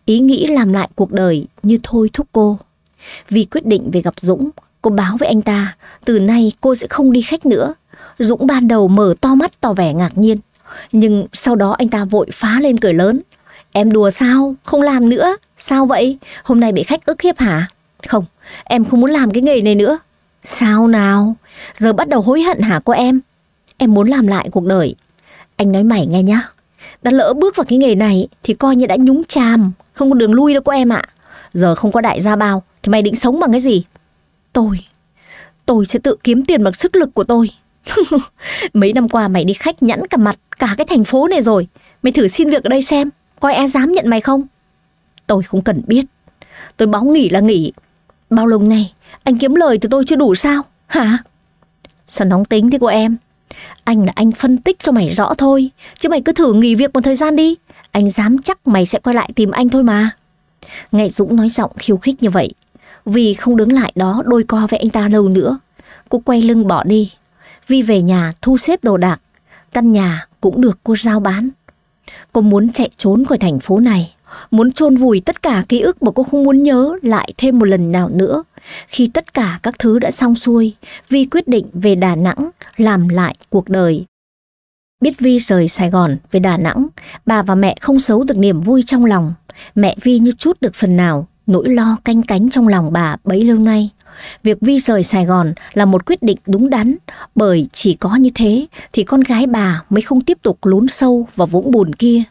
ý nghĩ làm lại cuộc đời như thôi thúc cô. Vì quyết định về gặp Dũng, cô báo với anh ta, từ nay cô sẽ không đi khách nữa. Dũng ban đầu mở to mắt tỏ vẻ ngạc nhiên, nhưng sau đó anh ta vội phá lên cười lớn. Em đùa sao? Không làm nữa. Sao vậy? Hôm nay bị khách ức hiếp hả? Không, em không muốn làm cái nghề này nữa. Sao nào? Giờ bắt đầu hối hận hả cô em? Em muốn làm lại cuộc đời anh nói mày nghe nhá, đã lỡ bước vào cái nghề này thì coi như đã nhúng chàm, không có đường lui đâu cô em ạ. À. Giờ không có đại gia bao thì mày định sống bằng cái gì? Tôi, tôi sẽ tự kiếm tiền bằng sức lực của tôi. Mấy năm qua mày đi khách nhẵn cả mặt cả cái thành phố này rồi. Mày thử xin việc ở đây xem, coi ai dám nhận mày không? Tôi không cần biết. Tôi báo nghỉ là nghỉ. Bao lâu nay, anh kiếm lời từ tôi chưa đủ sao? Hả? Sao nóng tính thế cô em? Anh là anh phân tích cho mày rõ thôi, chứ mày cứ thử nghỉ việc một thời gian đi. Anh dám chắc mày sẽ quay lại tìm anh thôi mà. Ngày Dũng nói giọng khiêu khích như vậy. Vì không đứng lại đó đôi co với anh ta lâu nữa. Cô quay lưng bỏ đi. Vi về nhà thu xếp đồ đạc. Căn nhà cũng được cô giao bán. Cô muốn chạy trốn khỏi thành phố này. Muốn chôn vùi tất cả ký ức mà cô không muốn nhớ lại thêm một lần nào nữa. Khi tất cả các thứ đã xong xuôi, Vi quyết định về Đà Nẵng làm lại cuộc đời. Biết Vi rời Sài Gòn về Đà Nẵng, bà và mẹ không xấu được niềm vui trong lòng. Mẹ Vi như chút được phần nào, nỗi lo canh cánh trong lòng bà bấy lâu nay. Việc Vi rời Sài Gòn là một quyết định đúng đắn, bởi chỉ có như thế thì con gái bà mới không tiếp tục lún sâu vào vũng bùn kia.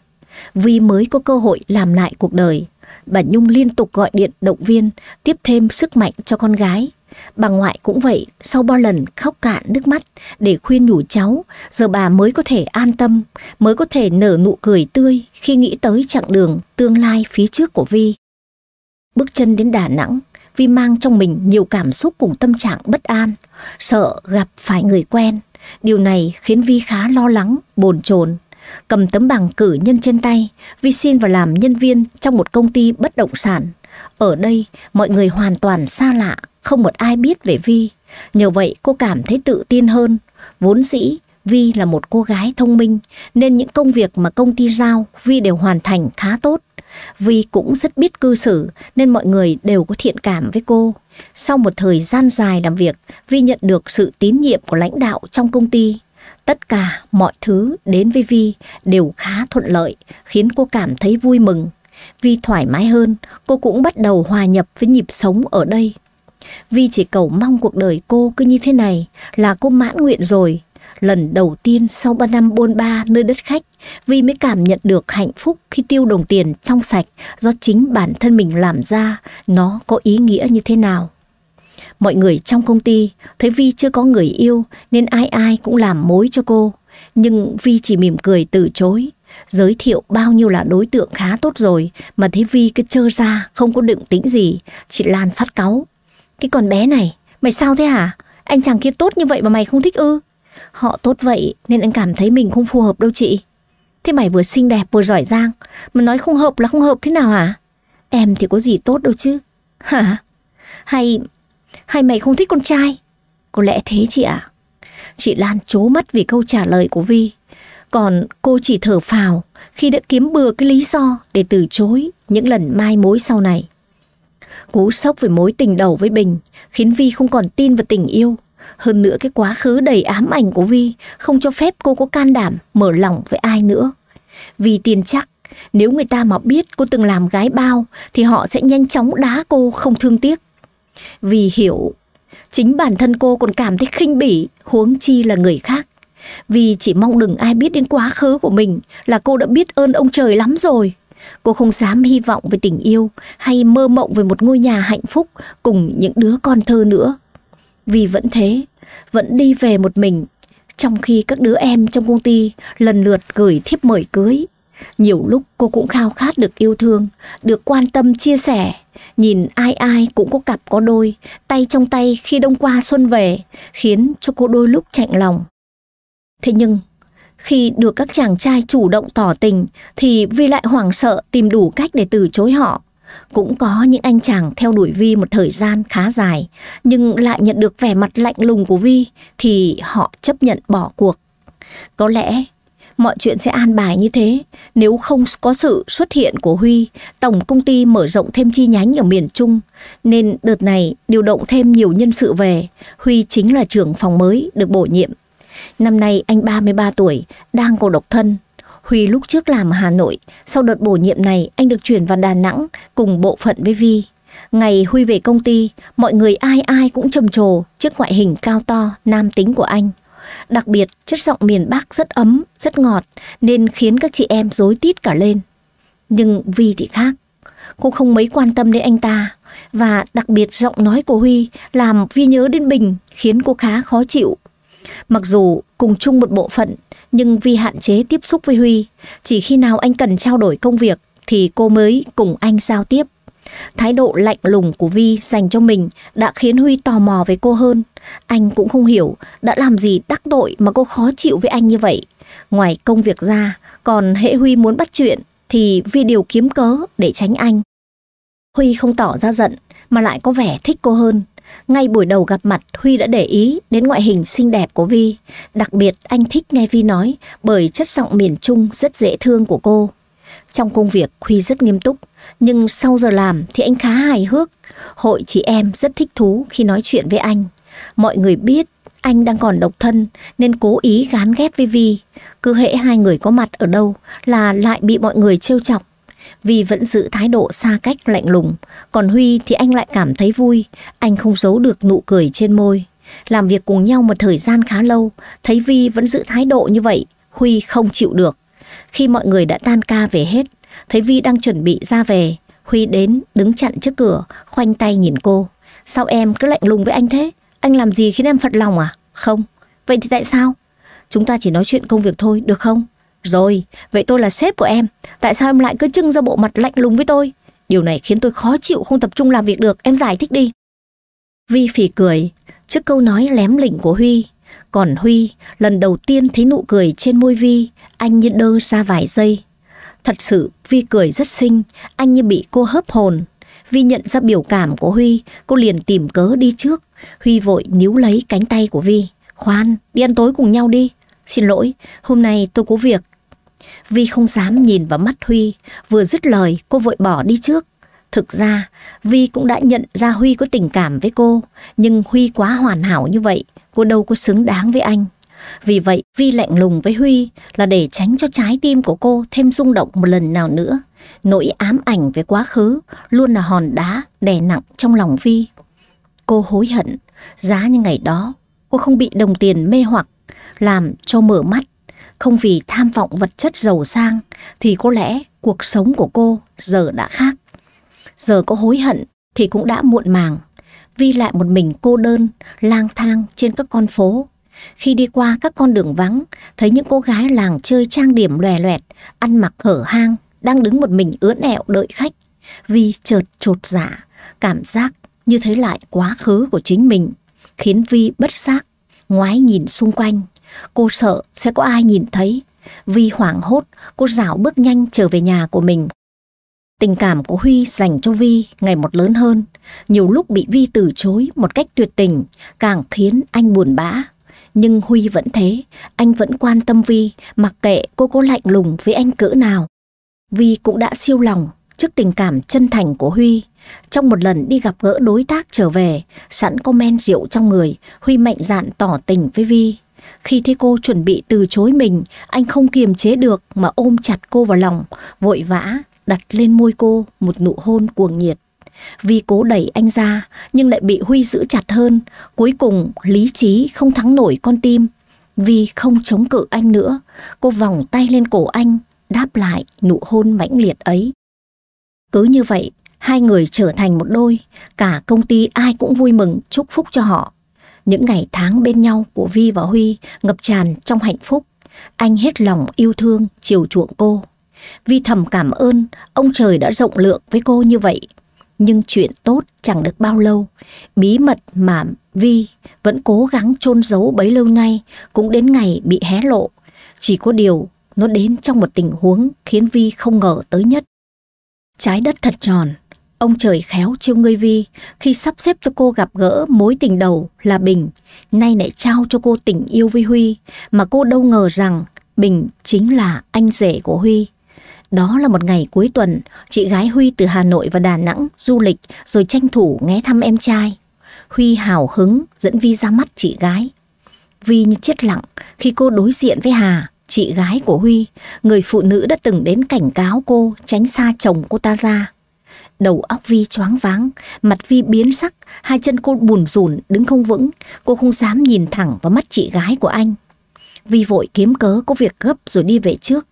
Vi mới có cơ hội làm lại cuộc đời bà Nhung liên tục gọi điện động viên, tiếp thêm sức mạnh cho con gái. Bà ngoại cũng vậy, sau bao lần khóc cạn nước mắt để khuyên nhủ cháu, giờ bà mới có thể an tâm, mới có thể nở nụ cười tươi khi nghĩ tới chặng đường tương lai phía trước của Vi. Bước chân đến Đà Nẵng, Vi mang trong mình nhiều cảm xúc cùng tâm trạng bất an, sợ gặp phải người quen. Điều này khiến Vi khá lo lắng, bồn chồn cầm tấm bằng cử nhân trên tay, Vi xin vào làm nhân viên trong một công ty bất động sản. Ở đây, mọi người hoàn toàn xa lạ, không một ai biết về Vi. Nhờ vậy cô cảm thấy tự tin hơn. Vốn dĩ, Vi là một cô gái thông minh, nên những công việc mà công ty giao, Vi đều hoàn thành khá tốt. Vi cũng rất biết cư xử, nên mọi người đều có thiện cảm với cô. Sau một thời gian dài làm việc, Vi nhận được sự tín nhiệm của lãnh đạo trong công ty. Tất cả mọi thứ đến với Vi đều khá thuận lợi, khiến cô cảm thấy vui mừng. Vi thoải mái hơn, cô cũng bắt đầu hòa nhập với nhịp sống ở đây. Vi chỉ cầu mong cuộc đời cô cứ như thế này là cô mãn nguyện rồi. Lần đầu tiên sau 3 năm buôn ba nơi đất khách, Vi mới cảm nhận được hạnh phúc khi tiêu đồng tiền trong sạch do chính bản thân mình làm ra, nó có ý nghĩa như thế nào. Mọi người trong công ty thấy Vi chưa có người yêu nên ai ai cũng làm mối cho cô. Nhưng Vi chỉ mỉm cười từ chối. Giới thiệu bao nhiêu là đối tượng khá tốt rồi mà thấy Vi cứ trơ ra không có định tính gì. Chị Lan phát cáu. Cái con bé này, mày sao thế hả? Anh chàng kia tốt như vậy mà mày không thích ư? Họ tốt vậy nên anh cảm thấy mình không phù hợp đâu chị. Thế mày vừa xinh đẹp vừa giỏi giang Mà nói không hợp là không hợp thế nào hả Em thì có gì tốt đâu chứ Hả Hay hay mày không thích con trai? Có lẽ thế chị ạ. À? Chị Lan chố mắt vì câu trả lời của Vi. Còn cô chỉ thở phào khi đã kiếm bừa cái lý do để từ chối những lần mai mối sau này. Cú sốc về mối tình đầu với Bình khiến Vi không còn tin vào tình yêu. Hơn nữa cái quá khứ đầy ám ảnh của Vi không cho phép cô có can đảm mở lòng với ai nữa. Vi tin chắc nếu người ta mà biết cô từng làm gái bao thì họ sẽ nhanh chóng đá cô không thương tiếc. Vì hiểu, chính bản thân cô còn cảm thấy khinh bỉ, huống chi là người khác. Vì chỉ mong đừng ai biết đến quá khứ của mình là cô đã biết ơn ông trời lắm rồi. Cô không dám hy vọng về tình yêu hay mơ mộng về một ngôi nhà hạnh phúc cùng những đứa con thơ nữa. Vì vẫn thế, vẫn đi về một mình, trong khi các đứa em trong công ty lần lượt gửi thiếp mời cưới nhiều lúc cô cũng khao khát được yêu thương, được quan tâm chia sẻ. Nhìn ai ai cũng có cặp có đôi, tay trong tay khi đông qua xuân về, khiến cho cô đôi lúc chạnh lòng. Thế nhưng, khi được các chàng trai chủ động tỏ tình thì Vi lại hoảng sợ tìm đủ cách để từ chối họ. Cũng có những anh chàng theo đuổi Vi một thời gian khá dài, nhưng lại nhận được vẻ mặt lạnh lùng của Vi thì họ chấp nhận bỏ cuộc. Có lẽ Mọi chuyện sẽ an bài như thế. Nếu không có sự xuất hiện của Huy, tổng công ty mở rộng thêm chi nhánh ở miền Trung. Nên đợt này điều động thêm nhiều nhân sự về. Huy chính là trưởng phòng mới được bổ nhiệm. Năm nay anh 33 tuổi, đang còn độc thân. Huy lúc trước làm ở Hà Nội, sau đợt bổ nhiệm này anh được chuyển vào Đà Nẵng cùng bộ phận với Vi. Ngày Huy về công ty, mọi người ai ai cũng trầm trồ trước ngoại hình cao to, nam tính của anh. Đặc biệt, chất giọng miền Bắc rất ấm, rất ngọt nên khiến các chị em rối tít cả lên. Nhưng Vi thì khác, cô không mấy quan tâm đến anh ta và đặc biệt giọng nói của Huy làm Vi nhớ đến Bình khiến cô khá khó chịu. Mặc dù cùng chung một bộ phận nhưng Vi hạn chế tiếp xúc với Huy, chỉ khi nào anh cần trao đổi công việc thì cô mới cùng anh giao tiếp. Thái độ lạnh lùng của Vi dành cho mình đã khiến Huy tò mò với cô hơn. Anh cũng không hiểu đã làm gì đắc tội mà cô khó chịu với anh như vậy. Ngoài công việc ra, còn hệ Huy muốn bắt chuyện thì Vi đều kiếm cớ để tránh anh. Huy không tỏ ra giận mà lại có vẻ thích cô hơn. Ngay buổi đầu gặp mặt Huy đã để ý đến ngoại hình xinh đẹp của Vi. Đặc biệt anh thích nghe Vi nói bởi chất giọng miền trung rất dễ thương của cô. Trong công việc Huy rất nghiêm túc, nhưng sau giờ làm thì anh khá hài hước. Hội chị em rất thích thú khi nói chuyện với anh. Mọi người biết anh đang còn độc thân nên cố ý gán ghép với Vi. Cứ hễ hai người có mặt ở đâu là lại bị mọi người trêu chọc. Vi vẫn giữ thái độ xa cách lạnh lùng, còn Huy thì anh lại cảm thấy vui, anh không giấu được nụ cười trên môi. Làm việc cùng nhau một thời gian khá lâu, thấy Vi vẫn giữ thái độ như vậy, Huy không chịu được. Khi mọi người đã tan ca về hết, Thấy Vi đang chuẩn bị ra về, Huy đến đứng chặn trước cửa, khoanh tay nhìn cô. Sao em cứ lạnh lùng với anh thế? Anh làm gì khiến em phật lòng à? Không. Vậy thì tại sao? Chúng ta chỉ nói chuyện công việc thôi, được không? Rồi, vậy tôi là sếp của em. Tại sao em lại cứ trưng ra bộ mặt lạnh lùng với tôi? Điều này khiến tôi khó chịu không tập trung làm việc được, em giải thích đi. Vi phỉ cười, trước câu nói lém lỉnh của Huy. Còn Huy, lần đầu tiên thấy nụ cười trên môi Vi, anh như đơ ra vài giây. Thật sự, Vi cười rất xinh, anh như bị cô hớp hồn. Vi nhận ra biểu cảm của Huy, cô liền tìm cớ đi trước. Huy vội níu lấy cánh tay của Vi. Khoan, đi ăn tối cùng nhau đi. Xin lỗi, hôm nay tôi có việc. Vi không dám nhìn vào mắt Huy, vừa dứt lời cô vội bỏ đi trước. Thực ra, Vi cũng đã nhận ra Huy có tình cảm với cô, nhưng Huy quá hoàn hảo như vậy, cô đâu có xứng đáng với anh. Vì vậy, Vi lạnh lùng với Huy là để tránh cho trái tim của cô thêm rung động một lần nào nữa. Nỗi ám ảnh về quá khứ luôn là hòn đá đè nặng trong lòng Vi. Cô hối hận, giá như ngày đó cô không bị đồng tiền mê hoặc, làm cho mở mắt. Không vì tham vọng vật chất giàu sang thì có lẽ cuộc sống của cô giờ đã khác. Giờ có hối hận thì cũng đã muộn màng. Vi lại một mình cô đơn, lang thang trên các con phố, khi đi qua các con đường vắng, thấy những cô gái làng chơi trang điểm lòe loẹt, ăn mặc hở hang, đang đứng một mình ướn ẹo đợi khách. Vi chợt trột dạ, cảm giác như thấy lại quá khứ của chính mình, khiến Vi bất giác, ngoái nhìn xung quanh. Cô sợ sẽ có ai nhìn thấy. Vi hoảng hốt, cô rảo bước nhanh trở về nhà của mình. Tình cảm của Huy dành cho Vi ngày một lớn hơn, nhiều lúc bị Vi từ chối một cách tuyệt tình, càng khiến anh buồn bã. Nhưng Huy vẫn thế, anh vẫn quan tâm Vi, mặc kệ cô có lạnh lùng với anh cỡ nào. Vi cũng đã siêu lòng trước tình cảm chân thành của Huy. Trong một lần đi gặp gỡ đối tác trở về, sẵn có men rượu trong người, Huy mạnh dạn tỏ tình với Vi. Khi thấy cô chuẩn bị từ chối mình, anh không kiềm chế được mà ôm chặt cô vào lòng, vội vã đặt lên môi cô một nụ hôn cuồng nhiệt. Vi cố đẩy anh ra nhưng lại bị Huy giữ chặt hơn. Cuối cùng lý trí không thắng nổi con tim. Vi không chống cự anh nữa. Cô vòng tay lên cổ anh, đáp lại nụ hôn mãnh liệt ấy. Cứ như vậy, hai người trở thành một đôi. Cả công ty ai cũng vui mừng chúc phúc cho họ. Những ngày tháng bên nhau của Vi và Huy ngập tràn trong hạnh phúc. Anh hết lòng yêu thương, chiều chuộng cô. Vi thầm cảm ơn ông trời đã rộng lượng với cô như vậy nhưng chuyện tốt chẳng được bao lâu. Bí mật mà Vi vẫn cố gắng chôn giấu bấy lâu nay cũng đến ngày bị hé lộ. Chỉ có điều nó đến trong một tình huống khiến Vi không ngờ tới nhất. Trái đất thật tròn, ông trời khéo chiêu ngươi Vi khi sắp xếp cho cô gặp gỡ mối tình đầu là Bình, nay lại trao cho cô tình yêu với Huy mà cô đâu ngờ rằng Bình chính là anh rể của Huy. Đó là một ngày cuối tuần, chị gái Huy từ Hà Nội và Đà Nẵng du lịch rồi tranh thủ ghé thăm em trai. Huy hào hứng dẫn Vi ra mắt chị gái. Vi như chết lặng khi cô đối diện với Hà, chị gái của Huy, người phụ nữ đã từng đến cảnh cáo cô tránh xa chồng cô ta ra. Đầu óc Vi choáng váng, mặt Vi biến sắc, hai chân cô bùn rùn, đứng không vững, cô không dám nhìn thẳng vào mắt chị gái của anh. Vi vội kiếm cớ có việc gấp rồi đi về trước,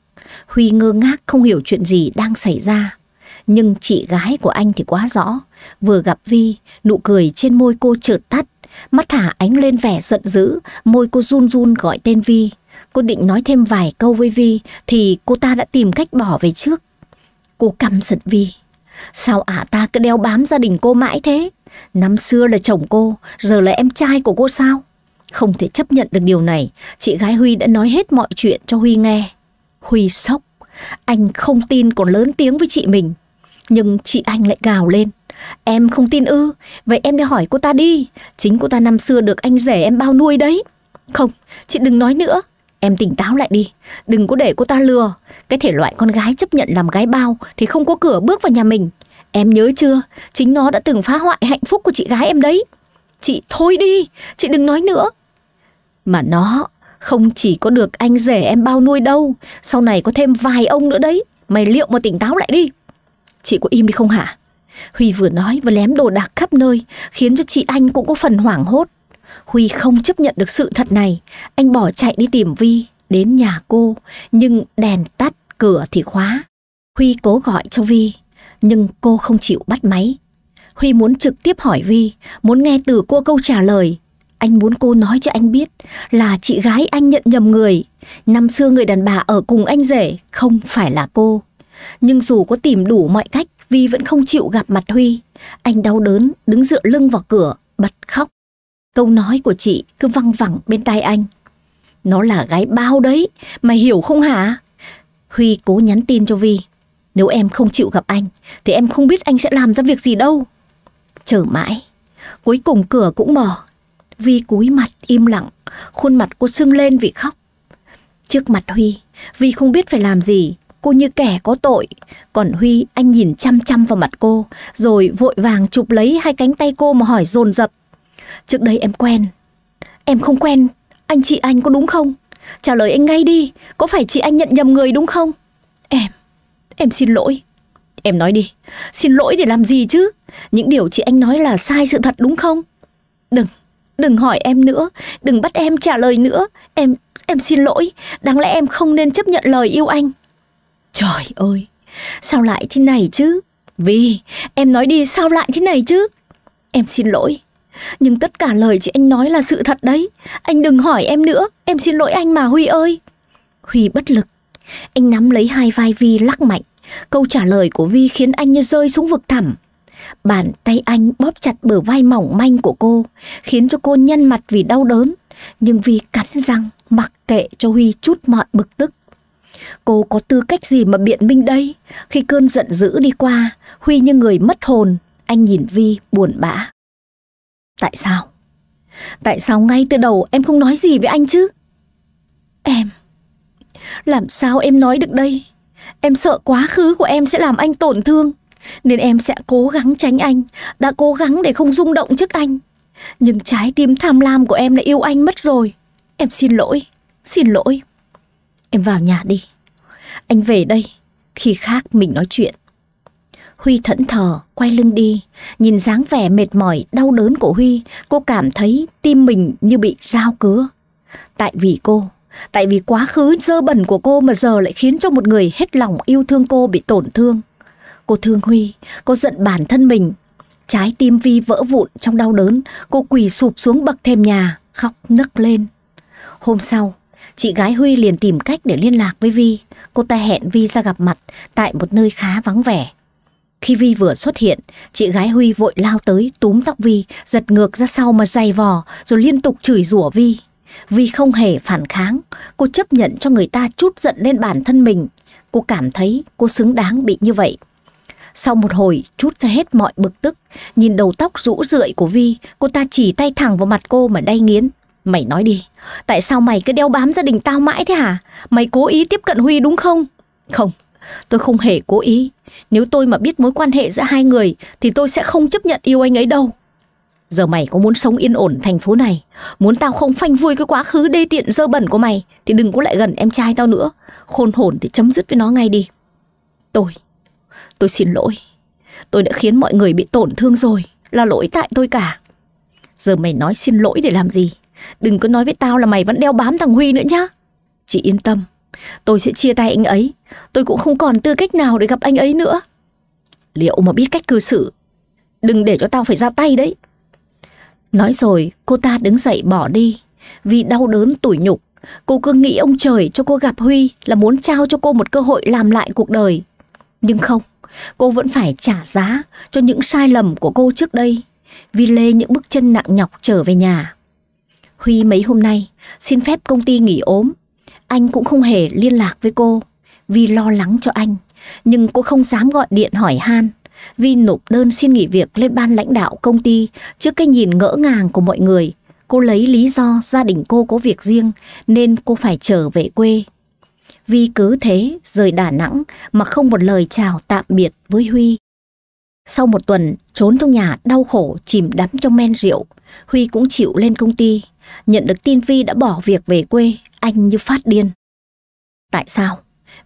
Huy ngơ ngác không hiểu chuyện gì đang xảy ra. Nhưng chị gái của anh thì quá rõ. Vừa gặp Vi, nụ cười trên môi cô chợt tắt. Mắt Thả ánh lên vẻ giận dữ, môi cô run run gọi tên Vi. Cô định nói thêm vài câu với Vi thì cô ta đã tìm cách bỏ về trước. Cô căm giận Vi. Sao ả à ta cứ đeo bám gia đình cô mãi thế? Năm xưa là chồng cô, giờ là em trai của cô sao? Không thể chấp nhận được điều này, chị gái Huy đã nói hết mọi chuyện cho Huy nghe. Huy sốc, anh không tin còn lớn tiếng với chị mình. Nhưng chị anh lại gào lên. Em không tin ư, vậy em đi hỏi cô ta đi. Chính cô ta năm xưa được anh rể em bao nuôi đấy. Không, chị đừng nói nữa. Em tỉnh táo lại đi, đừng có để cô ta lừa. Cái thể loại con gái chấp nhận làm gái bao thì không có cửa bước vào nhà mình. Em nhớ chưa, chính nó đã từng phá hoại hạnh phúc của chị gái em đấy. Chị thôi đi, chị đừng nói nữa. Mà nó không chỉ có được anh rể em bao nuôi đâu, sau này có thêm vài ông nữa đấy. Mày liệu mà tỉnh táo lại đi. Chị có im đi không hả? Huy vừa nói vừa lém đồ đạc khắp nơi, khiến cho chị Anh cũng có phần hoảng hốt. Huy không chấp nhận được sự thật này, anh bỏ chạy đi tìm Vi, đến nhà cô, nhưng đèn tắt, cửa thì khóa. Huy cố gọi cho Vi, nhưng cô không chịu bắt máy. Huy muốn trực tiếp hỏi Vi, muốn nghe từ cô câu trả lời, anh muốn cô nói cho anh biết là chị gái anh nhận nhầm người. Năm xưa người đàn bà ở cùng anh rể không phải là cô. Nhưng dù có tìm đủ mọi cách, Vi vẫn không chịu gặp mặt Huy. Anh đau đớn, đứng dựa lưng vào cửa, bật khóc. Câu nói của chị cứ văng vẳng bên tai anh. Nó là gái bao đấy, mày hiểu không hả? Huy cố nhắn tin cho Vi. Nếu em không chịu gặp anh, thì em không biết anh sẽ làm ra việc gì đâu. Chờ mãi, cuối cùng cửa cũng mở. Vi cúi mặt im lặng, khuôn mặt cô sưng lên vì khóc. Trước mặt Huy, Vi không biết phải làm gì, cô như kẻ có tội. Còn Huy, anh nhìn chăm chăm vào mặt cô, rồi vội vàng chụp lấy hai cánh tay cô mà hỏi dồn dập. Trước đây em quen. Em không quen, anh chị anh có đúng không? Trả lời anh ngay đi, có phải chị anh nhận nhầm người đúng không? Em, em xin lỗi. Em nói đi, xin lỗi để làm gì chứ? Những điều chị anh nói là sai sự thật đúng không? Đừng, đừng hỏi em nữa đừng bắt em trả lời nữa em em xin lỗi đáng lẽ em không nên chấp nhận lời yêu anh trời ơi sao lại thế này chứ vì em nói đi sao lại thế này chứ em xin lỗi nhưng tất cả lời chị anh nói là sự thật đấy anh đừng hỏi em nữa em xin lỗi anh mà huy ơi huy bất lực anh nắm lấy hai vai vi lắc mạnh câu trả lời của vi khiến anh như rơi xuống vực thẳm Bàn tay anh bóp chặt bờ vai mỏng manh của cô, khiến cho cô nhăn mặt vì đau đớn. Nhưng Vi cắn răng, mặc kệ cho Huy chút mọi bực tức. Cô có tư cách gì mà biện minh đây? Khi cơn giận dữ đi qua, Huy như người mất hồn, anh nhìn Vi buồn bã. Tại sao? Tại sao ngay từ đầu em không nói gì với anh chứ? Em... Làm sao em nói được đây? Em sợ quá khứ của em sẽ làm anh tổn thương. Nên em sẽ cố gắng tránh anh Đã cố gắng để không rung động trước anh Nhưng trái tim tham lam của em đã yêu anh mất rồi Em xin lỗi Xin lỗi Em vào nhà đi Anh về đây Khi khác mình nói chuyện Huy thẫn thờ, quay lưng đi, nhìn dáng vẻ mệt mỏi, đau đớn của Huy, cô cảm thấy tim mình như bị dao cứa. Tại vì cô, tại vì quá khứ dơ bẩn của cô mà giờ lại khiến cho một người hết lòng yêu thương cô bị tổn thương. Cô thương Huy, cô giận bản thân mình. Trái tim Vi vỡ vụn trong đau đớn, cô quỳ sụp xuống bậc thềm nhà, khóc nức lên. Hôm sau, chị gái Huy liền tìm cách để liên lạc với Vi. Cô ta hẹn Vi ra gặp mặt tại một nơi khá vắng vẻ. Khi Vi vừa xuất hiện, chị gái Huy vội lao tới túm tóc Vi, giật ngược ra sau mà giày vò, rồi liên tục chửi rủa Vi. Vi không hề phản kháng, cô chấp nhận cho người ta chút giận lên bản thân mình. Cô cảm thấy cô xứng đáng bị như vậy. Sau một hồi, chút ra hết mọi bực tức, nhìn đầu tóc rũ rượi của Vi, cô ta chỉ tay thẳng vào mặt cô mà đay nghiến. Mày nói đi, tại sao mày cứ đeo bám gia đình tao mãi thế hả? Mày cố ý tiếp cận Huy đúng không? Không, tôi không hề cố ý. Nếu tôi mà biết mối quan hệ giữa hai người thì tôi sẽ không chấp nhận yêu anh ấy đâu. Giờ mày có muốn sống yên ổn thành phố này, muốn tao không phanh vui cái quá khứ đê tiện dơ bẩn của mày thì đừng có lại gần em trai tao nữa. Khôn hồn thì chấm dứt với nó ngay đi. Tôi Tôi xin lỗi. Tôi đã khiến mọi người bị tổn thương rồi. Là lỗi tại tôi cả. Giờ mày nói xin lỗi để làm gì? Đừng có nói với tao là mày vẫn đeo bám thằng Huy nữa nhá. Chị yên tâm. Tôi sẽ chia tay anh ấy. Tôi cũng không còn tư cách nào để gặp anh ấy nữa. Liệu mà biết cách cư xử. Đừng để cho tao phải ra tay đấy. Nói rồi cô ta đứng dậy bỏ đi. Vì đau đớn tủi nhục Cô cứ nghĩ ông trời cho cô gặp Huy là muốn trao cho cô một cơ hội làm lại cuộc đời. Nhưng không, cô vẫn phải trả giá cho những sai lầm của cô trước đây vì lê những bước chân nặng nhọc trở về nhà. Huy mấy hôm nay xin phép công ty nghỉ ốm, anh cũng không hề liên lạc với cô vì lo lắng cho anh, nhưng cô không dám gọi điện hỏi han vì nộp đơn xin nghỉ việc lên ban lãnh đạo công ty trước cái nhìn ngỡ ngàng của mọi người. Cô lấy lý do gia đình cô có việc riêng nên cô phải trở về quê Vi cứ thế rời Đà Nẵng mà không một lời chào tạm biệt với Huy. Sau một tuần trốn trong nhà đau khổ chìm đắm trong men rượu, Huy cũng chịu lên công ty. Nhận được tin Vi đã bỏ việc về quê, anh như phát điên. Tại sao?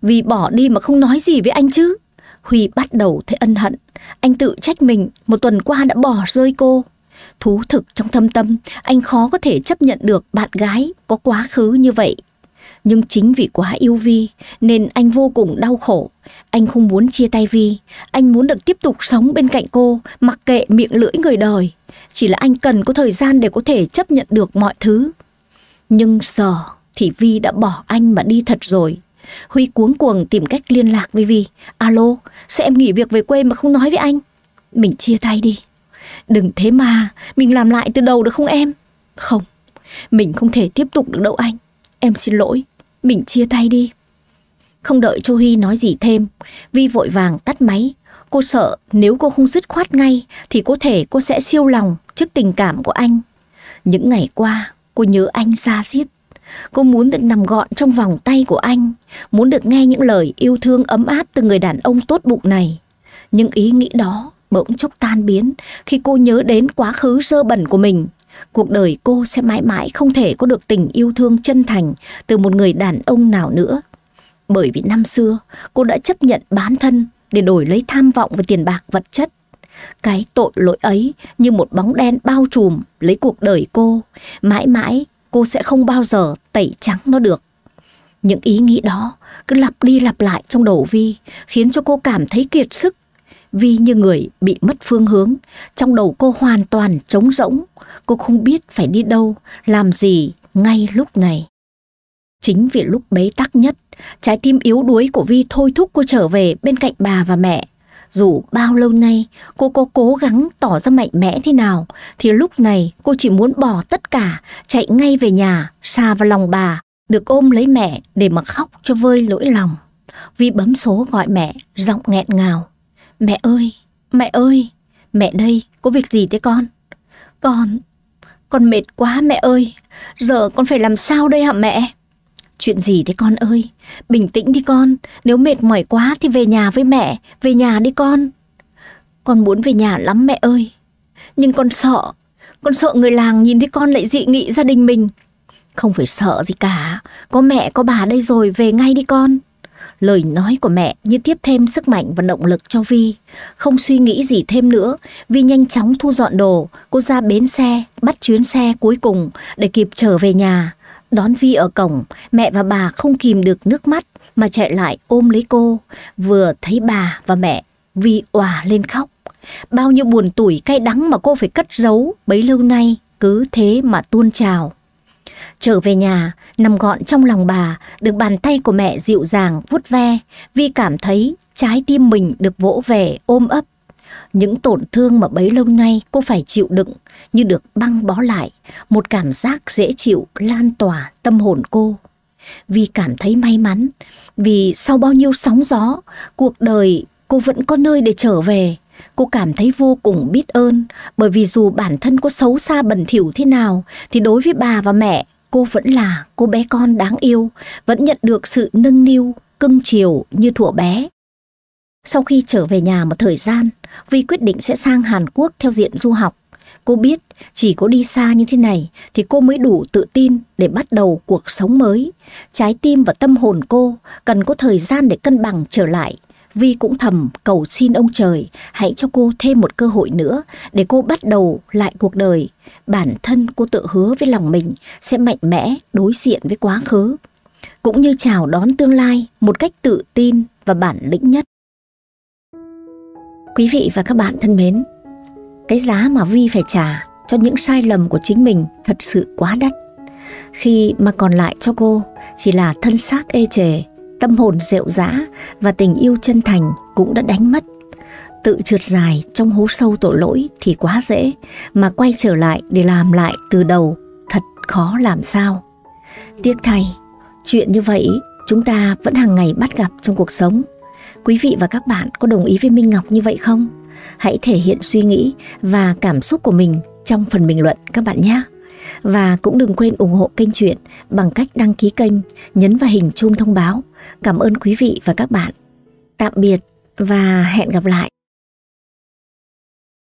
Vì bỏ đi mà không nói gì với anh chứ. Huy bắt đầu thấy ân hận. Anh tự trách mình một tuần qua đã bỏ rơi cô. Thú thực trong thâm tâm, anh khó có thể chấp nhận được bạn gái có quá khứ như vậy. Nhưng chính vì quá yêu Vi nên anh vô cùng đau khổ. Anh không muốn chia tay Vi, anh muốn được tiếp tục sống bên cạnh cô, mặc kệ miệng lưỡi người đời. Chỉ là anh cần có thời gian để có thể chấp nhận được mọi thứ. Nhưng giờ thì Vi đã bỏ anh mà đi thật rồi. Huy cuống cuồng tìm cách liên lạc với Vi. Alo, sao em nghỉ việc về quê mà không nói với anh? Mình chia tay đi. Đừng thế mà, mình làm lại từ đầu được không em? Không, mình không thể tiếp tục được đâu anh. Em xin lỗi, mình chia tay đi. Không đợi Chu Huy nói gì thêm, Vi vội vàng tắt máy. Cô sợ nếu cô không dứt khoát ngay thì có thể cô sẽ siêu lòng trước tình cảm của anh. Những ngày qua, cô nhớ anh xa xiết. Cô muốn được nằm gọn trong vòng tay của anh, muốn được nghe những lời yêu thương ấm áp từ người đàn ông tốt bụng này. Nhưng ý nghĩ đó bỗng chốc tan biến khi cô nhớ đến quá khứ dơ bẩn của mình cuộc đời cô sẽ mãi mãi không thể có được tình yêu thương chân thành từ một người đàn ông nào nữa. Bởi vì năm xưa, cô đã chấp nhận bán thân để đổi lấy tham vọng và tiền bạc vật chất. Cái tội lỗi ấy như một bóng đen bao trùm lấy cuộc đời cô, mãi mãi cô sẽ không bao giờ tẩy trắng nó được. Những ý nghĩ đó cứ lặp đi lặp lại trong đầu Vi, khiến cho cô cảm thấy kiệt sức Vi như người bị mất phương hướng, trong đầu cô hoàn toàn trống rỗng, cô không biết phải đi đâu, làm gì ngay lúc này. Chính vì lúc bế tắc nhất, trái tim yếu đuối của Vi thôi thúc cô trở về bên cạnh bà và mẹ. Dù bao lâu nay cô có cố gắng tỏ ra mạnh mẽ thế nào, thì lúc này cô chỉ muốn bỏ tất cả, chạy ngay về nhà, xa vào lòng bà, được ôm lấy mẹ để mà khóc cho vơi lỗi lòng. Vi bấm số gọi mẹ, giọng nghẹn ngào. Mẹ ơi, mẹ ơi, mẹ đây, có việc gì thế con? Con, con mệt quá mẹ ơi, giờ con phải làm sao đây hả mẹ? Chuyện gì thế con ơi, bình tĩnh đi con, nếu mệt mỏi quá thì về nhà với mẹ, về nhà đi con. Con muốn về nhà lắm mẹ ơi, nhưng con sợ, con sợ người làng nhìn thấy con lại dị nghị gia đình mình. Không phải sợ gì cả, có mẹ có bà đây rồi về ngay đi con. Lời nói của mẹ như tiếp thêm sức mạnh và động lực cho Vi. Không suy nghĩ gì thêm nữa, Vi nhanh chóng thu dọn đồ, cô ra bến xe, bắt chuyến xe cuối cùng để kịp trở về nhà. Đón Vi ở cổng, mẹ và bà không kìm được nước mắt mà chạy lại ôm lấy cô. Vừa thấy bà và mẹ, Vi òa lên khóc. Bao nhiêu buồn tủi cay đắng mà cô phải cất giấu bấy lâu nay cứ thế mà tuôn trào. Trở về nhà, nằm gọn trong lòng bà, được bàn tay của mẹ dịu dàng vuốt ve, Vi cảm thấy trái tim mình được vỗ về ôm ấp. Những tổn thương mà bấy lâu nay cô phải chịu đựng như được băng bó lại, một cảm giác dễ chịu lan tỏa tâm hồn cô. Vi cảm thấy may mắn, vì sau bao nhiêu sóng gió, cuộc đời cô vẫn có nơi để trở về. Cô cảm thấy vô cùng biết ơn bởi vì dù bản thân có xấu xa bẩn thỉu thế nào thì đối với bà và mẹ cô vẫn là cô bé con đáng yêu, vẫn nhận được sự nâng niu, cưng chiều như thuở bé. Sau khi trở về nhà một thời gian, Vi quyết định sẽ sang Hàn Quốc theo diện du học. Cô biết chỉ có đi xa như thế này thì cô mới đủ tự tin để bắt đầu cuộc sống mới. Trái tim và tâm hồn cô cần có thời gian để cân bằng trở lại Vi cũng thầm cầu xin ông trời hãy cho cô thêm một cơ hội nữa để cô bắt đầu lại cuộc đời. Bản thân cô tự hứa với lòng mình sẽ mạnh mẽ đối diện với quá khứ, cũng như chào đón tương lai một cách tự tin và bản lĩnh nhất. Quý vị và các bạn thân mến, cái giá mà Vi phải trả cho những sai lầm của chính mình thật sự quá đắt. Khi mà còn lại cho cô chỉ là thân xác ê chề tâm hồn rệu rã và tình yêu chân thành cũng đã đánh mất. Tự trượt dài trong hố sâu tội lỗi thì quá dễ, mà quay trở lại để làm lại từ đầu thật khó làm sao. Tiếc thay, chuyện như vậy chúng ta vẫn hàng ngày bắt gặp trong cuộc sống. Quý vị và các bạn có đồng ý với Minh Ngọc như vậy không? Hãy thể hiện suy nghĩ và cảm xúc của mình trong phần bình luận các bạn nhé. Và cũng đừng quên ủng hộ kênh truyện bằng cách đăng ký kênh, nhấn vào hình chuông thông báo. Cảm ơn quý vị và các bạn. Tạm biệt và hẹn gặp lại.